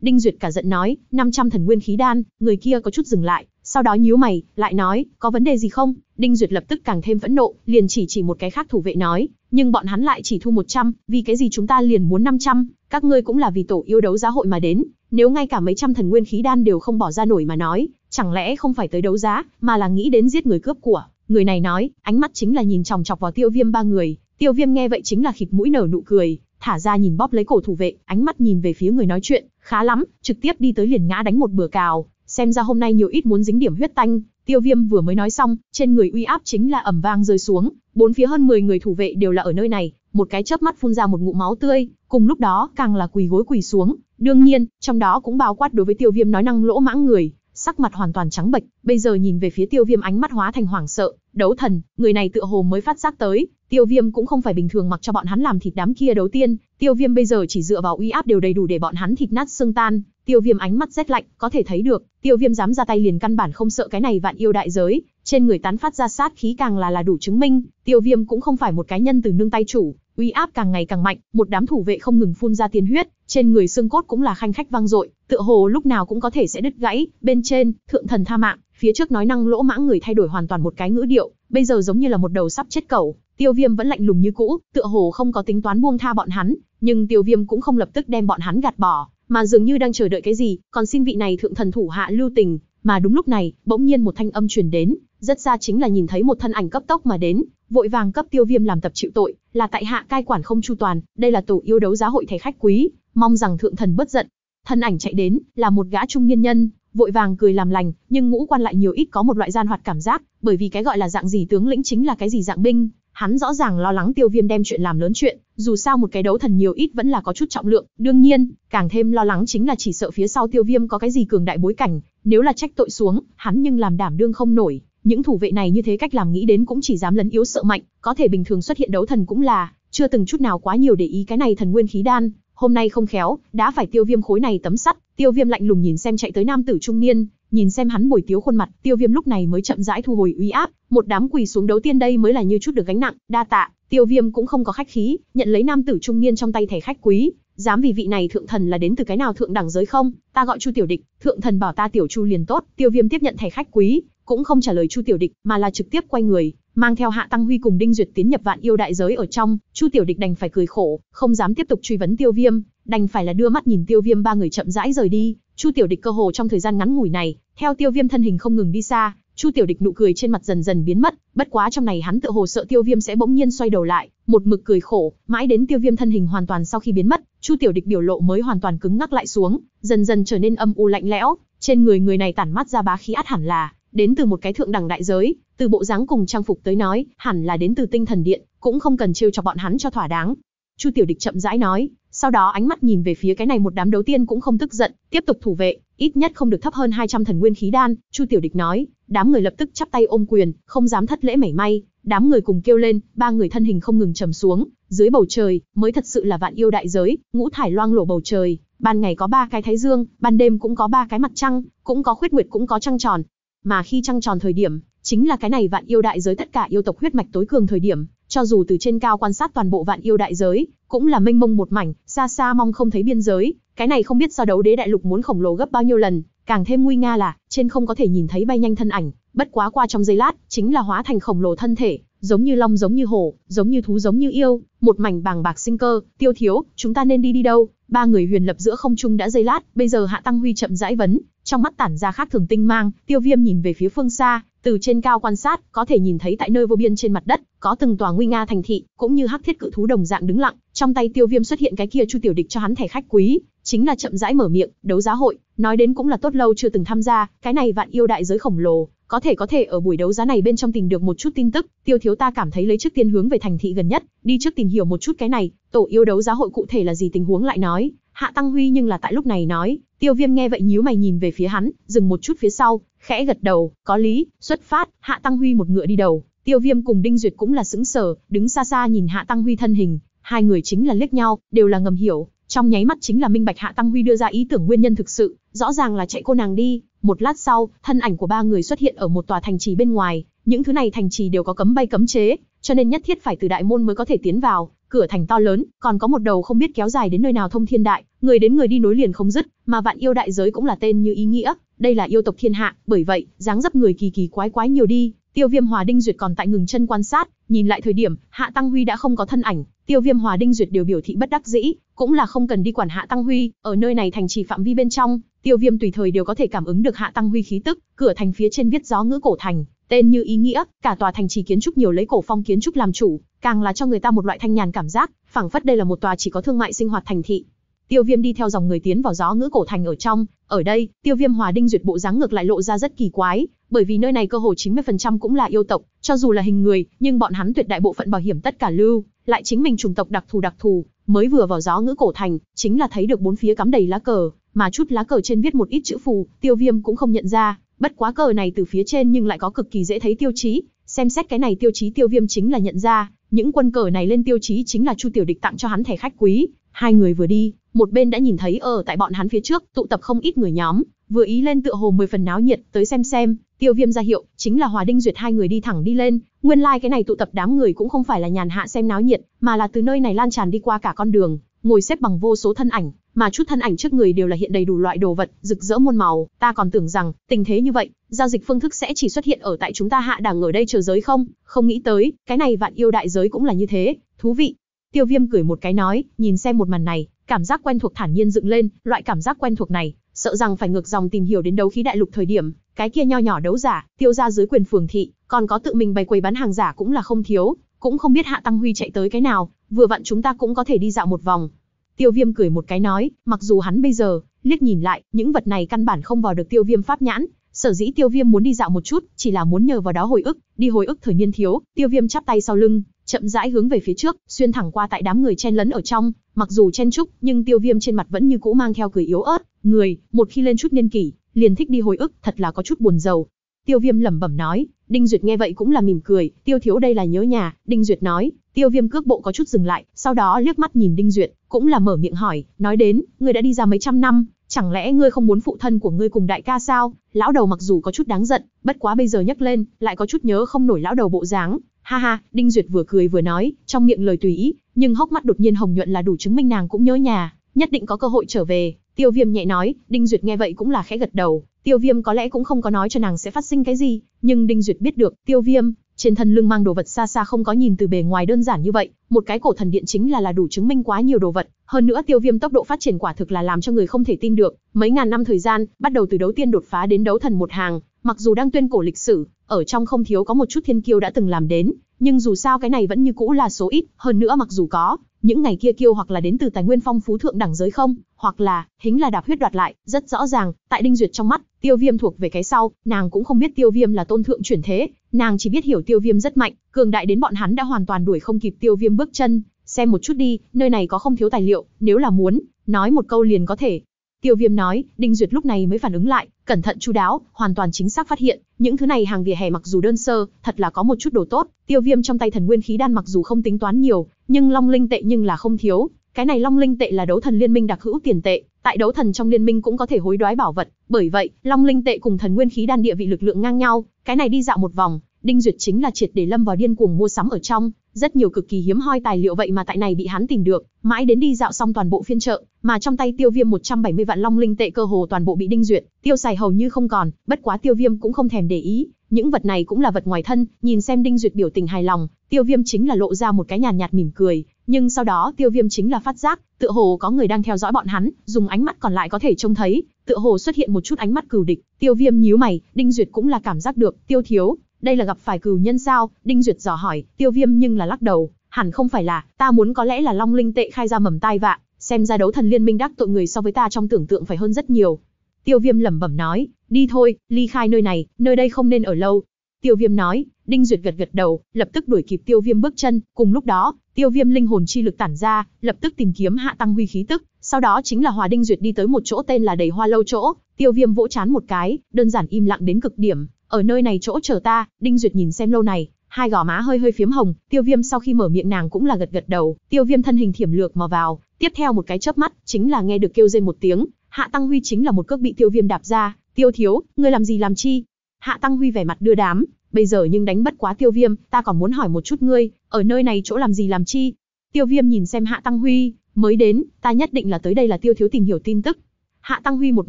[SPEAKER 1] Đinh Duyệt cả giận nói, 500 thần nguyên khí đan, người kia có chút dừng lại, sau đó nhíu mày, lại nói, có vấn đề gì không? Đinh Duyệt lập tức càng thêm phẫn nộ, liền chỉ chỉ một cái khác thủ vệ nói, nhưng bọn hắn lại chỉ thu 100, vì cái gì chúng ta liền muốn 500, các ngươi cũng là vì tổ yêu đấu giá hội mà đến, nếu ngay cả mấy trăm thần nguyên khí đan đều không bỏ ra nổi mà nói, Chẳng lẽ không phải tới đấu giá, mà là nghĩ đến giết người cướp của. Người này nói, ánh mắt chính là nhìn chòng chọc vào tiêu viêm ba người. Tiêu viêm nghe vậy chính là khịt mũi nở nụ cười, thả ra nhìn bóp lấy cổ thủ vệ, ánh mắt nhìn về phía người nói chuyện, khá lắm, trực tiếp đi tới liền ngã đánh một bừa cào, xem ra hôm nay nhiều ít muốn dính điểm huyết tanh. Tiêu Viêm vừa mới nói xong, trên người uy áp chính là ầm vang rơi xuống, bốn phía hơn 10 người thủ vệ đều là ở nơi này, một cái chớp mắt phun ra một ngụm máu tươi, cùng lúc đó càng là quỳ gối quỳ xuống, đương nhiên, trong đó cũng bao quát đối với Tiêu Viêm nói năng lỗ mãng người, sắc mặt hoàn toàn trắng bệch, bây giờ nhìn về phía Tiêu Viêm ánh mắt hóa thành hoảng sợ, đấu thần, người này tựa hồ mới phát giác tới, Tiêu Viêm cũng không phải bình thường mặc cho bọn hắn làm thịt đám kia đấu tiên, Tiêu Viêm bây giờ chỉ dựa vào uy áp đều đầy đủ để bọn hắn thịt nát xương tan, Tiêu Viêm ánh mắt rét lạnh, có thể thấy được, Tiêu Viêm dám ra tay liền căn bản không sợ cái này vạn yêu đại giới, trên người tán phát ra sát khí càng là là đủ chứng minh, tiêu viêm cũng không phải một cái nhân từ nương tay chủ, uy áp càng ngày càng mạnh, một đám thủ vệ không ngừng phun ra tiên huyết, trên người xương cốt cũng là khanh khách vang dội, tựa hồ lúc nào cũng có thể sẽ đứt gãy, bên trên, thượng thần tha mạng, phía trước nói năng lỗ mãng người thay đổi hoàn toàn một cái ngữ điệu, bây giờ giống như là một đầu sắp chết cẩu, Tiêu Viêm vẫn lạnh lùng như cũ, tựa hồ không có tính toán buông tha bọn hắn, nhưng Tiêu Viêm cũng không lập tức đem bọn hắn gạt bỏ, mà dường như đang chờ đợi cái gì, còn xin vị này thượng thần thủ hạ lưu tình, mà đúng lúc này, bỗng nhiên một thanh âm truyền đến, rất ra chính là nhìn thấy một thân ảnh cấp tốc mà đến, vội vàng cấp tiêu viêm làm tập chịu tội, là tại hạ cai quản không chu toàn, đây là tổ yêu đấu giá hội thẻ khách quý, mong rằng thượng thần bất giận. Thân ảnh chạy đến, là một gã trung niên nhân, vội vàng cười làm lành, nhưng ngũ quan lại nhiều ít có một loại gian hoạt cảm giác, bởi vì cái gọi là dạng gì tướng lĩnh chính là cái gì dạng binh, hắn rõ ràng lo lắng tiêu viêm đem chuyện làm lớn chuyện, dù sao một cái đấu thần nhiều ít vẫn là có chút trọng lượng, đương nhiên, càng thêm lo lắng chính là chỉ sợ phía sau tiêu viêm có cái gì cường đại bối cảnh, nếu là trách tội xuống, hắn nhưng làm đảm đương không nổi. Những thủ vệ này như thế cách làm nghĩ đến cũng chỉ dám lấn yếu sợ mạnh, có thể bình thường xuất hiện đấu thần cũng là chưa từng chút nào quá nhiều để ý cái này thần nguyên khí đan, hôm nay không khéo, đã phải tiêu viêm khối này tấm sắt, tiêu viêm lạnh lùng nhìn xem chạy tới nam tử trung niên, nhìn xem hắn bồi tiếu khuôn mặt, tiêu viêm lúc này mới chậm rãi thu hồi uy áp, một đám quỳ xuống đấu tiên đây mới là như chút được gánh nặng, đa tạ, tiêu viêm cũng không có khách khí, nhận lấy nam tử trung niên trong tay thẻ khách quý, dám vì vị này thượng thần là đến từ cái nào thượng đẳng giới không, ta gọi chu tiểu địch, thượng thần bảo ta tiểu chu liền tốt, tiêu viêm tiếp nhận thẻ khách quý, cũng không trả lời Chu Tiểu Địch, mà là trực tiếp quay người, mang theo Hạ Tăng Huy cùng Đinh Duyệt tiến nhập vạn yêu đại giới ở trong, Chu Tiểu Địch đành phải cười khổ, không dám tiếp tục truy vấn Tiêu Viêm, đành phải là đưa mắt nhìn Tiêu Viêm ba người chậm rãi rời đi, Chu Tiểu Địch cơ hồ trong thời gian ngắn ngủi này, theo Tiêu Viêm thân hình không ngừng đi xa, Chu Tiểu Địch nụ cười trên mặt dần dần biến mất, bất quá trong này hắn tựa hồ sợ Tiêu Viêm sẽ bỗng nhiên xoay đầu lại, một mực cười khổ, mãi đến Tiêu Viêm thân hình hoàn toàn sau khi biến mất, Chu Tiểu Địch biểu lộ mới hoàn toàn cứng ngắc lại xuống, dần dần trở nên âm u lạnh lẽo, trên người người này tản mát ra bá khí át hẳn là đến từ một cái thượng đẳng đại giới, từ bộ dáng cùng trang phục tới nói, hẳn là đến từ tinh thần điện, cũng không cần trêu cho bọn hắn cho thỏa đáng. Chu Tiểu Địch chậm rãi nói, sau đó ánh mắt nhìn về phía cái này một đám đấu tiên cũng không tức giận, tiếp tục thủ vệ, ít nhất không được thấp hơn 200 thần nguyên khí đan, Chu Tiểu Địch nói, đám người lập tức chắp tay ôm quyền, không dám thất lễ mảy may, đám người cùng kêu lên, ba người thân hình không ngừng trầm xuống, dưới bầu trời, mới thật sự là vạn yêu đại giới, ngũ thải loang lổ bầu trời, ban ngày có ba cái thái dương, ban đêm cũng có ba cái mặt trăng, cũng có khuyết nguyệt cũng có trăng tròn, mà khi trăng tròn thời điểm, chính là cái này vạn yêu đại giới tất cả yêu tộc huyết mạch tối cường thời điểm, cho dù từ trên cao quan sát toàn bộ vạn yêu đại giới, cũng là mênh mông một mảnh, xa xa mong không thấy biên giới, cái này không biết so đấu đế đại lục muốn khổng lồ gấp bao nhiêu lần, càng thêm nguy nga là, trên không có thể nhìn thấy bay nhanh thân ảnh, bất quá qua trong giây lát, chính là hóa thành khổng lồ thân thể, giống như long giống như hổ, giống như thú giống như yêu, một mảnh bàng bạc sinh cơ, tiêu thiếu, chúng ta nên đi đi đâu, ba người huyền lập giữa không trung đã dây lát, bây giờ Hạ Tăng Huy chậm rãi vấn, trong mắt tản ra khác thường tinh mang, Tiêu Viêm nhìn về phía phương xa, từ trên cao quan sát, có thể nhìn thấy tại nơi vô biên trên mặt đất, có từng tòa nguy nga thành thị, cũng như hắc thiết cự thú đồng dạng đứng lặng, trong tay Tiêu Viêm xuất hiện cái kia Chu tiểu địch cho hắn thẻ khách quý, chính là chậm rãi mở miệng, đấu giá hội, nói đến cũng là tốt lâu chưa từng tham gia, cái này vạn yêu đại giới khổng lồ, có thể có thể ở buổi đấu giá này bên trong tìm được một chút tin tức, Tiêu Thiếu ta cảm thấy lấy trước tiên hướng về thành thị gần nhất, đi trước tìm hiểu một chút cái này, tổ yêu đấu giá hội cụ thể là gì tình huống lại nói. Hạ Tăng Huy nhưng là tại lúc này nói, Tiêu Viêm nghe vậy nhíu mày nhìn về phía hắn, dừng một chút phía sau, khẽ gật đầu, có lý, xuất phát, Hạ Tăng Huy một ngựa đi đầu, Tiêu Viêm cùng Đinh Duyệt cũng là sững sờ, đứng xa xa nhìn Hạ Tăng Huy thân hình, hai người chính là liếc nhau, đều là ngầm hiểu, trong nháy mắt chính là minh bạch Hạ Tăng Huy đưa ra ý tưởng nguyên nhân thực sự, Rõ ràng là chạy cô nàng đi, một lát sau, thân ảnh của ba người xuất hiện ở một tòa thành trì bên ngoài, những thứ này thành trì đều có cấm bay cấm chế, cho nên nhất thiết phải từ đại môn mới có thể tiến vào, cửa thành to lớn, còn có một đầu không biết kéo dài đến nơi nào thông thiên đại, người đến người đi nối liền không dứt, mà vạn yêu đại giới cũng là tên như ý nghĩa, đây là yêu tộc thiên hạ, bởi vậy, dáng dấp người kỳ kỳ quái quái nhiều đi, Tiêu Viêm Hòa Đinh Duyệt còn tại ngừng chân quan sát, nhìn lại thời điểm, Hạ Tăng Huy đã không có thân ảnh, Tiêu Viêm Hòa Đinh Duyệt đều biểu thị bất đắc dĩ, cũng là không cần đi quản Hạ Tăng Huy, ở nơi này thành trì phạm vi bên trong, Tiêu Viêm tùy thời đều có thể cảm ứng được Hạ Tăng Huy khí tức, cửa thành phía trên viết gió ngữ cổ thành, tên như ý nghĩa, cả tòa thành trì kiến trúc nhiều lấy cổ phong kiến trúc làm chủ, càng là cho người ta một loại thanh nhàn cảm giác, phảng phất đây là một tòa chỉ có thương mại sinh hoạt thành thị. Tiêu Viêm đi theo dòng người tiến vào gió ngữ cổ thành ở trong, ở đây, Tiêu Viêm hòa đinh duyệt bộ dáng ngược lại lộ ra rất kỳ quái, bởi vì nơi này cơ hồ 90% cũng là yêu tộc, cho dù là hình người, nhưng bọn hắn tuyệt đại bộ phận bảo hiểm tất cả lưu, lại chính mình chủng tộc đặc thù đặc thù, Mới vừa vào gió ngữ cổ thành, chính là thấy được bốn phía cắm đầy lá cờ, mà chút lá cờ trên viết một ít chữ phù, Tiêu Viêm cũng không nhận ra, bất quá cờ này từ phía trên nhưng lại có cực kỳ dễ thấy tiêu chí, xem xét cái này tiêu chí Tiêu Viêm chính là nhận ra, những quân cờ này lên tiêu chí chính là Chu Tiểu Địch tặng cho hắn thẻ khách quý, hai người vừa đi, một bên đã nhìn thấy ở tại bọn hắn phía trước tụ tập không ít người nhóm, vừa ý lên tựa hồ mười phần náo nhiệt, tới xem xem, Tiêu Viêm ra hiệu, chính là Hòa Đinh Duyệt hai người đi thẳng đi lên, nguyên lai like cái này tụ tập đám người cũng không phải là nhàn hạ xem náo nhiệt, mà là từ nơi này lan tràn đi qua cả con đường, ngồi xếp bằng vô số thân ảnh, mà chút thân ảnh trước người đều là hiện đầy đủ loại đồ vật, rực rỡ muôn màu, ta còn tưởng rằng, tình thế như vậy, giao dịch phương thức sẽ chỉ xuất hiện ở tại chúng ta hạ đẳng ở đây chờ giới không, không nghĩ tới, cái này vạn yêu đại giới cũng là như thế, thú vị. Tiêu Viêm cười một cái nói, nhìn xem một màn này, cảm giác quen thuộc thản nhiên dựng lên, loại cảm giác quen thuộc này, sợ rằng phải ngược dòng tìm hiểu đến đấu khí đại lục thời điểm, cái kia nho nhỏ đấu giả, tiêu ra dưới quyền phường thị, còn có tự mình bày quầy bán hàng giả cũng là không thiếu, cũng không biết Hạ Tăng Huy chạy tới cái nào, vừa vặn chúng ta cũng có thể đi dạo một vòng. Tiêu Viêm cười một cái nói, mặc dù hắn bây giờ, liếc nhìn lại, những vật này căn bản không vào được Tiêu Viêm pháp nhãn, sở dĩ Tiêu Viêm muốn đi dạo một chút, chỉ là muốn nhờ vào đó hồi ức, đi hồi ức thời niên thiếu, Tiêu Viêm chắp tay sau lưng, chậm rãi hướng về phía trước, xuyên thẳng qua tại đám người chen lấn ở trong, Mặc dù chen chúc, nhưng tiêu viêm trên mặt vẫn như cũ mang theo cười yếu ớt, người, một khi lên chút niên kỷ, liền thích đi hồi ức, thật là có chút buồn giàu. Tiêu viêm lẩm bẩm nói, Đinh Duyệt nghe vậy cũng là mỉm cười, tiêu thiếu đây là nhớ nhà, Đinh Duyệt nói, tiêu viêm cước bộ có chút dừng lại, sau đó liếc mắt nhìn Đinh Duyệt, cũng là mở miệng hỏi, nói đến, ngươi đã đi ra mấy trăm năm, chẳng lẽ ngươi không muốn phụ thân của ngươi cùng đại ca sao? Lão đầu mặc dù có chút đáng giận, bất quá bây giờ nhắc lên, lại có chút nhớ không nổi lão đầu bộ dáng, Ha ha, Đinh Duyệt vừa cười vừa nói, trong miệng lời tùy ý, nhưng hốc mắt đột nhiên hồng nhuận là đủ chứng minh nàng cũng nhớ nhà, nhất định có cơ hội trở về. Tiêu Viêm nhẹ nói, Đinh Duyệt nghe vậy cũng là khẽ gật đầu. Tiêu Viêm có lẽ cũng không có nói cho nàng sẽ phát sinh cái gì, nhưng Đinh Duyệt biết được, Tiêu Viêm trên thân lưng mang đồ vật xa xa không có nhìn từ bề ngoài đơn giản như vậy, một cái cổ thần điện chính là là đủ chứng minh quá nhiều đồ vật, hơn nữa Tiêu Viêm tốc độ phát triển quả thực là làm cho người không thể tin được, mấy ngàn năm thời gian, bắt đầu từ đấu tiên đột phá đến đấu thần một hàng, Mặc dù đang tuyên cổ lịch sử, ở trong không thiếu có một chút thiên kiêu đã từng làm đến, nhưng dù sao cái này vẫn như cũ là số ít, hơn nữa mặc dù có, những ngày kia kiêu hoặc là đến từ tài nguyên phong phú thượng đẳng giới không, hoặc là, hính là đạp huyết đoạt lại, rất rõ ràng, tại Đinh Duyệt trong mắt, Tiêu Viêm thuộc về cái sau, nàng cũng không biết Tiêu Viêm là tôn thượng chuyển thế, nàng chỉ biết hiểu Tiêu Viêm rất mạnh, cường đại đến bọn hắn đã hoàn toàn đuổi không kịp Tiêu Viêm bước chân, xem một chút đi, nơi này có không thiếu tài liệu, nếu là muốn, nói một câu liền có thể, Tiêu Viêm nói, Đinh Duyệt lúc này mới phản ứng lại, cẩn thận chú đáo, hoàn toàn chính xác phát hiện, những thứ này hàng vỉa hè mặc dù đơn sơ, thật là có một chút đồ tốt, Tiêu Viêm trong tay thần nguyên khí đan mặc dù không tính toán nhiều, nhưng long linh tệ nhưng là không thiếu, cái này long linh tệ là đấu thần liên minh đặc hữu tiền tệ, tại đấu thần trong liên minh cũng có thể hối đoái bảo vật, bởi vậy, long linh tệ cùng thần nguyên khí đan địa vị lực lượng ngang nhau, cái này đi dạo một vòng, Đinh Duyệt chính là triệt để lâm vào điên cuồng mua sắm ở trong, rất nhiều cực kỳ hiếm hoi tài liệu vậy mà tại này bị hắn tìm được, mãi đến đi dạo xong toàn bộ phiên chợ, mà trong tay Tiêu Viêm 170 vạn long linh tệ cơ hồ toàn bộ bị Đinh Duyệt tiêu xài hầu như không còn, bất quá Tiêu Viêm cũng không thèm để ý, những vật này cũng là vật ngoài thân, nhìn xem Đinh Duyệt biểu tình hài lòng, Tiêu Viêm chính là lộ ra một cái nhàn nhạt, nhạt mỉm cười, nhưng sau đó Tiêu Viêm chính là phát giác, tựa hồ có người đang theo dõi bọn hắn, dùng ánh mắt còn lại có thể trông thấy, tựa hồ xuất hiện một chút ánh mắt cừu địch, Tiêu Viêm nhíu mày, Đinh Duyệt cũng là cảm giác được, Tiêu thiếu, đây là gặp phải cừu nhân sao? Đinh Duyệt dò hỏi, Tiêu Viêm nhưng là lắc đầu, hẳn không phải là, ta muốn có lẽ là Long Linh tệ khai ra mầm tai vạ, xem ra đấu thần liên minh đắc tội người so với ta trong tưởng tượng phải hơn rất nhiều. Tiêu Viêm lẩm bẩm nói, đi thôi, ly khai nơi này, nơi đây không nên ở lâu. Tiêu Viêm nói, Đinh Duyệt gật gật đầu, lập tức đuổi kịp Tiêu Viêm bước chân, cùng lúc đó, Tiêu Viêm linh hồn chi lực tản ra, lập tức tìm kiếm Hạ Tăng Huy khí tức, sau đó chính là Hòa Đinh Duyệt đi tới một chỗ tên là Đầy Hoa Lâu chỗ, Tiêu Viêm vỗ chán một cái, đơn giản im lặng đến cực điểm, ở nơi này chỗ chờ ta, Đinh Duyệt nhìn xem lâu này, hai gò má hơi hơi phiếm hồng, Tiêu Viêm sau khi mở miệng nàng cũng là gật gật đầu, Tiêu Viêm thân hình thiểm lược mà vào, tiếp theo một cái chớp mắt, chính là nghe được kêu rên một tiếng, Hạ Tăng Huy chính là một cước bị Tiêu Viêm đạp ra, "Tiêu thiếu, ngươi làm gì làm chi?" Hạ Tăng Huy vẻ mặt đưa đám, "Bây giờ nhưng đánh bất quá Tiêu Viêm, ta còn muốn hỏi một chút ngươi, ở nơi này chỗ làm gì làm chi?" Tiêu Viêm nhìn xem Hạ Tăng Huy, mới đến, ta nhất định là tới đây là Tiêu thiếu tìm hiểu tin tức, Hạ Tăng Huy một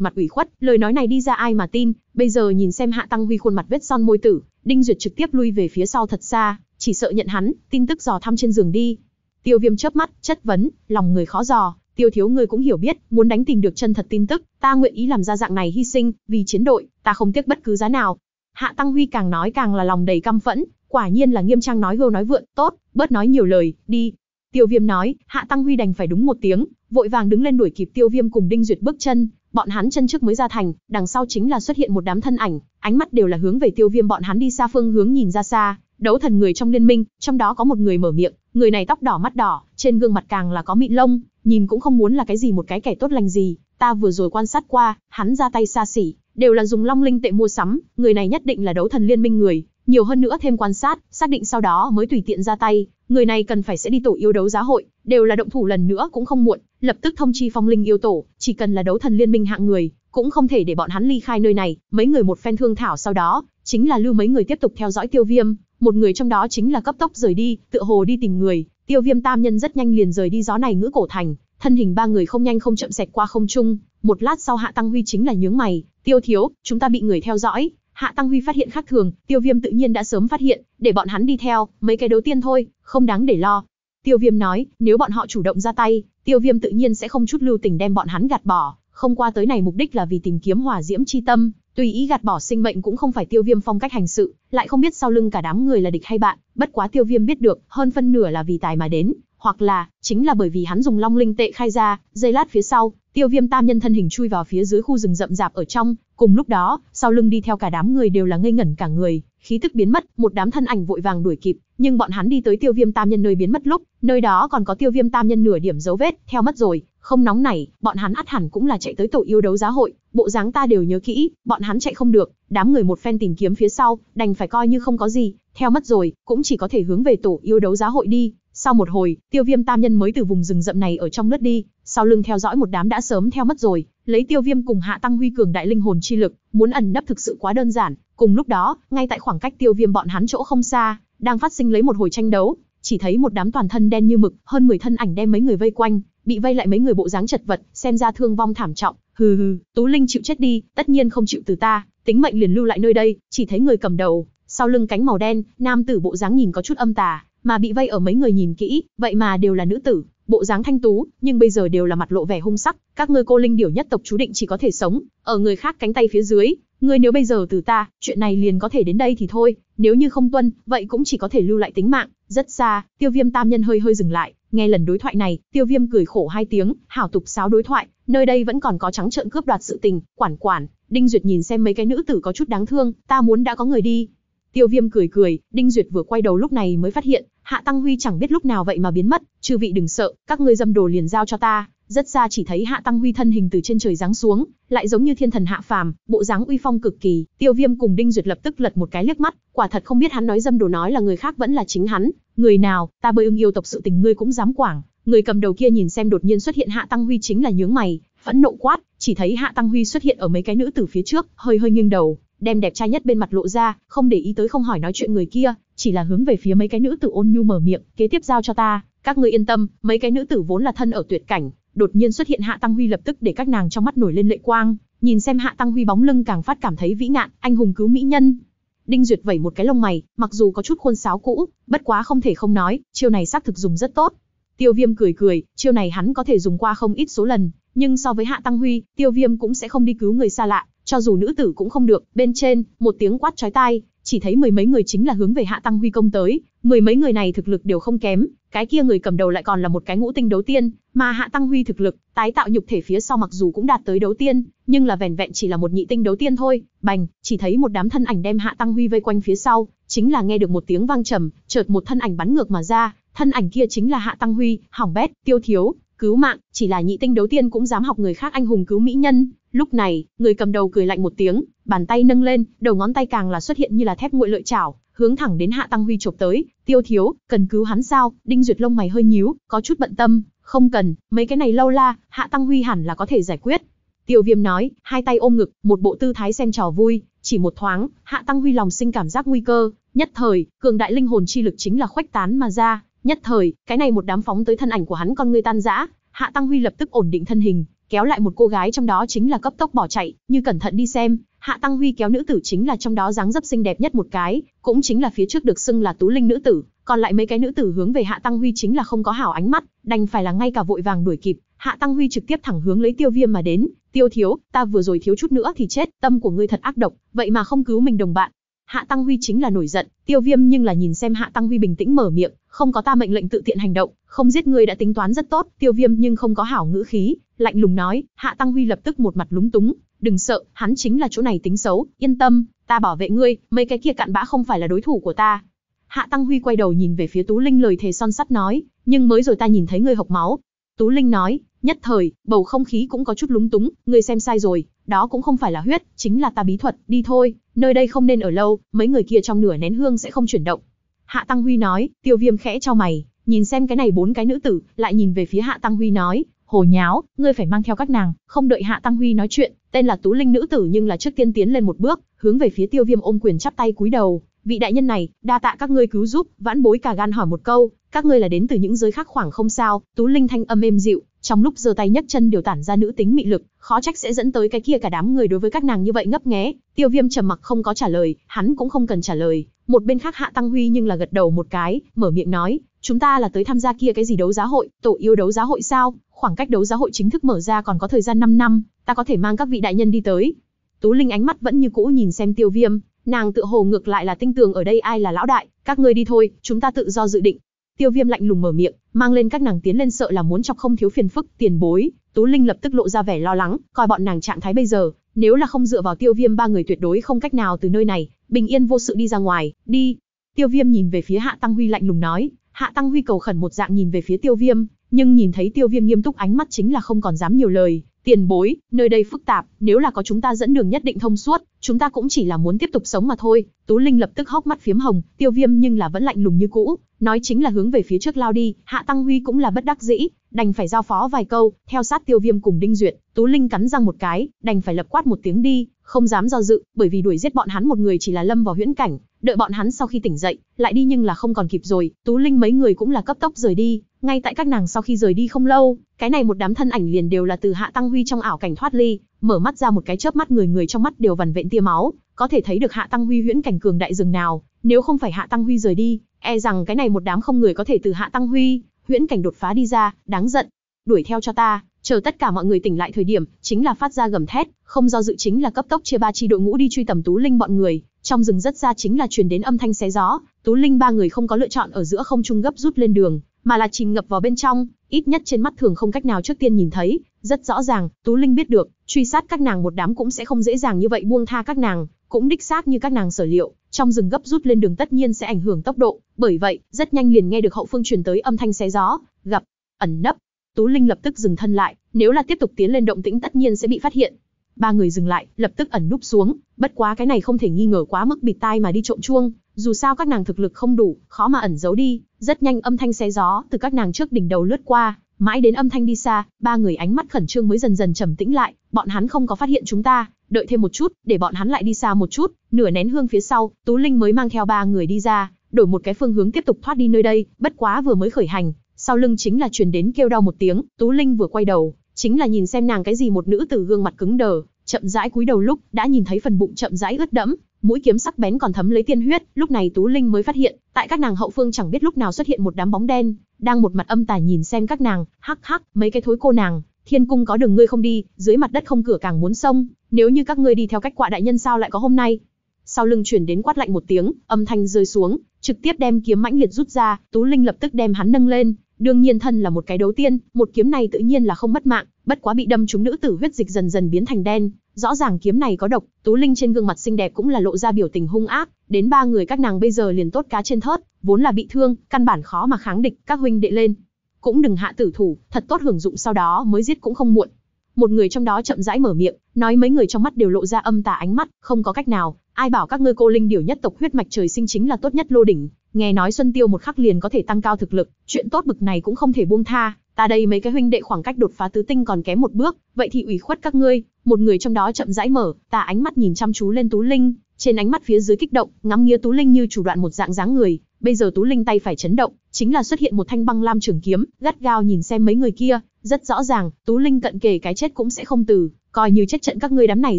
[SPEAKER 1] mặt ủy khuất, lời nói này đi ra ai mà tin, bây giờ nhìn xem Hạ Tăng Huy khuôn mặt vết son môi tử, Đinh Duyệt trực tiếp lui về phía sau thật xa, chỉ sợ nhận hắn, tin tức dò thăm trên giường đi. Tiêu Viêm chớp mắt, chất vấn, lòng người khó dò, Tiêu thiếu người cũng hiểu biết, muốn đánh tìm được chân thật tin tức, ta nguyện ý làm ra dạng này hy sinh, vì chiến đội, ta không tiếc bất cứ giá nào. Hạ Tăng Huy càng nói càng là lòng đầy căm phẫn, quả nhiên là nghiêm trang nói gâu nói vượn, tốt, bớt nói nhiều lời, đi. Tiêu Viêm nói, Hạ Tăng Huy đành phải đúng một tiếng, vội vàng đứng lên đuổi kịp tiêu viêm cùng đinh duyệt bước chân bọn hắn chân trước mới ra thành đằng sau chính là xuất hiện một đám thân ảnh ánh mắt đều là hướng về tiêu viêm bọn hắn đi xa phương hướng nhìn ra xa đấu thần người trong liên minh trong đó có một người mở miệng người này tóc đỏ mắt đỏ trên gương mặt càng là có mịn lông nhìn cũng không muốn là cái gì một cái kẻ tốt lành gì ta vừa rồi quan sát qua hắn ra tay xa xỉ đều là dùng long linh tệ mua sắm người này nhất định là đấu thần liên minh người nhiều hơn nữa thêm quan sát xác định sau đó mới tùy tiện ra tay người này cần phải sẽ đi tổ yêu đấu giá hội, đều là động thủ lần nữa cũng không muộn, lập tức thông chi phong linh yêu tổ, chỉ cần là đấu thần liên minh hạng người, cũng không thể để bọn hắn ly khai nơi này, mấy người một phen thương thảo sau đó, chính là lưu mấy người tiếp tục theo dõi tiêu viêm, một người trong đó chính là cấp tốc rời đi, tựa hồ đi tìm người, tiêu viêm tam nhân rất nhanh liền rời đi gió này ngữ cổ thành, thân hình ba người không nhanh không chậm xẹt qua không trung, một lát sau hạ tăng huy chính là nhướng mày, tiêu thiếu, chúng ta bị người theo dõi, Hạ Tăng Huy phát hiện khác thường, Tiêu Viêm tự nhiên đã sớm phát hiện, để bọn hắn đi theo, mấy cái đầu tiên thôi, không đáng để lo. Tiêu Viêm nói, nếu bọn họ chủ động ra tay, Tiêu Viêm tự nhiên sẽ không chút lưu tình đem bọn hắn gạt bỏ, không qua tới này mục đích là vì tìm kiếm hỏa diễm chi tâm, tùy ý gạt bỏ sinh mệnh cũng không phải Tiêu Viêm phong cách hành sự, lại không biết sau lưng cả đám người là địch hay bạn, bất quá Tiêu Viêm biết được, hơn phân nửa là vì tài mà đến, hoặc là chính là bởi vì hắn dùng long linh tệ khai ra, giây lát phía sau, Tiêu Viêm Tam nhân thân hình chui vào phía dưới khu rừng rậm rạp ở trong, cùng lúc đó, sau lưng đi theo cả đám người đều là ngây ngẩn cả người, khí tức biến mất, một đám thân ảnh vội vàng đuổi kịp, nhưng bọn hắn đi tới Tiêu Viêm Tam nhân nơi biến mất lúc, nơi đó còn có Tiêu Viêm Tam nhân nửa điểm dấu vết, theo mất rồi, không nóng này, bọn hắn ắt hẳn cũng là chạy tới tổ yêu đấu giá hội, bộ dáng ta đều nhớ kỹ, bọn hắn chạy không được, đám người một phen tìm kiếm phía sau, đành phải coi như không có gì, theo mất rồi, cũng chỉ có thể hướng về tổ yêu đấu giá hội đi. Sau một hồi, tiêu viêm tam nhân mới từ vùng rừng rậm này ở trong lướt đi, sau lưng theo dõi một đám đã sớm theo mất rồi, lấy tiêu viêm cùng hạ tăng huy cường đại linh hồn chi lực, muốn ẩn nấp thực sự quá đơn giản. Cùng lúc đó, ngay tại khoảng cách tiêu viêm bọn hắn chỗ không xa, đang phát sinh lấy một hồi tranh đấu, chỉ thấy một đám toàn thân đen như mực, hơn 10 thân ảnh đem mấy người vây quanh, bị vây lại mấy người bộ dáng chật vật, xem ra thương vong thảm trọng. Hừ hừ, Tú Linh chịu chết đi, tất nhiên không chịu từ ta, tính mệnh liền lưu lại nơi đây, chỉ thấy người cầm đầu, sau lưng cánh màu đen, nam tử bộ dáng nhìn có chút âm tà, mà bị vây ở mấy người nhìn kỹ, vậy mà đều là nữ tử, bộ dáng thanh tú, nhưng bây giờ đều là mặt lộ vẻ hung sắc, các ngươi cô linh điểu nhất tộc chú định chỉ có thể sống ở người khác cánh tay phía dưới, ngươi nếu bây giờ từ ta, chuyện này liền có thể đến đây thì thôi, nếu như không tuân, vậy cũng chỉ có thể lưu lại tính mạng, rất xa, Tiêu Viêm tam nhân hơi hơi dừng lại, nghe lần đối thoại này, Tiêu Viêm cười khổ hai tiếng, hảo tục sáo đối thoại, nơi đây vẫn còn có trắng trợn cướp đoạt sự tình, quản quản, Đinh Duyệt nhìn xem mấy cái nữ tử có chút đáng thương, ta muốn đã có người đi. Tiêu Viêm cười cười, Đinh Duyệt vừa quay đầu lúc này mới phát hiện, Hạ Tăng Huy chẳng biết lúc nào vậy mà biến mất, chư vị đừng sợ, các ngươi dâm đồ liền giao cho ta. Rất ra chỉ thấy Hạ Tăng Huy thân hình từ trên trời giáng xuống, lại giống như thiên thần hạ phàm, bộ dáng uy phong cực kỳ. Tiêu Viêm cùng Đinh Duyệt lập tức lật một cái liếc mắt, quả thật không biết hắn nói dâm đồ nói là người khác vẫn là chính hắn. Người nào, ta bơi ưng yêu tộc sự tình ngươi cũng dám quảng. Người cầm đầu kia nhìn xem đột nhiên xuất hiện Hạ Tăng Huy chính là nhướng mày, phẫn nộ quát, chỉ thấy Hạ Tăng Huy xuất hiện ở mấy cái nữ tử phía trước, hơi hơi nghiêng đầu, đem đẹp trai nhất bên mặt lộ ra, không để ý tới không hỏi nói chuyện người kia, chỉ là hướng về phía mấy cái nữ tử ôn nhu mở miệng, kế tiếp giao cho ta, các ngươi yên tâm, mấy cái nữ tử vốn là thân ở tuyệt cảnh, đột nhiên xuất hiện Hạ Tăng Huy lập tức để các nàng trong mắt nổi lên lệ quang, nhìn xem Hạ Tăng Huy bóng lưng càng phát cảm thấy vĩ ngạn, anh hùng cứu mỹ nhân. Đinh Duyệt vẩy một cái lông mày, mặc dù có chút khuôn sáo cũ, bất quá không thể không nói, chiêu này xác thực dùng rất tốt. Tiêu Viêm cười cười, chiêu này hắn có thể dùng qua không ít số lần, nhưng so với Hạ Tăng Huy, Tiêu Viêm cũng sẽ không đi cứu người xa lạ, cho dù nữ tử cũng không được, bên trên, một tiếng quát chói tai, chỉ thấy mười mấy người chính là hướng về Hạ Tăng Huy công tới, mười mấy người này thực lực đều không kém, cái kia người cầm đầu lại còn là một cái ngũ tinh đấu tiên, mà Hạ Tăng Huy thực lực, tái tạo nhục thể phía sau mặc dù cũng đạt tới đấu tiên, nhưng là vẻn vẹn chỉ là một nhị tinh đấu tiên thôi, bành, chỉ thấy một đám thân ảnh đem Hạ Tăng Huy vây quanh phía sau, chính là nghe được một tiếng vang trầm, chợt một thân ảnh bắn ngược mà ra, thân ảnh kia chính là Hạ Tăng Huy, hỏng bét, tiêu thiếu, cứu mạng, chỉ là nhị tinh đấu tiên cũng dám học người khác anh hùng cứu mỹ nhân, Lúc này, người cầm đầu cười lạnh một tiếng, bàn tay nâng lên, đầu ngón tay càng là xuất hiện như là thép nguội lợi chảo, hướng thẳng đến Hạ Tăng Huy chụp tới, "Tiêu thiếu, cần cứu hắn sao?" Đinh Duyệt lông mày hơi nhíu, có chút bận tâm, "Không cần, mấy cái này lâu la, Hạ Tăng Huy hẳn là có thể giải quyết." Tiêu Viêm nói, hai tay ôm ngực, một bộ tư thái xem trò vui, chỉ một thoáng, Hạ Tăng Huy lòng sinh cảm giác nguy cơ, nhất thời, cường đại linh hồn chi lực chính là khuếch tán mà ra, nhất thời, cái này một đám phóng tới thân ảnh của hắn con người tan rã, Hạ Tăng Huy lập tức ổn định thân hình, kéo lại một cô gái trong đó chính là cấp tốc bỏ chạy, như cẩn thận đi xem, Hạ Tăng Huy kéo nữ tử chính là trong đó dáng dấp xinh đẹp nhất một cái, cũng chính là phía trước được xưng là tú linh nữ tử, còn lại mấy cái nữ tử hướng về Hạ Tăng Huy chính là không có hảo ánh mắt, đành phải là ngay cả vội vàng đuổi kịp, Hạ Tăng Huy trực tiếp thẳng hướng lấy Tiêu Viêm mà đến, "Tiêu thiếu, ta vừa rồi thiếu chút nữa thì chết, tâm của ngươi thật ác độc, vậy mà không cứu mình đồng bạn." Hạ Tăng Huy chính là nổi giận, Tiêu Viêm nhưng là nhìn xem Hạ Tăng Huy bình tĩnh mở miệng, không có ta mệnh lệnh tự tiện hành động, không giết ngươi đã tính toán rất tốt, tiêu viêm nhưng không có hảo ngữ khí, lạnh lùng nói, hạ tăng huy lập tức một mặt lúng túng, đừng sợ, hắn chính là chỗ này tính xấu, yên tâm, ta bảo vệ ngươi, mấy cái kia cặn bã không phải là đối thủ của ta. Hạ Tăng Huy quay đầu nhìn về phía Tú Linh lời thề son sắt nói, nhưng mới rồi ta nhìn thấy ngươi học máu. Tú Linh nói, nhất thời, bầu không khí cũng có chút lúng túng, ngươi xem sai rồi, đó cũng không phải là huyết, chính là ta bí thuật, đi thôi, nơi đây không nên ở lâu, mấy người kia trong nửa nén hương sẽ không chuyển động, Hạ Tăng Huy nói, tiêu viêm khẽ cho mày, nhìn xem cái này bốn cái nữ tử, lại nhìn về phía Hạ Tăng Huy nói, hồ nháo, ngươi phải mang theo các nàng, không đợi Hạ Tăng Huy nói chuyện, tên là Tú Linh nữ tử nhưng là trước tiên tiến lên một bước, hướng về phía tiêu viêm ôm quyền chắp tay cúi đầu. Vị đại nhân này, đa tạ các ngươi cứu giúp, vãn bối cả gan hỏi một câu, các ngươi là đến từ những giới khác khoảng không sao, Tú Linh thanh âm êm dịu, trong lúc giơ tay nhấc chân đều tản ra nữ tính mị lực, khó trách sẽ dẫn tới cái kia cả đám người đối với các nàng như vậy ngấp nghé. Tiêu Viêm trầm mặc không có trả lời, hắn cũng không cần trả lời. Một bên khác Hạ Tăng Huy nhưng là gật đầu một cái, mở miệng nói, chúng ta là tới tham gia kia cái gì đấu giá hội, tổ yêu đấu giá hội sao? Khoảng cách đấu giá hội chính thức mở ra còn có thời gian 5 năm, ta có thể mang các vị đại nhân đi tới. Tú Linh ánh mắt vẫn như cũ nhìn xem Tiêu Viêm, nàng tự hồ ngược lại là tinh tường ở đây ai là lão đại, các ngươi đi thôi, chúng ta tự do dự định, Tiêu Viêm lạnh lùng mở miệng, mang lên các nàng tiến lên sợ là muốn chọc không thiếu phiền phức, tiền bối, Tú Linh lập tức lộ ra vẻ lo lắng, coi bọn nàng trạng thái bây giờ, nếu là không dựa vào Tiêu Viêm ba người tuyệt đối không cách nào từ nơi này, bình yên vô sự đi ra ngoài, đi. Tiêu Viêm nhìn về phía Hạ Tăng Huy lạnh lùng nói, Hạ Tăng Huy cầu khẩn một dạng nhìn về phía Tiêu Viêm, nhưng nhìn thấy Tiêu Viêm nghiêm túc ánh mắt chính là không còn dám nhiều lời, Tiền bối, nơi đây phức tạp, nếu là có chúng ta dẫn đường nhất định thông suốt, chúng ta cũng chỉ là muốn tiếp tục sống mà thôi. Tú Linh lập tức hốc mắt phiếm hồng, tiêu viêm nhưng là vẫn lạnh lùng như cũ, nói chính là hướng về phía trước lao đi, Hạ Tăng Huy cũng là bất đắc dĩ, đành phải giao phó vài câu, theo sát tiêu viêm cùng đinh duyệt, Tú Linh cắn răng một cái, đành phải lập quát một tiếng đi, không dám do dự, bởi vì đuổi giết bọn hắn một người chỉ là lâm vào huyễn cảnh, đợi bọn hắn sau khi tỉnh dậy, lại đi nhưng là không còn kịp rồi, Tú Linh mấy người cũng là cấp tốc rời đi, ngay tại các nàng sau khi rời đi không lâu, cái này một đám thân ảnh liền đều là từ Hạ Tăng Huy trong ảo cảnh thoát ly, mở mắt ra một cái chớp mắt người người trong mắt đều vằn vện tia máu, có thể thấy được Hạ Tăng Huy huyễn cảnh cường đại rừng nào, nếu không phải Hạ Tăng Huy rời đi, e rằng cái này một đám không người có thể từ Hạ Tăng Huy, huyễn cảnh đột phá đi ra, đáng giận. Đuổi theo cho ta, chờ tất cả mọi người tỉnh lại thời điểm, chính là phát ra gầm thét, không do dự chính là cấp tốc chia ba chi đội ngũ đi truy tầm Tú Linh bọn người, trong rừng rất ra chính là truyền đến âm thanh xé gió, Tú Linh ba người không có lựa chọn ở giữa không trung gấp rút lên đường, mà là chìm ngập vào bên trong, ít nhất trên mắt thường không cách nào trước tiên nhìn thấy, rất rõ ràng, Tú Linh biết được, truy sát các nàng một đám cũng sẽ không dễ dàng như vậy buông tha các nàng, cũng đích xác như các nàng sở liệu, trong rừng gấp rút lên đường tất nhiên sẽ ảnh hưởng tốc độ, bởi vậy, rất nhanh liền nghe được hậu phương truyền tới âm thanh xé gió, gặp ẩn nấp, Tú Linh lập tức dừng thân lại, nếu là tiếp tục tiến lên động tĩnh tất nhiên sẽ bị phát hiện. Ba người dừng lại, lập tức ẩn núp xuống, bất quá cái này không thể nghi ngờ quá mức bịt tai mà đi trộm chuông, dù sao các nàng thực lực không đủ, khó mà ẩn giấu đi, rất nhanh âm thanh xé gió từ các nàng trước đỉnh đầu lướt qua, mãi đến âm thanh đi xa, ba người ánh mắt khẩn trương mới dần dần trầm tĩnh lại, bọn hắn không có phát hiện chúng ta, đợi thêm một chút, để bọn hắn lại đi xa một chút, nửa nén hương phía sau, Tú Linh mới mang theo ba người đi ra, đổi một cái phương hướng tiếp tục thoát đi nơi đây, bất quá vừa mới khởi hành, sau lưng chính là truyền đến kêu đau một tiếng, Tú Linh vừa quay đầu, chính là nhìn xem nàng cái gì một nữ tử gương mặt cứng đờ, chậm rãi cúi đầu lúc, đã nhìn thấy phần bụng chậm rãi ướt đẫm, mũi kiếm sắc bén còn thấm lấy tiên huyết, lúc này Tú Linh mới phát hiện, tại các nàng hậu phương chẳng biết lúc nào xuất hiện một đám bóng đen, đang một mặt âm tà nhìn xem các nàng, hắc hắc, mấy cái thối cô nàng, thiên cung có đường ngươi không đi, dưới mặt đất không cửa càng muốn sông, nếu như các ngươi đi theo cách quạ đại nhân sao lại có hôm nay. Sau lưng chuyển đến quát lạnh một tiếng, âm thanh rơi xuống, trực tiếp đem kiếm mãnh liệt rút ra, Tú Linh lập tức đem hắn nâng lên, Đương nhiên thân là một cái đấu tiên, một kiếm này tự nhiên là không mất mạng, bất quá bị đâm trúng nữ tử huyết dịch dần dần biến thành đen, rõ ràng kiếm này có độc, Tú Linh trên gương mặt xinh đẹp cũng là lộ ra biểu tình hung ác, đến ba người các nàng bây giờ liền tốt cá trên thớt, vốn là bị thương, căn bản khó mà kháng địch, các huynh đệ lên. Cũng đừng hạ tử thủ, thật tốt hưởng dụng sau đó mới giết cũng không muộn. Một người trong đó chậm rãi mở miệng, nói mấy người trong mắt đều lộ ra âm tà ánh mắt, không có cách nào, ai bảo các ngươi cô linh điều nhất tộc huyết mạch trời sinh chính là tốt nhất lô đỉnh, nghe nói Xuân Tiêu một khắc liền có thể tăng cao thực lực, chuyện tốt bực này cũng không thể buông tha, ta đây mấy cái huynh đệ khoảng cách đột phá tứ tinh còn kém một bước, vậy thì ủy khuất các ngươi, một người trong đó chậm rãi mở, ta ánh mắt nhìn chăm chú lên Tú Linh, trên ánh mắt phía dưới kích động, ngắm nghía Tú Linh như chủ đoạn một dạng dáng người, bây giờ Tú Linh tay phải chấn động, chính là xuất hiện một thanh băng lam trường kiếm, gắt gao nhìn xem mấy người kia, rất rõ ràng, Tú Linh cận kề cái chết cũng sẽ không từ, coi như chết trận các ngươi đám này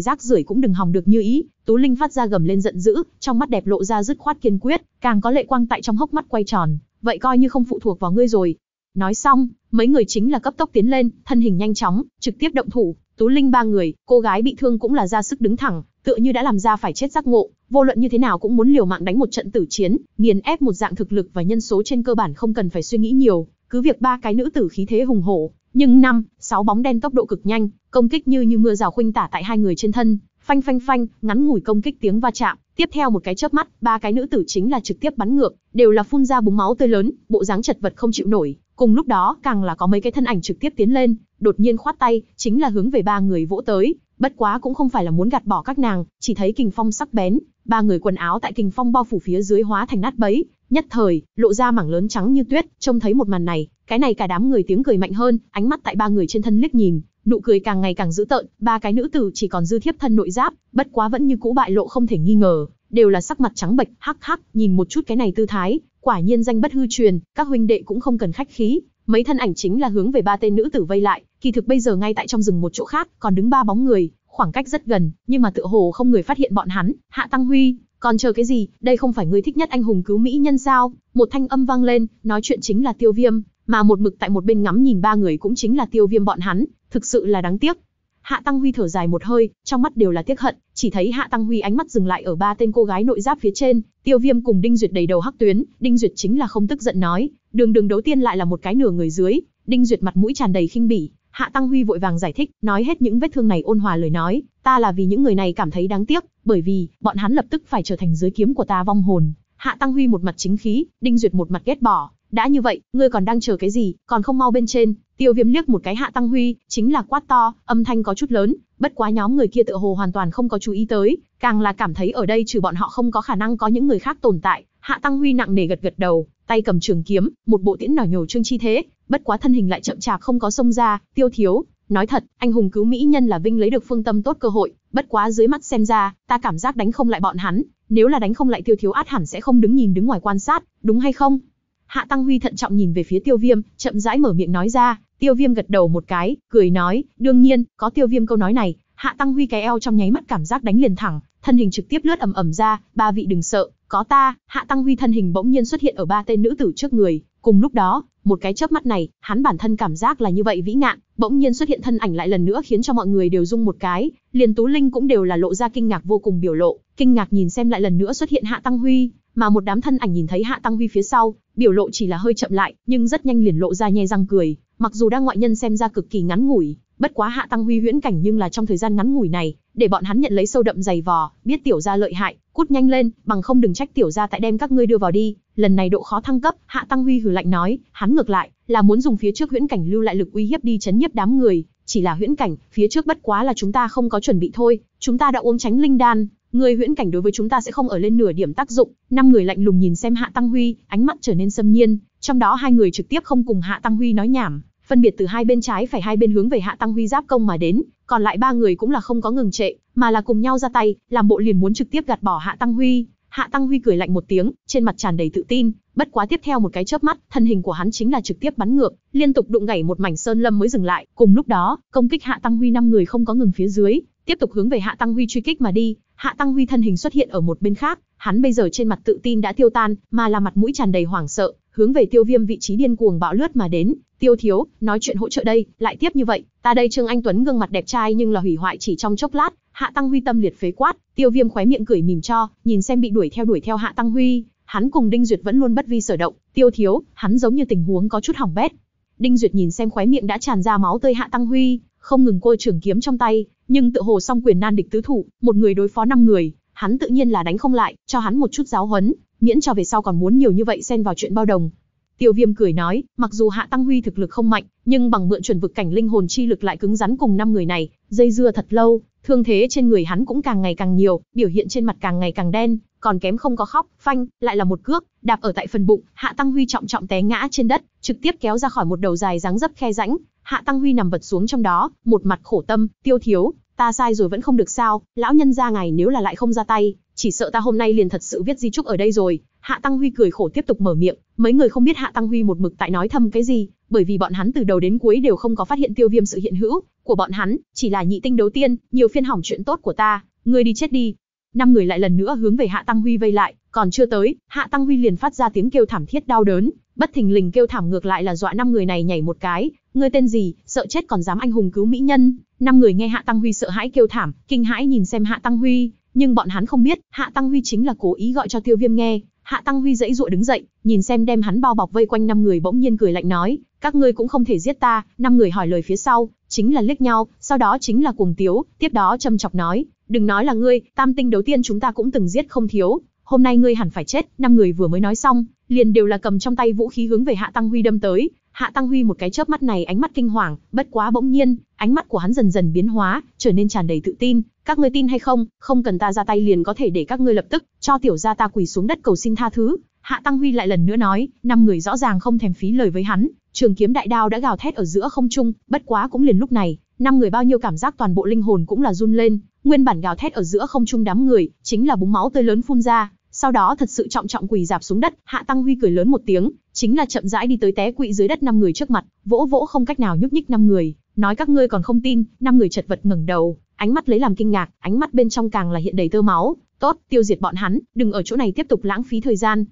[SPEAKER 1] rác rưởi cũng đừng hòng được như ý. Tú Linh phát ra gầm lên giận dữ, trong mắt đẹp lộ ra dứt khoát kiên quyết, càng có lệ quang tại trong hốc mắt quay tròn, vậy coi như không phụ thuộc vào ngươi rồi. Nói xong, mấy người chính là cấp tốc tiến lên, thân hình nhanh chóng, trực tiếp động thủ, Tú Linh ba người, cô gái bị thương cũng là ra sức đứng thẳng, tựa như đã làm ra phải chết giác ngộ, vô luận như thế nào cũng muốn liều mạng đánh một trận tử chiến, nghiền ép một dạng thực lực và nhân số trên cơ bản không cần phải suy nghĩ nhiều, cứ việc ba cái nữ tử khí thế hùng hổ, nhưng năm, sáu bóng đen tốc độ cực nhanh, công kích như như mưa rào khuynh tả tại hai người trên thân, phanh phanh phanh, ngắn ngủi công kích tiếng va chạm, tiếp theo một cái chớp mắt, ba cái nữ tử chính là trực tiếp bắn ngược, đều là phun ra búng máu tươi lớn, bộ dáng chật vật không chịu nổi, cùng lúc đó càng là có mấy cái thân ảnh trực tiếp tiến lên, đột nhiên khoát tay, chính là hướng về ba người vỗ tới, bất quá cũng không phải là muốn gạt bỏ các nàng, chỉ thấy kình phong sắc bén, ba người quần áo tại kình phong bao phủ phía dưới hóa thành nát bấy, Nhất thời, lộ ra mảng lớn trắng như tuyết, trông thấy một màn này, cái này cả đám người tiếng cười mạnh hơn, ánh mắt tại ba người trên thân liếc nhìn, nụ cười càng ngày càng dữ tợn, ba cái nữ tử chỉ còn dư thiếp thân nội giáp, bất quá vẫn như cũ bại lộ không thể nghi ngờ, đều là sắc mặt trắng bệch, hắc hắc, nhìn một chút cái này tư thái, quả nhiên danh bất hư truyền, các huynh đệ cũng không cần khách khí, mấy thân ảnh chính là hướng về ba tên nữ tử vây lại, kỳ thực bây giờ ngay tại trong rừng một chỗ khác, còn đứng ba bóng người, khoảng cách rất gần, nhưng mà tựa hồ không người phát hiện bọn hắn, Hạ Tăng Huy, còn chờ cái gì, đây không phải ngươi thích nhất anh hùng cứu mỹ nhân sao? Một thanh âm vang lên, nói chuyện chính là Tiêu Viêm, mà một mực tại một bên ngắm nhìn ba người cũng chính là Tiêu Viêm bọn hắn, thực sự là đáng tiếc. Hạ Tăng Huy thở dài một hơi, trong mắt đều là tiếc hận, chỉ thấy Hạ Tăng Huy ánh mắt dừng lại ở ba tên cô gái nội giáp phía trên, Tiêu Viêm cùng Đinh Duyệt đầy đầu hắc tuyến, Đinh Duyệt chính là không tức giận nói, đường đường đấu tiên lại là một cái nửa người dưới, Đinh Duyệt mặt mũi tràn đầy khinh bỉ, Hạ Tăng Huy vội vàng giải thích, nói hết những vết thương này ôn hòa lời nói, ta là vì những người này cảm thấy đáng tiếc, bởi vì bọn hắn lập tức phải trở thành dưới kiếm của ta vong hồn. Hạ Tăng Huy một mặt chính khí, Đinh Duyệt một mặt ghét bỏ, đã như vậy, ngươi còn đang chờ cái gì, còn không mau bên trên. Tiêu Viêm liếc một cái Hạ Tăng Huy, chính là quát to, âm thanh có chút lớn, bất quá nhóm người kia tựa hồ hoàn toàn không có chú ý tới, càng là cảm thấy ở đây trừ bọn họ không có khả năng có những người khác tồn tại. Hạ Tăng Huy nặng nề gật gật đầu, tay cầm trường kiếm, một bộ tiễn nhỏ nhổ trương chi thế, bất quá thân hình lại chậm chạp không có xông ra, tiêu thiếu, nói thật, anh hùng cứu mỹ nhân là Vinh lấy được phương tâm tốt cơ hội, bất quá dưới mắt xem ra, ta cảm giác đánh không lại bọn hắn, nếu là đánh không lại tiêu thiếu át hẳn sẽ không đứng nhìn đứng ngoài quan sát, đúng hay không? Hạ Tăng Huy thận trọng nhìn về phía tiêu viêm, chậm rãi mở miệng nói ra, tiêu viêm gật đầu một cái, cười nói, đương nhiên, có tiêu viêm câu nói này, Hạ Tăng Huy cái eo trong nháy mắt cảm giác đánh liền thẳng, thân hình trực tiếp lướt ầm ầm ra, ba vị đừng sợ, có ta, Hạ Tăng Huy thân hình bỗng nhiên xuất hiện ở ba tên nữ tử trước người, cùng lúc đó, một cái chớp mắt này, hắn bản thân cảm giác là như vậy vĩ ngạn, bỗng nhiên xuất hiện thân ảnh lại lần nữa khiến cho mọi người đều rung một cái, liền Tú Linh cũng đều là lộ ra kinh ngạc vô cùng biểu lộ, kinh ngạc nhìn xem lại lần nữa xuất hiện Hạ Tăng Huy, mà một đám thân ảnh nhìn thấy Hạ Tăng Huy phía sau, biểu lộ chỉ là hơi chậm lại, nhưng rất nhanh liền lộ ra nhe răng cười, mặc dù đang ngoại nhân xem ra cực kỳ ngắn ngủi, Bất quá hạ tăng huy huyễn cảnh nhưng là trong thời gian ngắn ngủi này, để bọn hắn nhận lấy sâu đậm dày vò, biết tiểu gia lợi hại, cút nhanh lên, bằng không đừng trách tiểu gia tại đem các ngươi đưa vào đi. Lần này độ khó thăng cấp, hạ tăng huy hừ lạnh nói, hắn ngược lại là muốn dùng phía trước huyễn cảnh lưu lại lực uy hiếp đi chấn nhiếp đám người, chỉ là huyễn cảnh, phía trước bất quá là chúng ta không có chuẩn bị thôi, chúng ta đã uống tránh linh đan, người huyễn cảnh đối với chúng ta sẽ không ở lên nửa điểm tác dụng. Năm người lạnh lùng nhìn xem Hạ Tăng Huy, ánh mắt trở nên xâm nhiên, trong đó hai người trực tiếp không cùng Hạ Tăng Huy nói nhảm, phân biệt từ hai bên trái phải hai bên hướng về Hạ Tăng Huy giáp công mà đến, còn lại ba người cũng là không có ngừng trệ, mà là cùng nhau ra tay, làm bộ liền muốn trực tiếp gạt bỏ Hạ Tăng Huy. Hạ Tăng Huy cười lạnh một tiếng, trên mặt tràn đầy tự tin, bất quá tiếp theo một cái chớp mắt, thân hình của hắn chính là trực tiếp bắn ngược, liên tục đụng gãy một mảnh sơn lâm mới dừng lại, cùng lúc đó, công kích Hạ Tăng Huy năm người không có ngừng phía dưới, tiếp tục hướng về Hạ Tăng Huy truy kích mà đi. Hạ Tăng Huy thân hình xuất hiện ở một bên khác, hắn bây giờ trên mặt tự tin đã tiêu tan, mà là mặt mũi tràn đầy hoảng sợ, hướng về Tiêu Viêm vị trí điên cuồng bạo lướt mà đến. Tiêu thiếu, nói chuyện hỗ trợ đây, lại tiếp như vậy, ta đây Trương Anh Tuấn gương mặt đẹp trai nhưng là hủy hoại chỉ trong chốc lát. Hạ Tăng Huy tâm liệt phế quát, Tiêu Viêm khóe miệng cười mỉm cho, nhìn xem bị đuổi theo đuổi theo Hạ Tăng Huy, hắn cùng Đinh Duyệt vẫn luôn bất vi sở động, Tiêu thiếu, hắn giống như tình huống có chút hỏng bét. Đinh Duyệt nhìn xem khóe miệng đã tràn ra máu tươi Hạ Tăng Huy, không ngừng côi trường kiếm trong tay, nhưng tự hồ song quyền nan địch tứ thủ, một người đối phó năm người, hắn tự nhiên là đánh không lại, cho hắn một chút giáo huấn, miễn cho về sau còn muốn nhiều như vậy xen vào chuyện bao đồng. Tiêu Viêm cười nói, mặc dù Hạ Tăng Huy thực lực không mạnh, nhưng bằng mượn chuẩn vực cảnh linh hồn chi lực lại cứng rắn cùng năm người này, dây dưa thật lâu, thương thế trên người hắn cũng càng ngày càng nhiều, biểu hiện trên mặt càng ngày càng đen, còn kém không có khóc, phanh, lại là một cước, đạp ở tại phần bụng, Hạ Tăng Huy trọng trọng té ngã trên đất, trực tiếp kéo ra khỏi một đầu dài dáng dấp khe rãnh, Hạ Tăng Huy nằm vật xuống trong đó, một mặt khổ tâm, tiêu thiếu, ta sai rồi vẫn không được sao, lão nhân gia ngày nếu là lại không ra tay, chỉ sợ ta hôm nay liền thật sự viết di trúc ở đây rồi. Hạ Tăng Huy cười khổ tiếp tục mở miệng, mấy người không biết Hạ Tăng Huy một mực tại nói thầm cái gì, bởi vì bọn hắn từ đầu đến cuối đều không có phát hiện tiêu viêm sự hiện hữu của bọn hắn, chỉ là nhị tinh đấu tiên, nhiều phiên hỏng chuyện tốt của ta, ngươi đi chết đi, năm người lại lần nữa hướng về Hạ Tăng Huy vây lại, còn chưa tới, Hạ Tăng Huy liền phát ra tiếng kêu thảm thiết đau đớn, bất thình lình kêu thảm ngược lại là dọa năm người này nhảy một cái, ngươi tên gì, sợ chết còn dám anh hùng cứu mỹ nhân. Năm người nghe Hạ Tăng Huy sợ hãi kêu thảm, kinh hãi nhìn xem Hạ Tăng Huy, nhưng bọn hắn không biết, Hạ Tăng Huy chính là cố ý gọi cho Tiêu Viêm nghe, Hạ Tăng Huy dãy dụa đứng dậy, nhìn xem đem hắn bao bọc vây quanh năm người bỗng nhiên cười lạnh nói, các ngươi cũng không thể giết ta, năm người hỏi lời phía sau, chính là liếc nhau, sau đó chính là cuồng tiếu, tiếp đó châm chọc nói, đừng nói là ngươi, tam tinh đầu tiên chúng ta cũng từng giết không thiếu, hôm nay ngươi hẳn phải chết, năm người vừa mới nói xong, liền đều là cầm trong tay vũ khí hướng về Hạ Tăng Huy đâm tới. Hạ Tăng Huy một cái chớp mắt này ánh mắt kinh hoàng, bất quá bỗng nhiên, ánh mắt của hắn dần dần biến hóa, trở nên tràn đầy tự tin, các ngươi tin hay không, không cần ta ra tay liền có thể để các ngươi lập tức cho tiểu gia ta quỳ xuống đất cầu xin tha thứ." Hạ Tăng Huy lại lần nữa nói, năm người rõ ràng không thèm phí lời với hắn, trường kiếm đại đao đã gào thét ở giữa không trung, bất quá cũng liền lúc này, năm người bao nhiêu cảm giác toàn bộ linh hồn cũng là run lên, nguyên bản gào thét ở giữa không trung đám người, chính là búng máu tươi lớn phun ra, sau đó thật sự trọng trọng quỳ dạp xuống đất, Hạ Tăng Huy cười lớn một tiếng, chính là chậm rãi đi tới té quỵ dưới đất năm người trước mặt, vỗ vỗ không cách nào nhúc nhích năm người, nói các ngươi còn không tin, năm người chật vật ngẩng đầu, ánh mắt lấy làm kinh ngạc, ánh mắt bên trong càng là hiện đầy tơ máu, tốt, tiêu diệt bọn hắn, đừng ở chỗ này tiếp tục lãng phí thời gian.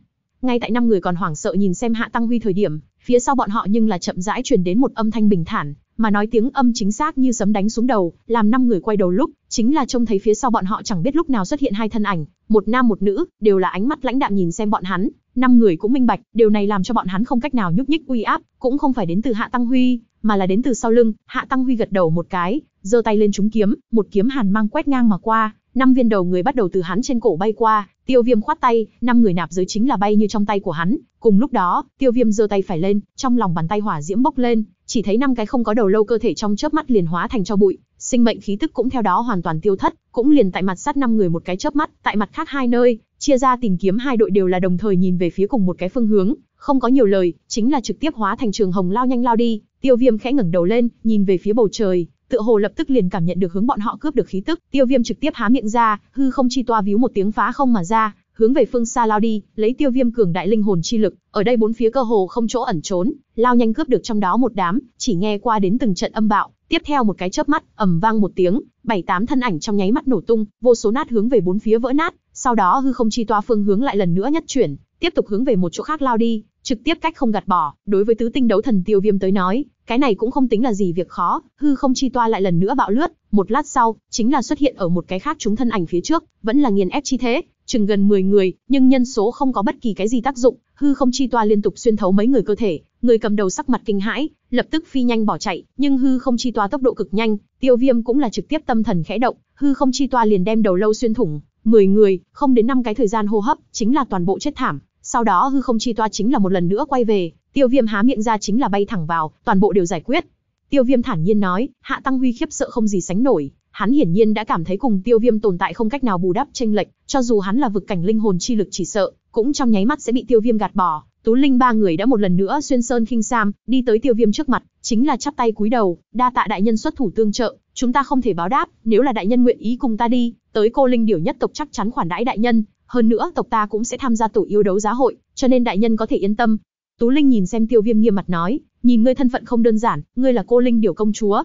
[SPEAKER 1] Ngay tại năm người còn hoảng sợ nhìn xem Hạ Tăng Huy thời điểm, phía sau bọn họ nhưng là chậm rãi truyền đến một âm thanh bình thản, mà nói tiếng âm chính xác như sấm đánh xuống đầu, làm năm người quay đầu lúc, chính là trông thấy phía sau bọn họ chẳng biết lúc nào xuất hiện hai thân ảnh, một nam một nữ, đều là ánh mắt lãnh đạm nhìn xem bọn hắn, năm người cũng minh bạch, điều này làm cho bọn hắn không cách nào nhúc nhích uy áp, cũng không phải đến từ Hạ Tăng Huy, mà là đến từ sau lưng. Hạ Tăng Huy gật đầu một cái, giơ tay lên trúng kiếm, một kiếm hàn mang quét ngang mà qua, năm viên đầu người bắt đầu từ hắn trên cổ bay qua, Tiêu Viêm khoát tay, năm người nạp dưới chính là bay như trong tay của hắn, cùng lúc đó, Tiêu Viêm giơ tay phải lên, trong lòng bàn tay hỏa diễm bốc lên, chỉ thấy năm cái không có đầu lâu cơ thể trong chớp mắt liền hóa thành cho bụi, sinh mệnh khí tức cũng theo đó hoàn toàn tiêu thất, cũng liền tại mặt sát năm người một cái chớp mắt, tại mặt khác hai nơi, Chia ra tìm kiếm hai đội đều là đồng thời nhìn về phía cùng một cái phương hướng, không có nhiều lời, chính là trực tiếp hóa thành trường hồng lao nhanh lao đi. Tiêu Viêm khẽ ngẩng đầu lên, nhìn về phía bầu trời, tựa hồ lập tức liền cảm nhận được hướng bọn họ cướp được khí tức, Tiêu Viêm trực tiếp há miệng ra, hư không chi toa víu một tiếng phá không mà ra, hướng về phương xa lao đi, lấy Tiêu Viêm cường đại linh hồn chi lực, ở đây bốn phía cơ hồ không chỗ ẩn trốn, lao nhanh cướp được trong đó một đám, chỉ nghe qua đến từng trận âm bạo, Tiếp theo một cái chớp mắt, ầm vang một tiếng, bảy tám thân ảnh trong nháy mắt nổ tung, vô số nát hướng về bốn phía vỡ nát, sau đó hư không chi toa phương hướng lại lần nữa nhất chuyển, tiếp tục hướng về một chỗ khác lao đi, trực tiếp cách không gạt bỏ, đối với tứ tinh đấu thần Tiêu Viêm tới nói, cái này cũng không tính là gì việc khó, hư không chi toa lại lần nữa bạo lướt, một lát sau, chính là xuất hiện ở một cái khác chúng thân ảnh phía trước, vẫn là nghiền ép chi thế, chừng gần 10 người, nhưng nhân số không có bất kỳ cái gì tác dụng, hư không chi toa liên tục xuyên thấu mấy người cơ thể, người cầm đầu sắc mặt kinh hãi, lập tức phi nhanh bỏ chạy, nhưng hư không chi toa tốc độ cực nhanh, Tiêu Viêm cũng là trực tiếp tâm thần khẽ động, hư không chi toa liền đem đầu lâu xuyên thủng, 10 người, không đến 5 cái thời gian hô hấp, chính là toàn bộ chết thảm, sau đó hư không chi toa chính là một lần nữa quay về, Tiêu Viêm há miệng ra chính là bay thẳng vào, toàn bộ đều giải quyết. Tiêu Viêm thản nhiên nói, Hạ Tăng Huy khiếp sợ không gì sánh nổi, Hắn hiển nhiên đã cảm thấy cùng Tiêu Viêm tồn tại không cách nào bù đắp tranh lệch, cho dù hắn là vực cảnh linh hồn chi lực chỉ sợ, cũng trong nháy mắt sẽ bị Tiêu Viêm gạt bỏ. Tú Linh ba người đã một lần nữa xuyên sơn khinh sam, đi tới Tiêu Viêm trước mặt, chính là chắp tay cúi đầu, đa tạ đại nhân xuất thủ tương trợ, chúng ta không thể báo đáp, nếu là đại nhân nguyện ý cùng ta đi, tới cô linh điểu nhất tộc chắc chắn khoản đãi đại nhân, hơn nữa tộc ta cũng sẽ tham gia tổ yêu đấu giá hội, cho nên đại nhân có thể yên tâm. Tú Linh nhìn xem Tiêu Viêm nghiêm mặt nói, nhìn ngươi thân phận không đơn giản, ngươi là cô linh điểu công chúa,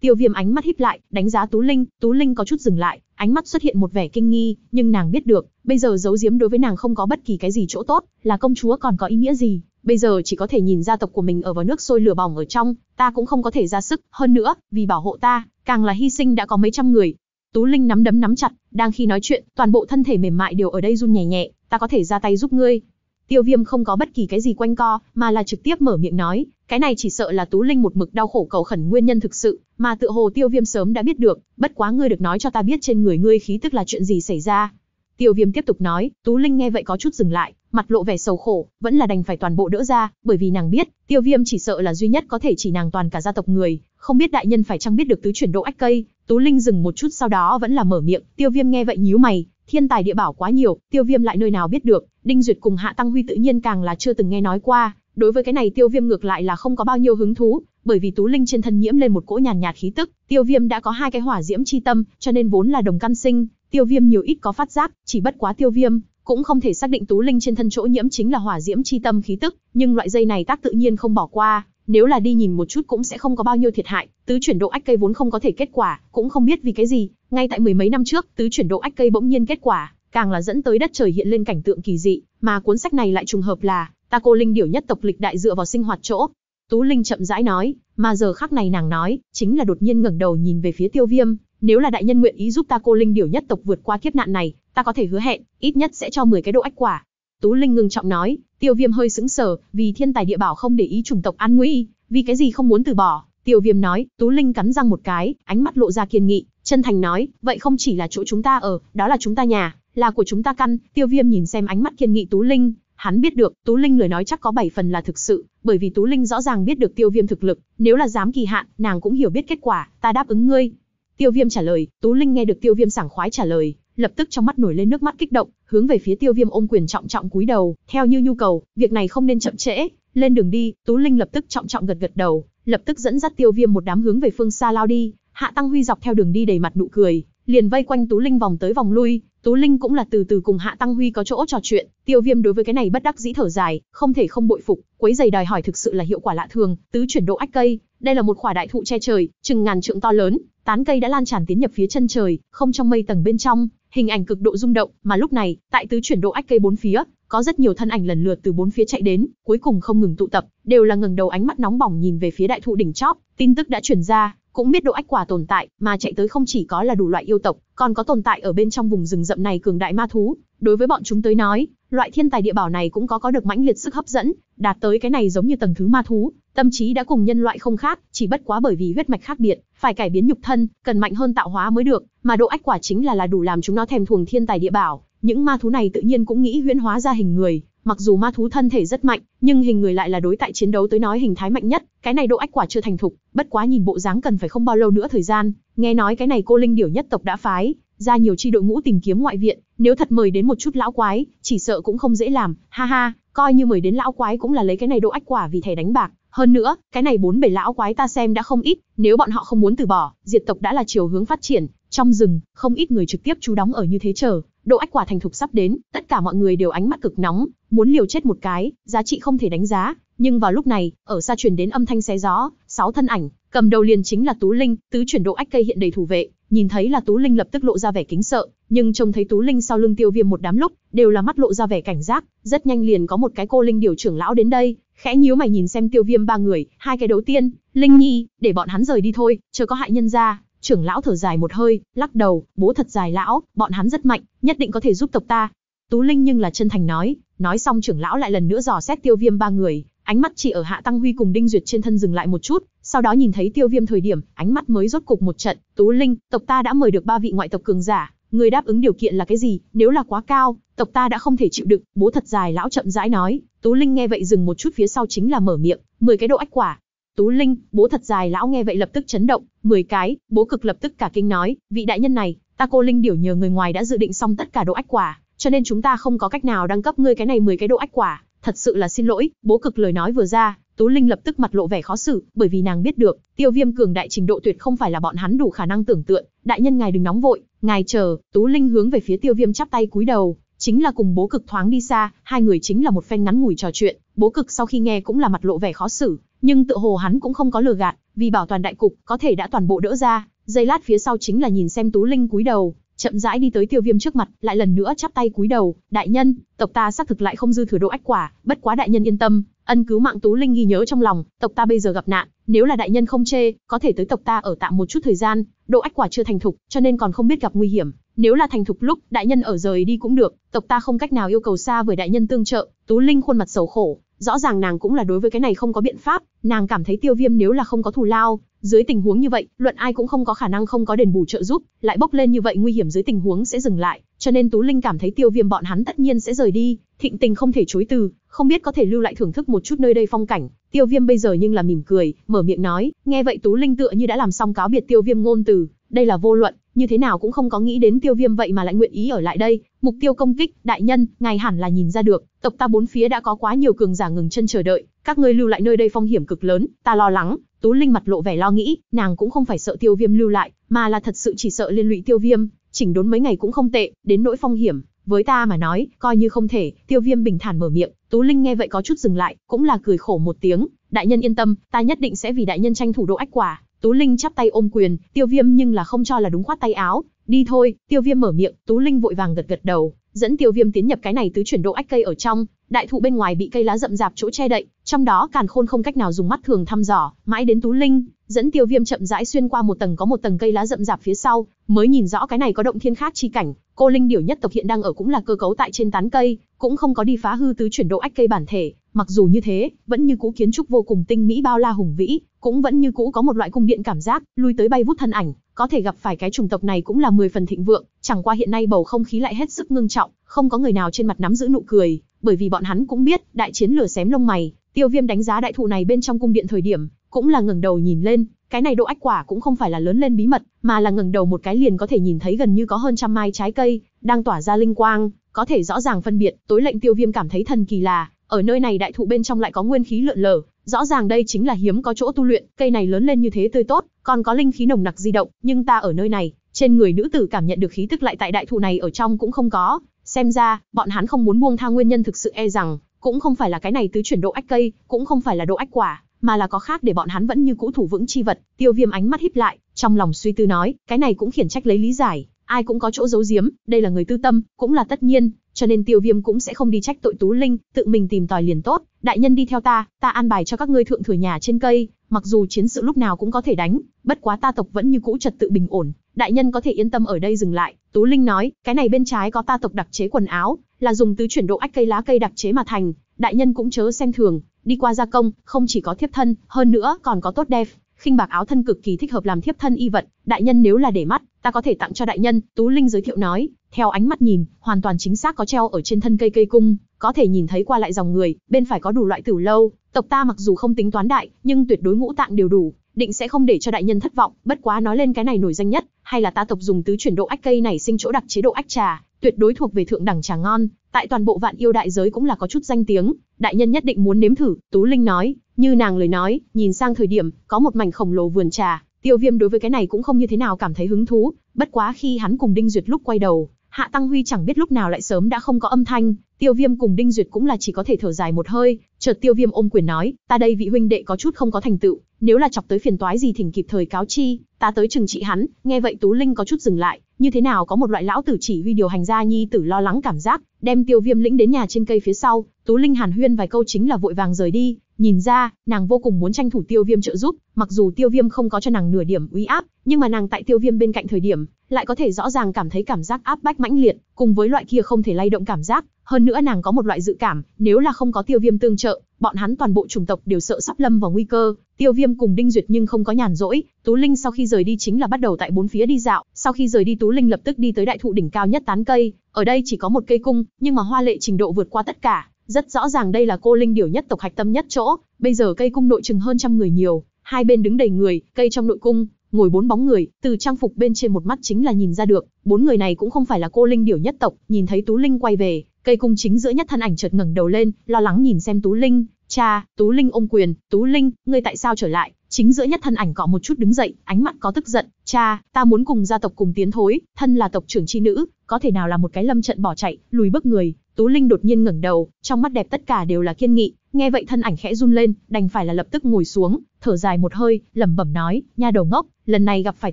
[SPEAKER 1] Tiêu Viêm ánh mắt híp lại, đánh giá Tú Linh, Tú Linh có chút dừng lại, ánh mắt xuất hiện một vẻ kinh nghi, nhưng nàng biết được, bây giờ giấu giếm đối với nàng không có bất kỳ cái gì chỗ tốt, là công chúa còn có ý nghĩa gì, bây giờ chỉ có thể nhìn gia tộc của mình ở vào nước sôi lửa bỏng ở trong, ta cũng không có thể ra sức, hơn nữa, vì bảo hộ ta, càng là hy sinh đã có mấy trăm người. Tú Linh nắm đấm nắm chặt, đang khi nói chuyện, toàn bộ thân thể mềm mại đều ở đây run nhẹ nhẹ, ta có thể ra tay giúp ngươi. Tiêu Viêm không có bất kỳ cái gì quanh co, mà là trực tiếp mở miệng nói, cái này chỉ sợ là Tú Linh một mực đau khổ cầu khẩn nguyên nhân thực sự, mà tựa hồ Tiêu Viêm sớm đã biết được, bất quá ngươi được nói cho ta biết trên người ngươi khí tức là chuyện gì xảy ra." Tiêu Viêm tiếp tục nói, Tú Linh nghe vậy có chút dừng lại, mặt lộ vẻ sầu khổ, vẫn là đành phải toàn bộ đỡ ra, bởi vì nàng biết, Tiêu Viêm chỉ sợ là duy nhất có thể chỉ nàng toàn cả gia tộc người, không biết đại nhân phải chăng biết được tứ chuyển độ ách cây. Tú Linh dừng một chút sau đó vẫn là mở miệng, Tiêu Viêm nghe vậy nhíu mày, thiên tài địa bảo quá nhiều, Tiêu Viêm lại nơi nào biết được, Đinh Duyệt cùng Hạ Tăng Huy tự nhiên càng là chưa từng nghe nói qua, Đối với cái này Tiêu Viêm ngược lại là không có bao nhiêu hứng thú, bởi vì Tú Linh trên thân nhiễm lên một cỗ nhàn nhạt, khí tức, Tiêu Viêm đã có hai cái hỏa diễm chi tâm, cho nên vốn là đồng căn sinh, Tiêu Viêm nhiều ít có phát giác, chỉ bất quá Tiêu Viêm cũng không thể xác định Tú Linh trên thân chỗ nhiễm chính là hỏa diễm chi tâm khí tức, nhưng loại dây này tác tự nhiên không bỏ qua, nếu là đi nhìn một chút cũng sẽ không có bao nhiêu thiệt hại, tứ chuyển độ ách cây vốn không có thể kết quả, cũng không biết vì cái gì, ngay tại mười mấy năm trước, tứ chuyển độ ách cây bỗng nhiên kết quả, càng là dẫn tới đất trời hiện lên cảnh tượng kỳ dị, mà cuốn sách này lại trùng hợp là Ta cô linh điểu nhất tộc lịch đại dựa vào sinh hoạt chỗ. Tú Linh chậm rãi nói, mà giờ khắc này nàng nói, chính là đột nhiên ngẩng đầu nhìn về phía Tiêu Viêm, nếu là đại nhân nguyện ý giúp ta cô linh điểu nhất tộc vượt qua kiếp nạn này, ta có thể hứa hẹn, ít nhất sẽ cho 10 cái độ ách quả. Tú Linh ngưng trọng nói, Tiêu Viêm hơi sững sờ, vì thiên tài địa bảo không để ý chủng tộc an nguy, vì cái gì không muốn từ bỏ. Tiêu Viêm nói, Tú Linh cắn răng một cái, ánh mắt lộ ra kiên nghị, chân thành nói, vậy không chỉ là chỗ chúng ta ở, đó là chúng ta nhà, là của chúng ta căn. Tiêu Viêm nhìn xem ánh mắt kiên nghị Tú Linh, Hắn biết được, Tú Linh lời nói chắc có 7 phần là thực sự, bởi vì Tú Linh rõ ràng biết được Tiêu Viêm thực lực, nếu là dám kỳ hạn, nàng cũng hiểu biết kết quả, ta đáp ứng ngươi. Tiêu Viêm trả lời, Tú Linh nghe được Tiêu Viêm sảng khoái trả lời, lập tức trong mắt nổi lên nước mắt kích động, hướng về phía Tiêu Viêm ôm quyền trọng trọng cúi đầu, theo như nhu cầu, việc này không nên chậm trễ, lên đường đi, Tú Linh lập tức trọng trọng gật gật đầu, lập tức dẫn dắt Tiêu Viêm một đám hướng về phương xa lao đi, Hạ Tăng Huy dọc theo đường đi đầy mặt nụ cười, liền vây quanh Tú Linh vòng tới vòng lui, Tú Linh cũng là từ từ cùng Hạ Tăng Huy có chỗ trò chuyện, Tiêu Viêm đối với cái này bất đắc dĩ thở dài, không thể không bội phục, quấy giày đòi hỏi thực sự là hiệu quả lạ thường, tứ chuyển độ ách cây, đây là một quả đại thụ che trời, chừng ngàn trượng to lớn, tán cây đã lan tràn tiến nhập phía chân trời, không trong mây tầng bên trong, hình ảnh cực độ rung động, mà lúc này, tại tứ chuyển độ ách cây bốn phía, có rất nhiều thân ảnh lần lượt từ bốn phía chạy đến, cuối cùng không ngừng tụ tập, đều là ngẩng đầu ánh mắt nóng bỏng nhìn về phía đại thụ đỉnh chóp, tin tức đã truyền ra, cũng biết độ Ách Quả tồn tại, mà chạy tới không chỉ có là đủ loại yêu tộc, còn có tồn tại ở bên trong vùng rừng rậm này cường đại ma thú, đối với bọn chúng tới nói, loại thiên tài địa bảo này cũng có có được mãnh liệt sức hấp dẫn, đạt tới cái này giống như tầng thứ ma thú, tâm trí đã cùng nhân loại không khác, chỉ bất quá bởi vì huyết mạch khác biệt, phải cải biến nhục thân, cần mạnh hơn tạo hóa mới được, mà độ ách quả chính là là đủ làm chúng nó thèm thuồng thiên tài địa bảo, những ma thú này tự nhiên cũng nghĩ huyễn hóa ra hình người, mặc dù ma thú thân thể rất mạnh, nhưng hình người lại là đối tại chiến đấu tới nói hình thái mạnh nhất, cái này độ ách quả chưa thành thục, bất quá nhìn bộ dáng cần phải không bao lâu nữa thời gian, nghe nói cái này cô linh điểu nhất tộc đã phái ra nhiều chi đội ngũ tìm kiếm ngoại viện, nếu thật mời đến một chút lão quái, chỉ sợ cũng không dễ làm, ha ha, coi như mời đến lão quái cũng là lấy cái này độ ách quả vì thẻ đánh bạc, hơn nữa, cái này bốn bảy lão quái ta xem đã không ít, nếu bọn họ không muốn từ bỏ, diệt tộc đã là chiều hướng phát triển, trong rừng, không ít người trực tiếp chú đóng ở như thế chờ, Độ ách quả thành thục sắp đến, tất cả mọi người đều ánh mắt cực nóng, muốn liều chết một cái, giá trị không thể đánh giá. Nhưng vào lúc này, ở xa truyền đến âm thanh xé gió, sáu thân ảnh, cầm đầu liền chính là Tú Linh, tứ chuyển độ ách cây hiện đầy thủ vệ, nhìn thấy là Tú Linh lập tức lộ ra vẻ kính sợ, nhưng trông thấy Tú Linh sau lưng Tiêu Viêm một đám lúc, đều là mắt lộ ra vẻ cảnh giác, rất nhanh liền có một cái cô linh điều trưởng lão đến đây, khẽ nhíu mày nhìn xem Tiêu Viêm ba người, hai cái đầu tiên, Linh Nhi, để bọn hắn rời đi thôi, chờ có hại nhân ra. Trưởng lão thở dài một hơi, lắc đầu, bố thật dài lão, bọn hắn rất mạnh, nhất định có thể giúp tộc ta. Tú Linh nhưng là chân thành nói, nói xong trưởng lão lại lần nữa dò xét tiêu viêm ba người, ánh mắt chỉ ở hạ tăng huy cùng đinh duyệt trên thân dừng lại một chút, sau đó nhìn thấy tiêu viêm thời điểm, ánh mắt mới rốt cục một trận, Tú Linh, tộc ta đã mời được ba vị ngoại tộc cường giả, người đáp ứng điều kiện là cái gì, nếu là quá cao, tộc ta đã không thể chịu đựng, bố thật dài lão chậm rãi nói, Tú Linh nghe vậy dừng một chút phía sau chính là mở miệng, 10 cái độ ách quả, Tú Linh, bố thật dài lão nghe vậy lập tức chấn động, 10 cái, bố cực lập tức cả kinh nói, vị đại nhân này, ta cô Linh điểu nhờ người ngoài đã dự định xong tất cả độ ách quả, cho nên chúng ta không có cách nào đăng cấp ngươi cái này 10 cái độ ách quả, thật sự là xin lỗi, bố cực lời nói vừa ra, Tú Linh lập tức mặt lộ vẻ khó xử, bởi vì nàng biết được, Tiêu Viêm cường đại trình độ tuyệt không phải là bọn hắn đủ khả năng tưởng tượng, đại nhân ngài đừng nóng vội, ngài chờ, Tú Linh hướng về phía Tiêu Viêm chắp tay cúi đầu, chính là cùng Bố Cực thoáng đi xa, hai người chính là một phen ngắn ngủi trò chuyện, Bố Cực sau khi nghe cũng là mặt lộ vẻ khó xử, nhưng tự hồ hắn cũng không có lừa gạt, vì bảo toàn đại cục, có thể đã toàn bộ đỡ ra, giây lát phía sau chính là nhìn xem Tú Linh cúi đầu, chậm rãi đi tới Tiêu Viêm trước mặt, lại lần nữa chắp tay cúi đầu, "Đại nhân, tộc ta xác thực lại không dư thừa độ ách quả, bất quá đại nhân yên tâm, ân cứu mạng Tú Linh ghi nhớ trong lòng, tộc ta bây giờ gặp nạn, nếu là đại nhân không chê, có thể tới tộc ta ở tạm một chút thời gian, độ ách quả chưa thành thục, cho nên còn không biết gặp nguy hiểm, nếu là thành thục lúc, đại nhân ở rời đi cũng được, tộc ta không cách nào yêu cầu xa với đại nhân tương trợ." Tú Linh khuôn mặt sầu khổ, Rõ ràng nàng cũng là đối với cái này không có biện pháp, nàng cảm thấy tiêu viêm nếu là không có thù lao, dưới tình huống như vậy, luận ai cũng không có khả năng không có đền bù trợ giúp, lại bốc lên như vậy nguy hiểm dưới tình huống sẽ dừng lại, cho nên Tú Linh cảm thấy tiêu viêm bọn hắn tất nhiên sẽ rời đi, thịnh tình không thể chối từ, không biết có thể lưu lại thưởng thức một chút nơi đây phong cảnh. Tiêu viêm bây giờ nhưng là mỉm cười, mở miệng nói, nghe vậy Tú Linh tựa như đã làm xong cáo biệt tiêu viêm ngôn từ, đây là vô luận, như thế nào cũng không có nghĩ đến tiêu viêm vậy mà lại nguyện ý ở lại đây, mục tiêu công kích, đại nhân, ngài hẳn là nhìn ra được, tộc ta bốn phía đã có quá nhiều cường giả ngừng chân chờ đợi, các ngươi lưu lại nơi đây phong hiểm cực lớn, ta lo lắng, Tú Linh mặt lộ vẻ lo nghĩ, nàng cũng không phải sợ tiêu viêm lưu lại, mà là thật sự chỉ sợ liên lụy tiêu viêm, chỉnh đốn mấy ngày cũng không tệ, đến nỗi phong hiểm, với ta mà nói, coi như không thể, tiêu viêm bình thản mở miệng, Tú Linh nghe vậy có chút dừng lại, cũng là cười khổ một tiếng, đại nhân yên tâm, ta nhất định sẽ vì đại nhân tranh thủ độ ách quả, Tú Linh chắp tay ôm quyền, Tiêu Viêm nhưng là không cho là đúng khoát tay áo, "Đi thôi." Tiêu Viêm mở miệng, Tú Linh vội vàng gật gật đầu, dẫn Tiêu Viêm tiến nhập cái này tứ chuyển độ ách cây ở trong, đại thụ bên ngoài bị cây lá rậm rạp chỗ che đậy, trong đó Càn Khôn không cách nào dùng mắt thường thăm dò, mãi đến Tú Linh, dẫn Tiêu Viêm chậm rãi xuyên qua một tầng có một tầng cây lá rậm rạp phía sau, mới nhìn rõ cái này có động thiên khác chi cảnh, cô linh điểu nhất tộc hiện đang ở cũng là cơ cấu tại trên tán cây, cũng không có đi phá hư tứ chuyển độ ách cây bản thể, Mặc dù như thế, vẫn như cũ kiến trúc vô cùng tinh mỹ bao la hùng vĩ, cũng vẫn như cũ có một loại cung điện cảm giác, lui tới bay vút thân ảnh, có thể gặp phải cái chủng tộc này cũng là 10 phần thịnh vượng, chẳng qua hiện nay bầu không khí lại hết sức ngưng trọng, không có người nào trên mặt nắm giữ nụ cười, bởi vì bọn hắn cũng biết, đại chiến lửa xém lông mày, Tiêu Viêm đánh giá đại thụ này bên trong cung điện thời điểm, cũng là ngẩng đầu nhìn lên, cái này độ ách quả cũng không phải là lớn lên bí mật, mà là ngẩng đầu một cái liền có thể nhìn thấy gần như có hơn trăm mai trái cây đang tỏa ra linh quang, có thể rõ ràng phân biệt, tối lệnh Tiêu Viêm cảm thấy thần kỳ là, ở nơi này đại thụ bên trong lại có nguyên khí lượn lờ, rõ ràng đây chính là hiếm có chỗ tu luyện, cây này lớn lên như thế tươi tốt, còn có linh khí nồng nặc di động, nhưng ta ở nơi này, trên người nữ tử cảm nhận được khí tức lại tại đại thụ này ở trong cũng không có, xem ra, bọn hắn không muốn buông tha nguyên nhân thực sự e rằng, cũng không phải là cái này tứ chuyển độ ách cây, cũng không phải là độ ách quả, mà là có khác để bọn hắn vẫn như cũ thủ vững chi vật, Tiêu Viêm ánh mắt híp lại, trong lòng suy tư nói, cái này cũng khiển trách lấy lý giải, ai cũng có chỗ giấu giếm, đây là người tư tâm, cũng là tất nhiên, cho nên tiêu viêm cũng sẽ không đi trách tội tú linh, tự mình tìm tòi liền tốt, đại nhân đi theo ta, ta an bài cho các ngươi thượng thừa nhà trên cây, mặc dù chiến sự lúc nào cũng có thể đánh, bất quá ta tộc vẫn như cũ trật tự bình ổn, đại nhân có thể yên tâm ở đây dừng lại, tú linh nói, cái này bên trái có ta tộc đặc chế quần áo, là dùng tứ chuyển độ ách cây lá cây đặc chế mà thành, đại nhân cũng chớ xem thường, đi qua gia công, không chỉ có thiếp thân, hơn nữa còn có tốt đẹp, khinh bạc áo thân cực kỳ thích hợp làm thiếp thân y vật, đại nhân nếu là để mắt, ta có thể tặng cho đại nhân, Tú Linh giới thiệu nói, theo ánh mắt nhìn, hoàn toàn chính xác có treo ở trên thân cây cây cung, có thể nhìn thấy qua lại dòng người, bên phải có đủ loại tử lâu, tộc ta mặc dù không tính toán đại, nhưng tuyệt đối ngũ tạng đều đủ, định sẽ không để cho đại nhân thất vọng, bất quá nói lên cái này nổi danh nhất, hay là ta tộc dùng tứ chuyển độ ách cây này sinh chỗ đặc chế độ ách trà, tuyệt đối thuộc về thượng đẳng trà ngon, tại toàn bộ vạn yêu đại giới cũng là có chút danh tiếng, đại nhân nhất định muốn nếm thử, Tú Linh nói, như nàng lời nói, nhìn sang thời điểm, có một mảnh khổng lồ vườn trà, Tiêu Viêm đối với cái này cũng không như thế nào cảm thấy hứng thú, bất quá khi hắn cùng Đinh Duyệt lúc quay đầu, Hạ Tăng Huy chẳng biết lúc nào lại sớm đã không có âm thanh, Tiêu Viêm cùng Đinh Duyệt cũng là chỉ có thể thở dài một hơi, chợt Tiêu Viêm ôm quyền nói, ta đây vị huynh đệ có chút không có thành tựu, nếu là chọc tới phiền toái gì thỉnh kịp thời cáo chi, ta tới trừng trị hắn, nghe vậy Tú Linh có chút dừng lại, như thế nào có một loại lão tử chỉ huy điều hành gia nhi tử lo lắng cảm giác, đem Tiêu Viêm lĩnh đến nhà trên cây phía sau, Tú Linh hàn huyên vài câu chính là vội vàng rời đi, nhìn ra, nàng vô cùng muốn tranh thủ Tiêu Viêm trợ giúp, mặc dù Tiêu Viêm không có cho nàng nửa điểm uy áp, nhưng mà nàng tại Tiêu Viêm bên cạnh thời điểm, lại có thể rõ ràng cảm thấy cảm giác áp bách mãnh liệt, cùng với loại kia không thể lay động cảm giác, hơn nữa nàng có một loại dự cảm, nếu là không có Tiêu Viêm tương trợ, bọn hắn toàn bộ chủng tộc đều sợ sắp lâm vào nguy cơ. Tiêu Viêm cùng Đinh Duyệt nhưng không có nhàn rỗi, Tú Linh sau khi rời đi chính là bắt đầu tại bốn phía đi dạo, sau khi rời đi Tú Linh lập tức đi tới đại thụ đỉnh cao nhất tán cây, ở đây chỉ có một cây cung, nhưng mà hoa lệ trình độ vượt qua tất cả, rất rõ ràng đây là cô linh điều nhất tộc hạch tâm nhất chỗ, bây giờ cây cung nội chừng hơn trăm người nhiều, hai bên đứng đầy người, cây trong nội cung, ngồi bốn bóng người, từ trang phục bên trên một mắt chính là nhìn ra được, bốn người này cũng không phải là cô linh điểu nhất tộc, nhìn thấy Tú Linh quay về, cây cung chính giữa nhất thân ảnh chợt ngẩng đầu lên, lo lắng nhìn xem Tú Linh, "Cha, Tú Linh ôm quyền, Tú Linh, ngươi tại sao trở lại?" Chính giữa nhất thân ảnh cọ một chút đứng dậy, ánh mắt có tức giận, "Cha, ta muốn cùng gia tộc cùng tiến thối, thân là tộc trưởng chi nữ, có thể nào là một cái lâm trận bỏ chạy, lùi bước người, Tú Linh đột nhiên ngẩng đầu, trong mắt đẹp tất cả đều là kiên nghị, nghe vậy thân ảnh khẽ run lên, đành phải là lập tức ngồi xuống, thở dài một hơi, lẩm bẩm nói, nha đầu ngốc, lần này gặp phải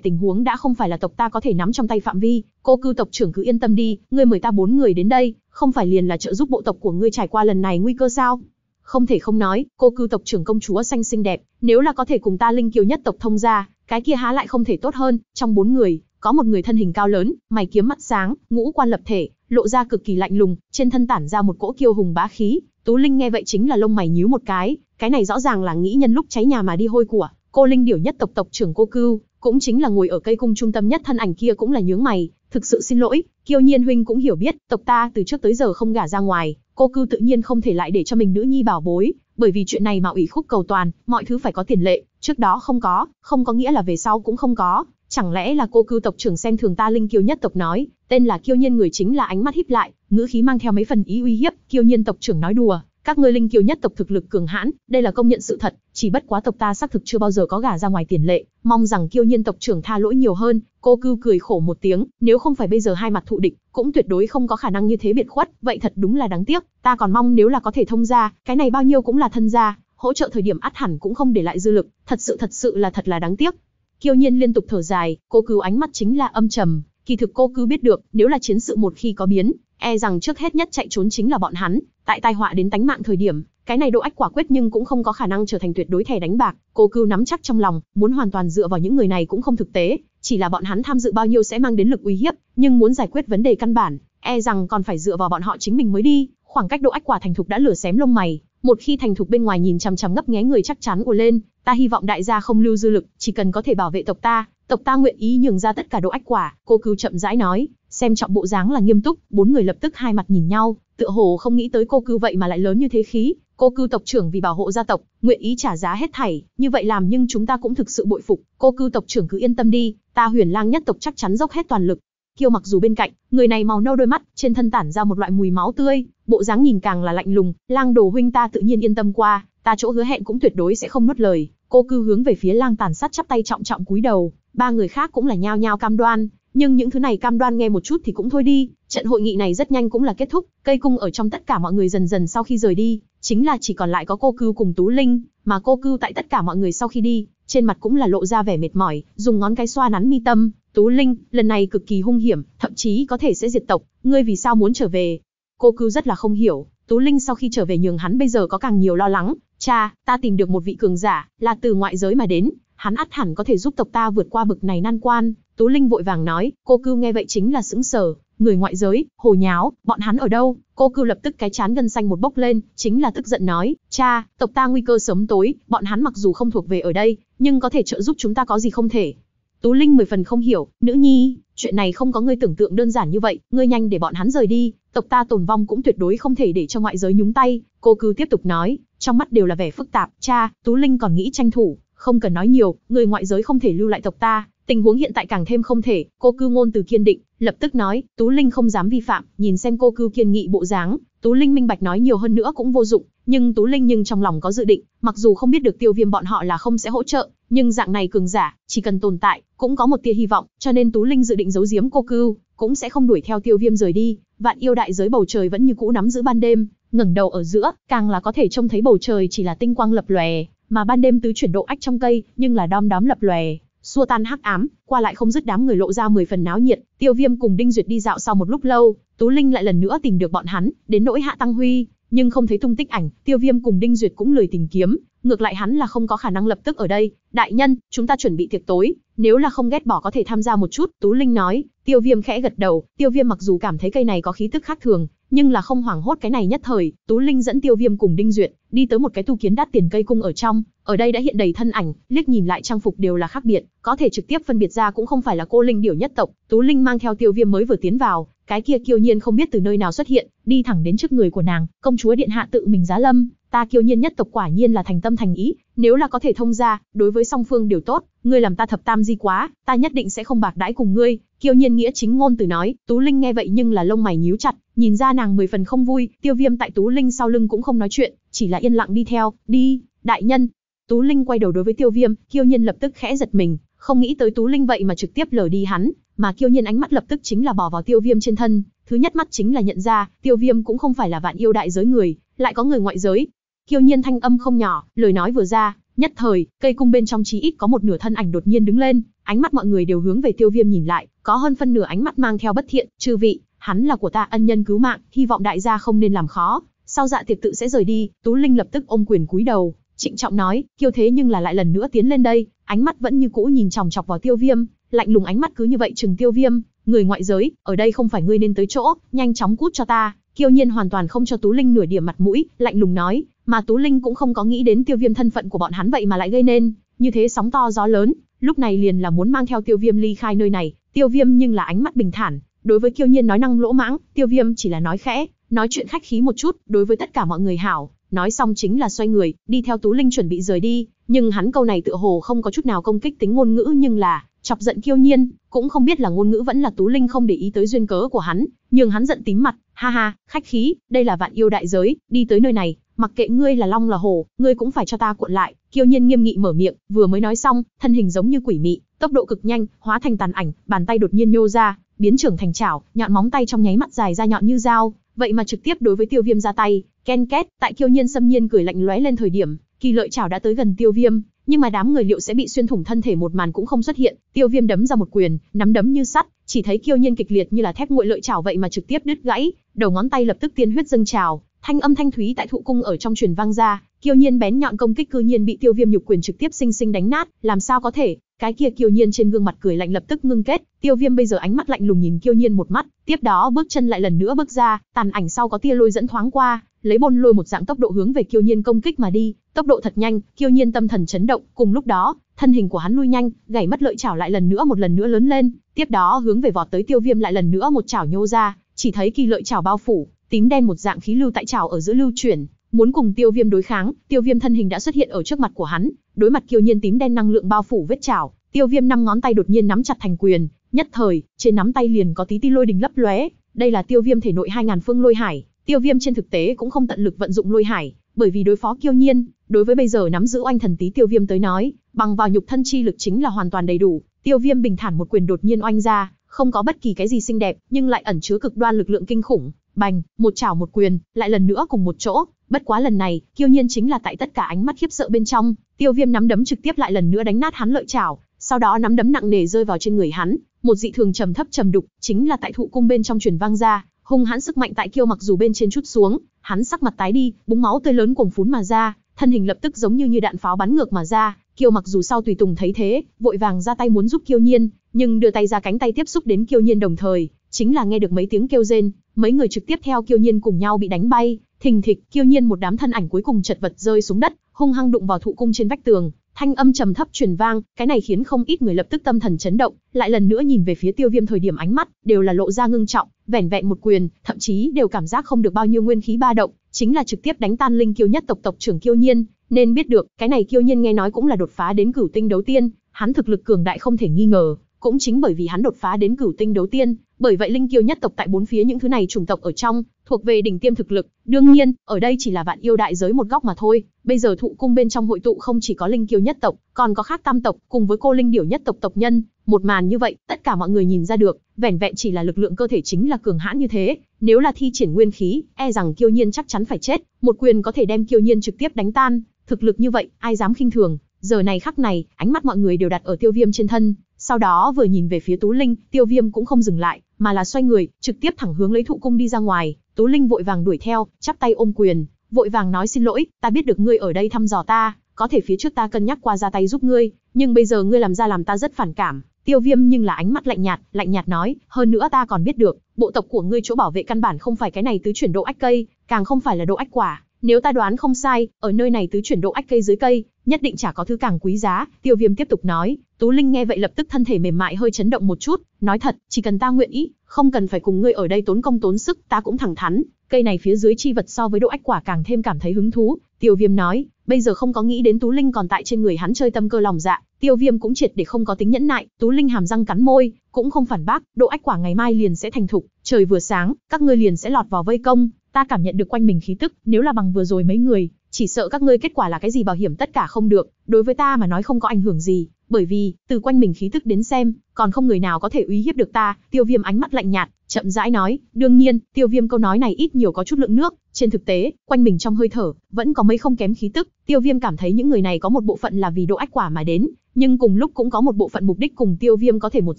[SPEAKER 1] tình huống đã không phải là tộc ta có thể nắm trong tay phạm vi, cô cư tộc trưởng cứ yên tâm đi, ngươi mời ta bốn người đến đây, không phải liền là trợ giúp bộ tộc của ngươi trải qua lần này nguy cơ sao? Không thể không nói, cô cư tộc trưởng công chúa xanh xinh đẹp, nếu là có thể cùng ta linh kiều nhất tộc thông gia, cái kia há lại không thể tốt hơn, trong bốn người, có một người thân hình cao lớn, mày kiếm mắt sáng, ngũ quan lập thể, lộ ra cực kỳ lạnh lùng, trên thân tản ra một cỗ kiêu hùng bá khí. Tú Linh nghe vậy chính là lông mày nhíu một cái, cái này rõ ràng là nghĩ nhân lúc cháy nhà mà đi hôi của. Cô Linh điểu nhất tộc tộc trưởng cô Cưu, cũng chính là ngồi ở cây cung trung tâm nhất thân ảnh kia cũng là nhướng mày, thực sự xin lỗi, Kiêu Nhiên huynh cũng hiểu biết, tộc ta từ trước tới giờ không gả ra ngoài, cô Cưu tự nhiên không thể lại để cho mình nữ nhi bảo bối, bởi vì chuyện này mà ủy khúc cầu toàn, mọi thứ phải có tiền lệ, trước đó không có, không có nghĩa là về sau cũng không có, Chẳng lẽ là cô cưu tộc trưởng xem thường ta linh kiêu nhất tộc nói, tên là kiêu nhiên người chính là ánh mắt híp lại, ngữ khí mang theo mấy phần ý uy hiếp, kiêu nhiên tộc trưởng nói đùa, các ngươi linh kiêu nhất tộc thực lực cường hãn, đây là công nhận sự thật, chỉ bất quá tộc ta xác thực chưa bao giờ có gà ra ngoài tiền lệ, mong rằng kiêu nhiên tộc trưởng tha lỗi nhiều hơn, cô cưu cười khổ một tiếng, nếu không phải bây giờ hai mặt thụ địch, cũng tuyệt đối không có khả năng như thế biệt khuất, vậy thật đúng là đáng tiếc, ta còn mong nếu là có thể thông gia, cái này bao nhiêu cũng là thân gia, hỗ trợ thời điểm át hẳn cũng không để lại dư lực, thật sự thật sự là thật là đáng tiếc, Kiêu nhiên liên tục thở dài, cô cứu ánh mắt chính là âm trầm, kỳ thực cô cứ biết được, nếu là chiến sự một khi có biến, e rằng trước hết nhất chạy trốn chính là bọn hắn, tại tai họa đến tánh mạng thời điểm, cái này độ ách quả quyết nhưng cũng không có khả năng trở thành tuyệt đối thẻ đánh bạc, cô cứu nắm chắc trong lòng, muốn hoàn toàn dựa vào những người này cũng không thực tế, chỉ là bọn hắn tham dự bao nhiêu sẽ mang đến lực uy hiếp, nhưng muốn giải quyết vấn đề căn bản, e rằng còn phải dựa vào bọn họ chính mình mới đi. Khoảng cách độ ách quả thành thục đã lửa xém lông mày, một khi thành thục bên ngoài nhìn chằm chằm ngấp nghé người chắc chắn ùa lên, ta hy vọng đại gia không lưu dư lực, chỉ cần có thể bảo vệ tộc ta, tộc ta nguyện ý nhường ra tất cả độ ách quả, cô cứu chậm rãi nói, xem trọng bộ dáng là nghiêm túc, bốn người lập tức hai mặt nhìn nhau, tựa hồ không nghĩ tới cô cứu vậy mà lại lớn như thế khí, cô cư tộc trưởng vì bảo hộ gia tộc, nguyện ý trả giá hết thảy, như vậy làm nhưng chúng ta cũng thực sự bội phục, cô cư tộc trưởng cứ yên tâm đi, ta huyền lang nhất tộc chắc chắn dốc hết toàn lực, Kiêu mặc dù bên cạnh, người này màu nâu đôi mắt, trên thân tản ra một loại mùi máu tươi, bộ dáng nhìn càng là lạnh lùng, lang đồ huynh ta tự nhiên yên tâm qua, ta chỗ hứa hẹn cũng tuyệt đối sẽ không nuốt lời. Cô cư hướng về phía lang tàn sát chắp tay trọng trọng cúi đầu, ba người khác cũng là nhao nhao cam đoan, nhưng những thứ này cam đoan nghe một chút thì cũng thôi đi, trận hội nghị này rất nhanh cũng là kết thúc, cây cung ở trong tất cả mọi người dần dần sau khi rời đi, chính là chỉ còn lại có cô cư cùng Tú Linh, mà cô cư tại tất cả mọi người sau khi đi, trên mặt cũng là lộ ra vẻ mệt mỏi, dùng ngón cái xoa nắn mi tâm, "Tú Linh, lần này cực kỳ hung hiểm, thậm chí có thể sẽ diệt tộc, ngươi vì sao muốn trở về?" Cô cứu rất là không hiểu, Tú Linh sau khi trở về nhường hắn bây giờ có càng nhiều lo lắng, "Cha, ta tìm được một vị cường giả, là từ ngoại giới mà đến, hắn ắt hẳn có thể giúp tộc ta vượt qua bực này nan quan." Tú Linh vội vàng nói, cô cưu nghe vậy chính là sững sờ, người ngoại giới, hồ nháo, bọn hắn ở đâu? Cô cưu lập tức cái chán gân xanh một bốc lên, chính là tức giận nói, cha, tộc ta nguy cơ sớm tối, bọn hắn mặc dù không thuộc về ở đây, nhưng có thể trợ giúp chúng ta có gì không thể. Tú Linh mười phần không hiểu, nữ nhi, chuyện này không có ngươi tưởng tượng đơn giản như vậy, ngươi nhanh để bọn hắn rời đi, tộc ta tồn vong cũng tuyệt đối không thể để cho ngoại giới nhúng tay. Cô cưu tiếp tục nói, trong mắt đều là vẻ phức tạp, cha, Tú Linh còn nghĩ tranh thủ, không cần nói nhiều, người ngoại giới không thể lưu lại tộc ta, Tình huống hiện tại càng thêm không thể, cô cưu ngôn từ kiên định, lập tức nói, Tú Linh không dám vi phạm, nhìn xem cô cưu kiên nghị bộ dáng, Tú Linh minh bạch nói nhiều hơn nữa cũng vô dụng, nhưng Tú Linh nhưng trong lòng có dự định, mặc dù không biết được tiêu viêm bọn họ là không sẽ hỗ trợ, nhưng dạng này cường giả, chỉ cần tồn tại, cũng có một tia hy vọng, cho nên Tú Linh dự định giấu giếm cô cưu, cũng sẽ không đuổi theo tiêu viêm rời đi, vạn yêu đại giới bầu trời vẫn như cũ nắm giữ ban đêm, ngẩng đầu ở giữa, càng là có thể trông thấy bầu trời chỉ là tinh quang lập lòe, mà ban đêm tứ chuyển độ ách trong cây, nhưng là đom đóm lập lòe, xua tan hắc ám, qua lại không dứt đám người lộ ra mười phần náo nhiệt, Tiêu Viêm cùng Đinh Duyệt đi dạo sau một lúc lâu, Tú Linh lại lần nữa tìm được bọn hắn, đến nỗi Hạ Tăng Huy, nhưng không thấy tung tích ảnh, Tiêu Viêm cùng Đinh Duyệt cũng lười tìm kiếm, ngược lại hắn là không có khả năng lập tức ở đây, đại nhân, chúng ta chuẩn bị tiệc tối, nếu là không ghét bỏ có thể tham gia một chút, Tú Linh nói, Tiêu Viêm khẽ gật đầu, Tiêu Viêm mặc dù cảm thấy cây này có khí tức khác thường, nhưng là không hoảng hốt cái này nhất thời, Tú Linh dẫn Tiêu Viêm cùng Đinh Duyệt, đi tới một cái tu kiến đắt tiền cây cung ở trong, ở đây đã hiện đầy thân ảnh, liếc nhìn lại trang phục đều là khác biệt, có thể trực tiếp phân biệt ra cũng không phải là cô linh điểu nhất tộc, Tú Linh mang theo Tiêu Viêm mới vừa tiến vào, cái kia kiêu nhiên không biết từ nơi nào xuất hiện, đi thẳng đến trước người của nàng, công chúa điện hạ tự mình giá lâm, ta kiêu nhiên nhất tộc quả nhiên là thành tâm thành ý, nếu là có thể thông ra, đối với song phương đều tốt, ngươi làm ta thập tam di quá, ta nhất định sẽ không bạc đãi cùng ngươi, kiêu nhiên nghĩa chính ngôn từ nói, Tú Linh nghe vậy nhưng là lông mày nhíu chặt, nhìn ra nàng mười phần không vui, tiêu viêm tại Tú Linh sau lưng cũng không nói chuyện, chỉ là yên lặng đi theo, đi, đại nhân. Tú Linh quay đầu đối với tiêu viêm, kiêu nhiên lập tức khẽ giật mình, không nghĩ tới Tú Linh vậy mà trực tiếp lờ đi hắn, mà kiêu nhiên ánh mắt lập tức chính là bỏ vào tiêu viêm trên thân, thứ nhất mắt chính là nhận ra, tiêu viêm cũng không phải là vạn yêu đại giới người, lại có người ngoại giới, kiêu nhiên thanh âm không nhỏ, lời nói vừa ra, nhất thời, cây cung bên trong chí ít có một nửa thân ảnh đột nhiên đứng lên, ánh mắt mọi người đều hướng về Tiêu Viêm nhìn lại, có hơn phân nửa ánh mắt mang theo bất thiện, "Chư vị, hắn là của ta ân nhân cứu mạng, hy vọng đại gia không nên làm khó." Sau dạ tiệc tự sẽ rời đi, Tú Linh lập tức ôm quyền cúi đầu, trịnh trọng nói, "Kiêu thế nhưng là lại lần nữa tiến lên đây." Ánh mắt vẫn như cũ nhìn chòng chọc vào Tiêu Viêm, lạnh lùng ánh mắt cứ như vậy chừng Tiêu Viêm, "Người ngoại giới, ở đây không phải ngươi nên tới chỗ, nhanh chóng cút cho ta." Kiêu Nhiên hoàn toàn không cho Tú Linh nửa điểm mặt mũi, lạnh lùng nói, mà Tú Linh cũng không có nghĩ đến tiêu viêm thân phận của bọn hắn vậy mà lại gây nên, như thế sóng to gió lớn, lúc này liền là muốn mang theo tiêu viêm ly khai nơi này, tiêu viêm nhưng là ánh mắt bình thản, đối với kiêu nhiên nói năng lỗ mãng, tiêu viêm chỉ là nói khẽ, nói chuyện khách khí một chút, đối với tất cả mọi người hảo, nói xong chính là xoay người, đi theo Tú Linh chuẩn bị rời đi, nhưng hắn câu này tựa hồ không có chút nào công kích tính ngôn ngữ nhưng là chọc giận Kiêu Nhiên, cũng không biết là ngôn ngữ vẫn là Tú Linh không để ý tới duyên cớ của hắn, nhưng hắn giận tím mặt, ha ha, khách khí, đây là vạn yêu đại giới, đi tới nơi này, mặc kệ ngươi là long là hồ, ngươi cũng phải cho ta cuộn lại, kiêu nhiên nghiêm nghị mở miệng, vừa mới nói xong, thân hình giống như quỷ mị, tốc độ cực nhanh, hóa thành tàn ảnh, bàn tay đột nhiên nhô ra, biến trưởng thành chảo, nhọn móng tay trong nháy mắt dài ra nhọn như dao, vậy mà trực tiếp đối với tiêu viêm ra tay, ken két, tại kiêu nhiên xâm nhiên cười lạnh lóe lên thời điểm, kỳ lợi chảo đã tới gần tiêu viêm, nhưng mà đám người liệu sẽ bị xuyên thủng thân thể một màn cũng không xuất hiện, tiêu viêm đấm ra một quyền, nắm đấm như sắt, chỉ thấy kiêu nhiên kịch liệt như là thép nguội lợi chảo vậy mà trực tiếp đứt gãy, đầu ngón tay lập tức tiên huyết dâng trào, Thanh âm thanh thúy tại thụ cung ở trong truyền vang ra, kiêu nhiên bén nhọn công kích cư nhiên bị Tiêu Viêm nhục quyền trực tiếp sinh sinh đánh nát, làm sao có thể? Cái kia kiêu nhiên trên gương mặt cười lạnh lập tức ngưng kết, Tiêu Viêm bây giờ ánh mắt lạnh lùng nhìn kiêu nhiên một mắt, tiếp đó bước chân lại lần nữa bước ra, tàn ảnh sau có tia lôi dẫn thoáng qua, lấy bôn lôi một dạng tốc độ hướng về kiêu nhiên công kích mà đi, tốc độ thật nhanh, kiêu nhiên tâm thần chấn động, cùng lúc đó, thân hình của hắn lui nhanh, gảy mất lợi chảo lại lần nữa một lần nữa lớn lên, tiếp đó hướng về vọt tới Tiêu Viêm lại lần nữa một chảo nhô ra, chỉ thấy kỳ lợi chảo bao phủ, tím đen một dạng khí lưu tại trào ở giữa lưu chuyển, muốn cùng Tiêu Viêm đối kháng, Tiêu Viêm thân hình đã xuất hiện ở trước mặt của hắn, đối mặt kiêu nhiên tím đen năng lượng bao phủ vết trào Tiêu Viêm năm ngón tay đột nhiên nắm chặt thành quyền, nhất thời, trên nắm tay liền có tí tí lôi đình lấp lóe, đây là Tiêu Viêm thể nội hai ngàn phương lôi hải, Tiêu Viêm trên thực tế cũng không tận lực vận dụng lôi hải, bởi vì đối phó kiêu nhiên, đối với bây giờ nắm giữ oanh thần tí Tiêu Viêm tới nói, bằng vào nhục thân chi lực chính là hoàn toàn đầy đủ, Tiêu Viêm bình thản một quyền đột nhiên oanh ra, không có bất kỳ cái gì xinh đẹp, nhưng lại ẩn chứa cực đoan lực lượng kinh khủng, bành, một chảo một quyền, lại lần nữa cùng một chỗ, bất quá lần này, kiêu nhiên chính là tại tất cả ánh mắt khiếp sợ bên trong, tiêu viêm nắm đấm trực tiếp lại lần nữa đánh nát hắn lợi chảo, sau đó nắm đấm nặng nề rơi vào trên người hắn, một dị thường trầm thấp trầm đục, chính là tại thụ cung bên trong truyền vang ra, hung hãn sức mạnh tại kiêu mặc dù bên trên chút xuống, hắn sắc mặt tái đi, búng máu tươi lớn cuồng phún mà ra, thân hình lập tức giống như như đạn pháo bắn ngược mà ra, kiêu mặc dù sau tùy tùng thấy thế, vội vàng ra tay muốn giúp kiêu nhiên, nhưng đưa tay ra cánh tay tiếp xúc đến kiêu nhiên đồng thời, chính là nghe được mấy tiếng kêu rên, Mấy người trực tiếp theo Kiêu Nhiên cùng nhau bị đánh bay, thình thịch, Kiêu Nhiên một đám thân ảnh cuối cùng chật vật rơi xuống đất, hung hăng đụng vào thụ cung trên vách tường, thanh âm trầm thấp truyền vang, cái này khiến không ít người lập tức tâm thần chấn động, lại lần nữa nhìn về phía Tiêu Viêm thời điểm ánh mắt đều là lộ ra ngưng trọng, vẻn vẹn một quyền, thậm chí đều cảm giác không được bao nhiêu nguyên khí ba động, chính là trực tiếp đánh tan linh kiêu nhất tộc tộc trưởng Kiêu Nhiên, nên biết được, cái này Kiêu Nhiên nghe nói cũng là đột phá đến cửu tinh đấu tiên, hắn thực lực cường đại không thể nghi ngờ, cũng chính bởi vì hắn đột phá đến cửu tinh đấu tiên, bởi vậy linh kiêu nhất tộc tại bốn phía những thứ này chủng tộc ở trong, thuộc về đỉnh tiêm thực lực, đương nhiên, ở đây chỉ là vạn yêu đại giới một góc mà thôi, bây giờ thụ cung bên trong hội tụ không chỉ có linh kiêu nhất tộc, còn có khác tam tộc, cùng với cô linh điểu nhất tộc tộc nhân, một màn như vậy, tất cả mọi người nhìn ra được, vẻn vẹn chỉ là lực lượng cơ thể chính là cường hãn như thế, nếu là thi triển nguyên khí, e rằng Kiêu Nhiên chắc chắn phải chết, một quyền có thể đem Kiêu Nhiên trực tiếp đánh tan, thực lực như vậy, ai dám khinh thường. Giờ này khắc này, ánh mắt mọi người đều đặt ở Tiêu Viêm trên thân, sau đó vừa nhìn về phía Tú Linh, Tiêu Viêm cũng không dừng lại, mà là xoay người, trực tiếp thẳng hướng lấy thụ cung đi ra ngoài. Tú Linh vội vàng đuổi theo, chắp tay ôm quyền, vội vàng nói xin lỗi, ta biết được ngươi ở đây thăm dò ta, có thể phía trước ta cân nhắc qua ra tay giúp ngươi, nhưng bây giờ ngươi làm ra làm ta rất phản cảm. Tiêu Viêm nhưng là ánh mắt lạnh nhạt, lạnh nhạt nói, hơn nữa ta còn biết được, bộ tộc của ngươi chỗ bảo vệ căn bản không phải cái này tứ chuyển độ ách cây, càng không phải là độ ách quả, nếu ta đoán không sai, ở nơi này tứ chuyển độ ách cây dưới cây, nhất định chả có thứ càng quý giá, Tiêu Viêm tiếp tục nói, Tú Linh nghe vậy lập tức thân thể mềm mại hơi chấn động một chút, nói thật, chỉ cần ta nguyện ý, không cần phải cùng ngươi ở đây tốn công tốn sức, ta cũng thẳng thắn, cây này phía dưới chi vật so với độ ách quả càng thêm cảm thấy hứng thú, Tiêu Viêm nói, bây giờ không có nghĩ đến Tú Linh còn tại trên người hắn chơi tâm cơ lòng dạ, Tiêu Viêm cũng triệt để không có tính nhẫn nại, Tú Linh hàm răng cắn môi, cũng không phản bác, độ ách quả ngày mai liền sẽ thành thục, trời vừa sáng, các ngươi liền sẽ lọt vào vây công, ta cảm nhận được quanh mình khí tức, nếu là bằng vừa rồi mấy người, chỉ sợ các ngươi kết quả là cái gì bảo hiểm tất cả không được, đối với ta mà nói không có ảnh hưởng gì, bởi vì, từ quanh mình khí tức đến xem, còn không người nào có thể uy hiếp được ta, tiêu viêm ánh mắt lạnh nhạt, chậm rãi nói, đương nhiên, tiêu viêm câu nói này ít nhiều có chút lượng nước, trên thực tế, quanh mình trong hơi thở, vẫn có mấy không kém khí tức, tiêu viêm cảm thấy những người này có một bộ phận là vì độ ách quả mà đến, nhưng cùng lúc cũng có một bộ phận mục đích cùng tiêu viêm có thể một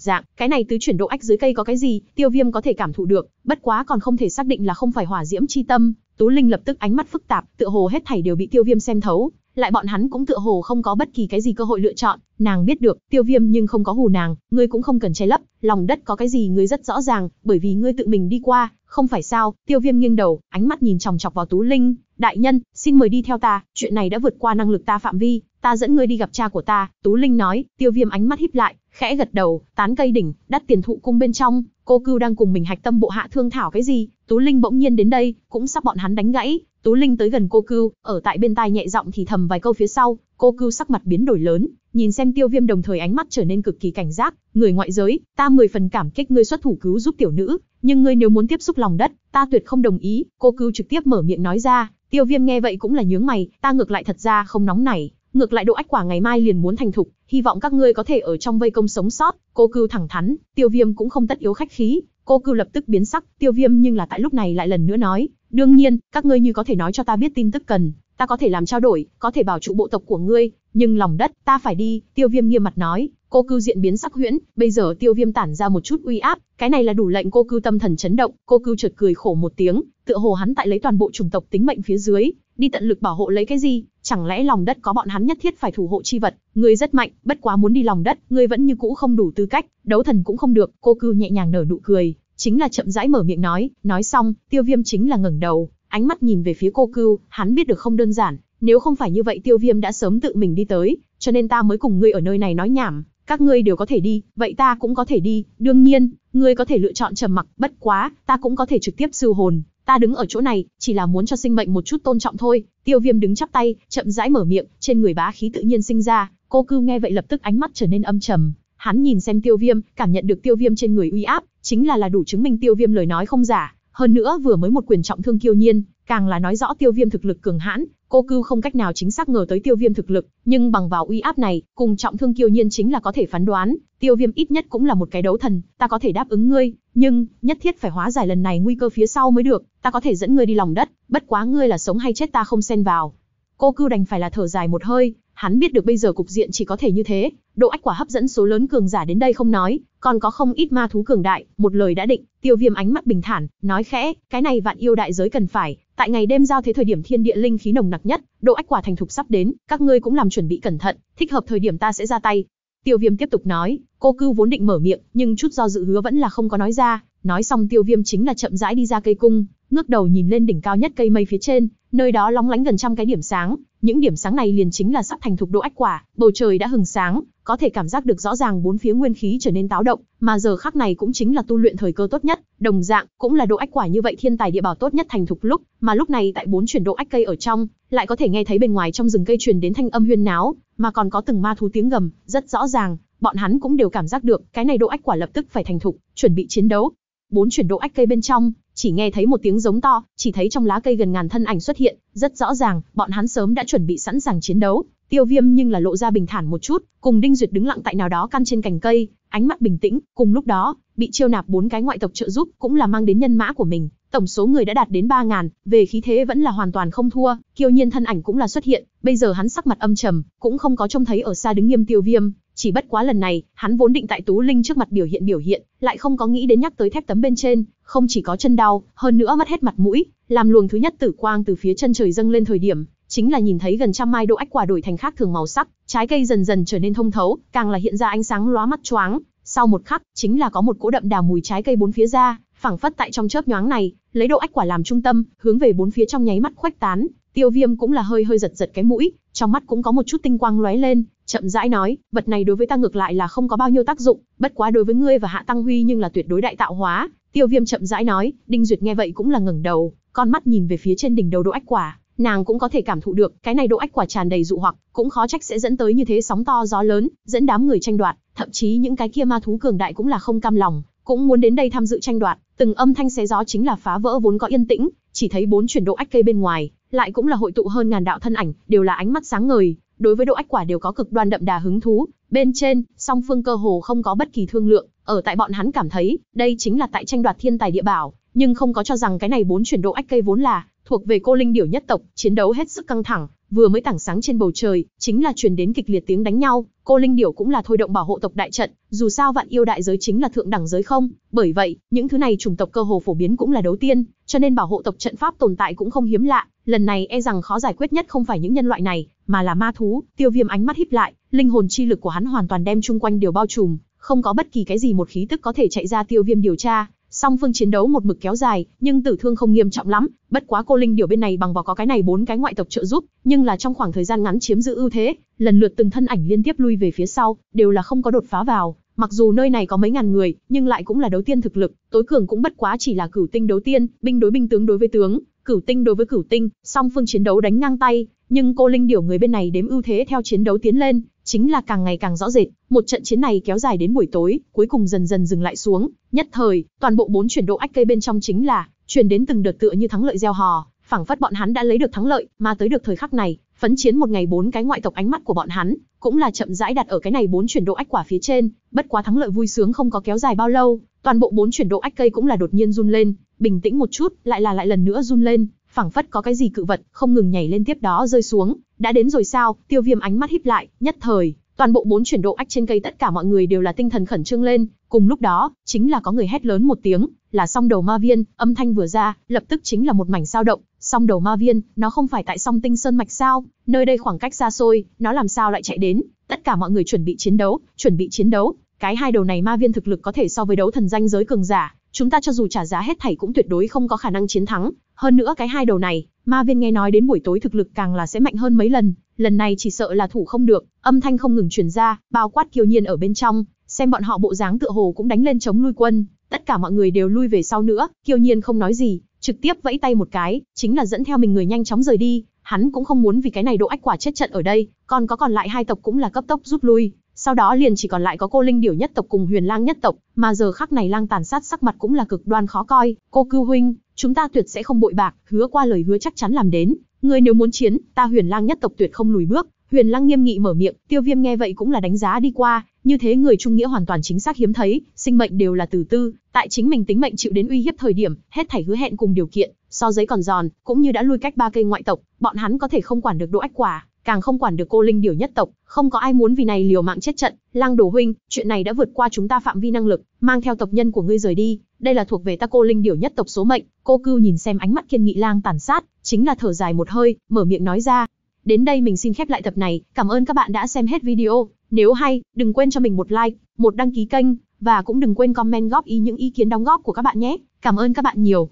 [SPEAKER 1] dạng, cái này tứ chuyển độ ách dưới cây có cái gì, tiêu viêm có thể cảm thụ được, bất quá còn không thể xác định là không phải hỏa diễm chi tâm, Tú Linh lập tức ánh mắt phức tạp, tựa hồ hết thảy đều bị tiêu viêm xem thấu, lại bọn hắn cũng tựa hồ không có bất kỳ cái gì cơ hội lựa chọn, nàng biết được, tiêu viêm nhưng không có hù nàng, ngươi cũng không cần che lấp, lòng đất có cái gì ngươi rất rõ ràng, bởi vì ngươi tự mình đi qua, không phải sao, tiêu viêm nghiêng đầu, ánh mắt nhìn chòng chọc vào Tú Linh, đại nhân, xin mời đi theo ta, chuyện này đã vượt qua năng lực ta phạm vi, ta dẫn ngươi đi gặp cha của ta, Tú Linh nói, tiêu viêm ánh mắt híp lại, khẽ gật đầu, tán cây đỉnh, đắt tiền thụ cung bên trong, cô cưu đang cùng mình hạch tâm bộ hạ thương thảo cái gì, Tú Linh bỗng nhiên đến đây, cũng sắp bọn hắn đánh gãy, Tú Linh tới gần cô cưu, ở tại bên tai nhẹ giọng thì thầm vài câu phía sau, cô cưu sắc mặt biến đổi lớn, nhìn xem tiêu viêm đồng thời ánh mắt trở nên cực kỳ cảnh giác, người ngoại giới, ta mười phần cảm kích ngươi xuất thủ cứu giúp tiểu nữ, nhưng ngươi nếu muốn tiếp xúc lòng đất, ta tuyệt không đồng ý, cô cưu trực tiếp mở miệng nói ra, tiêu viêm nghe vậy cũng là nhướng mày, ta ngược lại thật ra không nóng nảy, Ngược lại độ ách quả ngày mai liền muốn thành thục, hy vọng các ngươi có thể ở trong vây công sống sót, cô cưu thẳng thắn, tiêu viêm cũng không tất yếu khách khí, cô cưu lập tức biến sắc, tiêu viêm nhưng là tại lúc này lại lần nữa nói, đương nhiên, các ngươi như có thể nói cho ta biết tin tức cần, ta có thể làm trao đổi, có thể bảo trụ bộ tộc của ngươi, nhưng lòng đất, ta phải đi, tiêu viêm nghiêm mặt nói, cô cưu diện biến sắc huyễn, bây giờ tiêu viêm tản ra một chút uy áp, cái này là đủ lệnh cô cưu tâm thần chấn động, cô cưu chợt cười khổ một tiếng, tựa hồ hắn tại lấy toàn bộ chủng tộc tính mệnh phía dưới, đi tận lực bảo hộ lấy cái gì, Chẳng lẽ lòng đất có bọn hắn nhất thiết phải thủ hộ chi vật, ngươi rất mạnh, bất quá muốn đi lòng đất, ngươi vẫn như cũ không đủ tư cách, đấu thần cũng không được, cô cư nhẹ nhàng nở nụ cười, chính là chậm rãi mở miệng nói, nói xong, tiêu viêm chính là ngẩng đầu, ánh mắt nhìn về phía cô cưu, hắn biết được không đơn giản, nếu không phải như vậy tiêu viêm đã sớm tự mình đi tới, cho nên ta mới cùng ngươi ở nơi này nói nhảm, các ngươi đều có thể đi, vậy ta cũng có thể đi, đương nhiên, ngươi có thể lựa chọn trầm mặc, bất quá, ta cũng có thể trực tiếp sưu hồn, Ta đứng ở chỗ này, chỉ là muốn cho sinh mệnh một chút tôn trọng thôi. Tiêu viêm đứng chắp tay, chậm rãi mở miệng, trên người bá khí tự nhiên sinh ra. Cô cư nghe vậy lập tức ánh mắt trở nên âm trầm. Hắn nhìn xem tiêu viêm, cảm nhận được tiêu viêm trên người uy áp, chính là là đủ chứng minh tiêu viêm lời nói không giả. Hơn nữa vừa mới một quyền trọng thương kiêu nhiên, càng là nói rõ tiêu viêm thực lực cường hãn, cô cư không cách nào chính xác ngờ tới tiêu viêm thực lực, nhưng bằng vào uy áp này, cùng trọng thương kiêu nhiên chính là có thể phán đoán, tiêu viêm ít nhất cũng là một cái đấu thần, ta có thể đáp ứng ngươi, nhưng, nhất thiết phải hóa giải lần này nguy cơ phía sau mới được ta có thể dẫn ngươi đi lòng đất, bất quá ngươi là sống hay chết ta không xen vào. Cô Cư đành phải là thở dài một hơi, hắn biết được bây giờ cục diện chỉ có thể như thế, độ ách quả hấp dẫn số lớn cường giả đến đây không nói, còn có không ít ma thú cường đại, một lời đã định, tiêu viêm ánh mắt bình thản, nói khẽ, cái này vạn yêu đại giới cần phải, tại ngày đêm giao thế thời điểm thiên địa linh khí nồng nặc nhất, độ ách quả thành thục sắp đến, các ngươi cũng làm chuẩn bị cẩn thận, thích hợp thời điểm ta sẽ ra tay. Tiêu viêm tiếp tục nói, cô Cư vốn định mở miệng, nhưng chút do dự hứa vẫn là không có nói ra, nói xong tiêu viêm chính là chậm rãi đi ra cây cung, ngước đầu nhìn lên đỉnh cao nhất cây mây phía trên, nơi đó lóng lánh gần trăm cái điểm sáng, những điểm sáng này liền chính là sắp thành thục độ ách quả, bầu trời đã hừng sáng, có thể cảm giác được rõ ràng bốn phía nguyên khí trở nên táo động, mà giờ khắc này cũng chính là tu luyện thời cơ tốt nhất, đồng dạng cũng là độ ách quả như vậy thiên tài địa bảo tốt nhất thành thục lúc, mà lúc này tại bốn chuyển độ ách cây ở trong, lại có thể nghe thấy bên ngoài trong rừng cây truyền đến thanh âm huyên náo, mà còn có từng ma thú tiếng gầm, rất rõ ràng, bọn hắn cũng đều cảm giác được, cái này độ ách quả lập tức phải thành thục, chuẩn bị chiến đấu. Bốn chuyển độ ách cây bên trong, chỉ nghe thấy một tiếng giống to, chỉ thấy trong lá cây gần ngàn thân ảnh xuất hiện, rất rõ ràng, bọn hắn sớm đã chuẩn bị sẵn sàng chiến đấu. Tiêu Viêm nhưng là lộ ra bình thản một chút, cùng Đinh Duyệt đứng lặng tại nào đó căn trên cành cây, ánh mắt bình tĩnh, cùng lúc đó, bị chiêu nạp bốn cái ngoại tộc trợ giúp, cũng là mang đến nhân mã của mình, tổng số người đã đạt đến 3000, về khí thế vẫn là hoàn toàn không thua, Kiêu Nhiên thân ảnh cũng là xuất hiện, bây giờ hắn sắc mặt âm trầm, cũng không có trông thấy ở xa đứng nghiêm Tiêu Viêm, chỉ bất quá lần này, hắn vốn định tại Tú Linh trước mặt biểu hiện biểu hiện, lại không có nghĩ đến nhắc tới thép tấm bên trên, không chỉ có chân đau, hơn nữa mất hết mặt mũi, làm luồng thứ nhất tử quang từ phía chân trời dâng lên thời điểm, chính là nhìn thấy gần trăm mai đỗ ách quả đổi thành khác thường màu sắc, trái cây dần dần trở nên thông thấu, càng là hiện ra ánh sáng lóa mắt choáng, sau một khắc, chính là có một cỗ đậm đà mùi trái cây bốn phía ra, phảng phất tại trong chớp nhoáng này, lấy đậu ách quả làm trung tâm, hướng về bốn phía trong nháy mắt khuếch tán, Tiêu Viêm cũng là hơi hơi giật giật cái mũi, trong mắt cũng có một chút tinh quang lóe lên, chậm rãi nói, vật này đối với ta ngược lại là không có bao nhiêu tác dụng, bất quá đối với ngươi và Hạ Tăng Huy nhưng là tuyệt đối đại tạo hóa. Tiêu Viêm chậm rãi nói, Đinh Duyệt nghe vậy cũng là ngẩng đầu, con mắt nhìn về phía trên đỉnh đầu Đỗ Ách Quả, nàng cũng có thể cảm thụ được, cái này Đỗ Ách Quả tràn đầy dụ hoặc, cũng khó trách sẽ dẫn tới như thế sóng to gió lớn, dẫn đám người tranh đoạt, thậm chí những cái kia ma thú cường đại cũng là không cam lòng, cũng muốn đến đây tham dự tranh đoạt, từng âm thanh xé gió chính là phá vỡ vốn có yên tĩnh, chỉ thấy bốn chuyển độ Ách cây bên ngoài, lại cũng là hội tụ hơn ngàn đạo thân ảnh, đều là ánh mắt sáng ngời, đối với độ ách quả đều có cực đoan đậm đà hứng thú, bên trên, song phương cơ hồ không có bất kỳ thương lượng, ở tại bọn hắn cảm thấy, đây chính là tại tranh đoạt thiên tài địa bảo, nhưng không có cho rằng cái này bốn chuyển độ ách cây vốn là thuộc về cô linh điểu nhất tộc, chiến đấu hết sức căng thẳng, vừa mới tảng sáng trên bầu trời, chính là truyền đến kịch liệt tiếng đánh nhau, cô linh điểu cũng là thôi động bảo hộ tộc đại trận, dù sao vạn yêu đại giới chính là thượng đẳng giới không, bởi vậy, những thứ này chủng tộc cơ hồ phổ biến cũng là đấu tiên, cho nên bảo hộ tộc trận pháp tồn tại cũng không hiếm lạ, lần này e rằng khó giải quyết nhất không phải những nhân loại này, mà là ma thú, tiêu viêm ánh mắt híp lại, linh hồn chi lực của hắn hoàn toàn đem chung quanh đều bao trùm, không có bất kỳ cái gì một khí tức có thể chạy ra tiêu viêm điều tra. Song phương chiến đấu một mực kéo dài, nhưng tử thương không nghiêm trọng lắm, bất quá cô linh điều bên này bằng vào có cái này bốn cái ngoại tộc trợ giúp, nhưng là trong khoảng thời gian ngắn chiếm giữ ưu thế, lần lượt từng thân ảnh liên tiếp lui về phía sau, đều là không có đột phá vào, mặc dù nơi này có mấy ngàn người, nhưng lại cũng là đấu tiên thực lực, tối cường cũng bất quá chỉ là cửu tinh đấu tiên, binh đối binh tướng đối với tướng, cửu tinh đối với cửu tinh, song phương chiến đấu đánh ngang tay, nhưng cô linh điểu người bên này đếm ưu thế theo chiến đấu tiến lên, chính là càng ngày càng rõ rệt, một trận chiến này kéo dài đến buổi tối, cuối cùng dần dần dừng lại xuống, nhất thời, toàn bộ bốn chuyển độ ách cây bên trong chính là truyền đến từng đợt tựa như thắng lợi gieo hò, phảng phất bọn hắn đã lấy được thắng lợi, mà tới được thời khắc này, phấn chiến một ngày bốn cái ngoại tộc ánh mắt của bọn hắn, cũng là chậm rãi đặt ở cái này bốn chuyển độ ách quả phía trên, bất quá thắng lợi vui sướng không có kéo dài bao lâu, toàn bộ bốn chuyển độ ách cây cũng là đột nhiên run lên, bình tĩnh một chút, lại là lại lần nữa run lên, phẳng phất có cái gì cự vật, không ngừng nhảy lên tiếp đó rơi xuống, đã đến rồi sao? Tiêu Viêm ánh mắt híp lại, nhất thời, toàn bộ bốn chuyển độ ách trên cây tất cả mọi người đều là tinh thần khẩn trương lên, cùng lúc đó, chính là có người hét lớn một tiếng, là song đầu ma viên, âm thanh vừa ra, lập tức chính là một mảnh sao động, song đầu ma viên, nó không phải tại song tinh sơn mạch sao, nơi đây khoảng cách xa xôi, nó làm sao lại chạy đến, tất cả mọi người chuẩn bị chiến đấu, chuẩn bị chiến đấu, cái hai đầu này ma viên thực lực có thể so với đấu thần danh giới cường giả, chúng ta cho dù trả giá hết thảy cũng tuyệt đối không có khả năng chiến thắng, hơn nữa cái hai đầu này, ma viên nghe nói đến buổi tối thực lực càng là sẽ mạnh hơn mấy lần, lần này chỉ sợ là thủ không được, âm thanh không ngừng truyền ra, bao quát kiều nhiên ở bên trong, xem bọn họ bộ dáng tựa hồ cũng đánh lên chống lui quân, tất cả mọi người đều lui về sau nữa, kiều nhiên không nói gì, trực tiếp vẫy tay một cái, chính là dẫn theo mình người nhanh chóng rời đi, hắn cũng không muốn vì cái này độ ách quả chết trận ở đây, còn có còn lại hai tộc cũng là cấp tốc rút lui, sau đó liền chỉ còn lại có cô linh điểu nhất tộc cùng huyền lang nhất tộc, mà giờ khắc này lang tàn sát sắc mặt cũng là cực đoan khó coi, cô cưu huynh, chúng ta tuyệt sẽ không bội bạc, hứa qua lời hứa chắc chắn làm đến, ngươi nếu muốn chiến, ta Huyền Lang nhất tộc tuyệt không lùi bước." Huyền Lang nghiêm nghị mở miệng, Tiêu Viêm nghe vậy cũng là đánh giá đi qua, như thế người trung nghĩa hoàn toàn chính xác hiếm thấy, sinh mệnh đều là từ tư, tại chính mình tính mệnh chịu đến uy hiếp thời điểm, hết thảy hứa hẹn cùng điều kiện, so giấy còn giòn, cũng như đã lui cách ba cây ngoại tộc, bọn hắn có thể không quản được Đỗ Ách Quả, càng không quản được cô linh điều nhất tộc, không có ai muốn vì này liều mạng chết trận, Lang Đồ huynh, chuyện này đã vượt qua chúng ta phạm vi năng lực, mang theo tộc nhân của ngươi rời đi, đây là thuộc về ta cô linh điểu nhất tộc số mệnh, cô cưu nhìn xem ánh mắt kiên nghị lang tàn sát, chính là thở dài một hơi, mở miệng nói ra. Đến đây mình xin khép lại tập này, cảm ơn các bạn đã xem hết video, nếu hay, đừng quên cho mình một like, một đăng ký kênh, và cũng đừng quên comment góp ý những ý kiến đóng góp của các bạn nhé. Cảm ơn các bạn nhiều.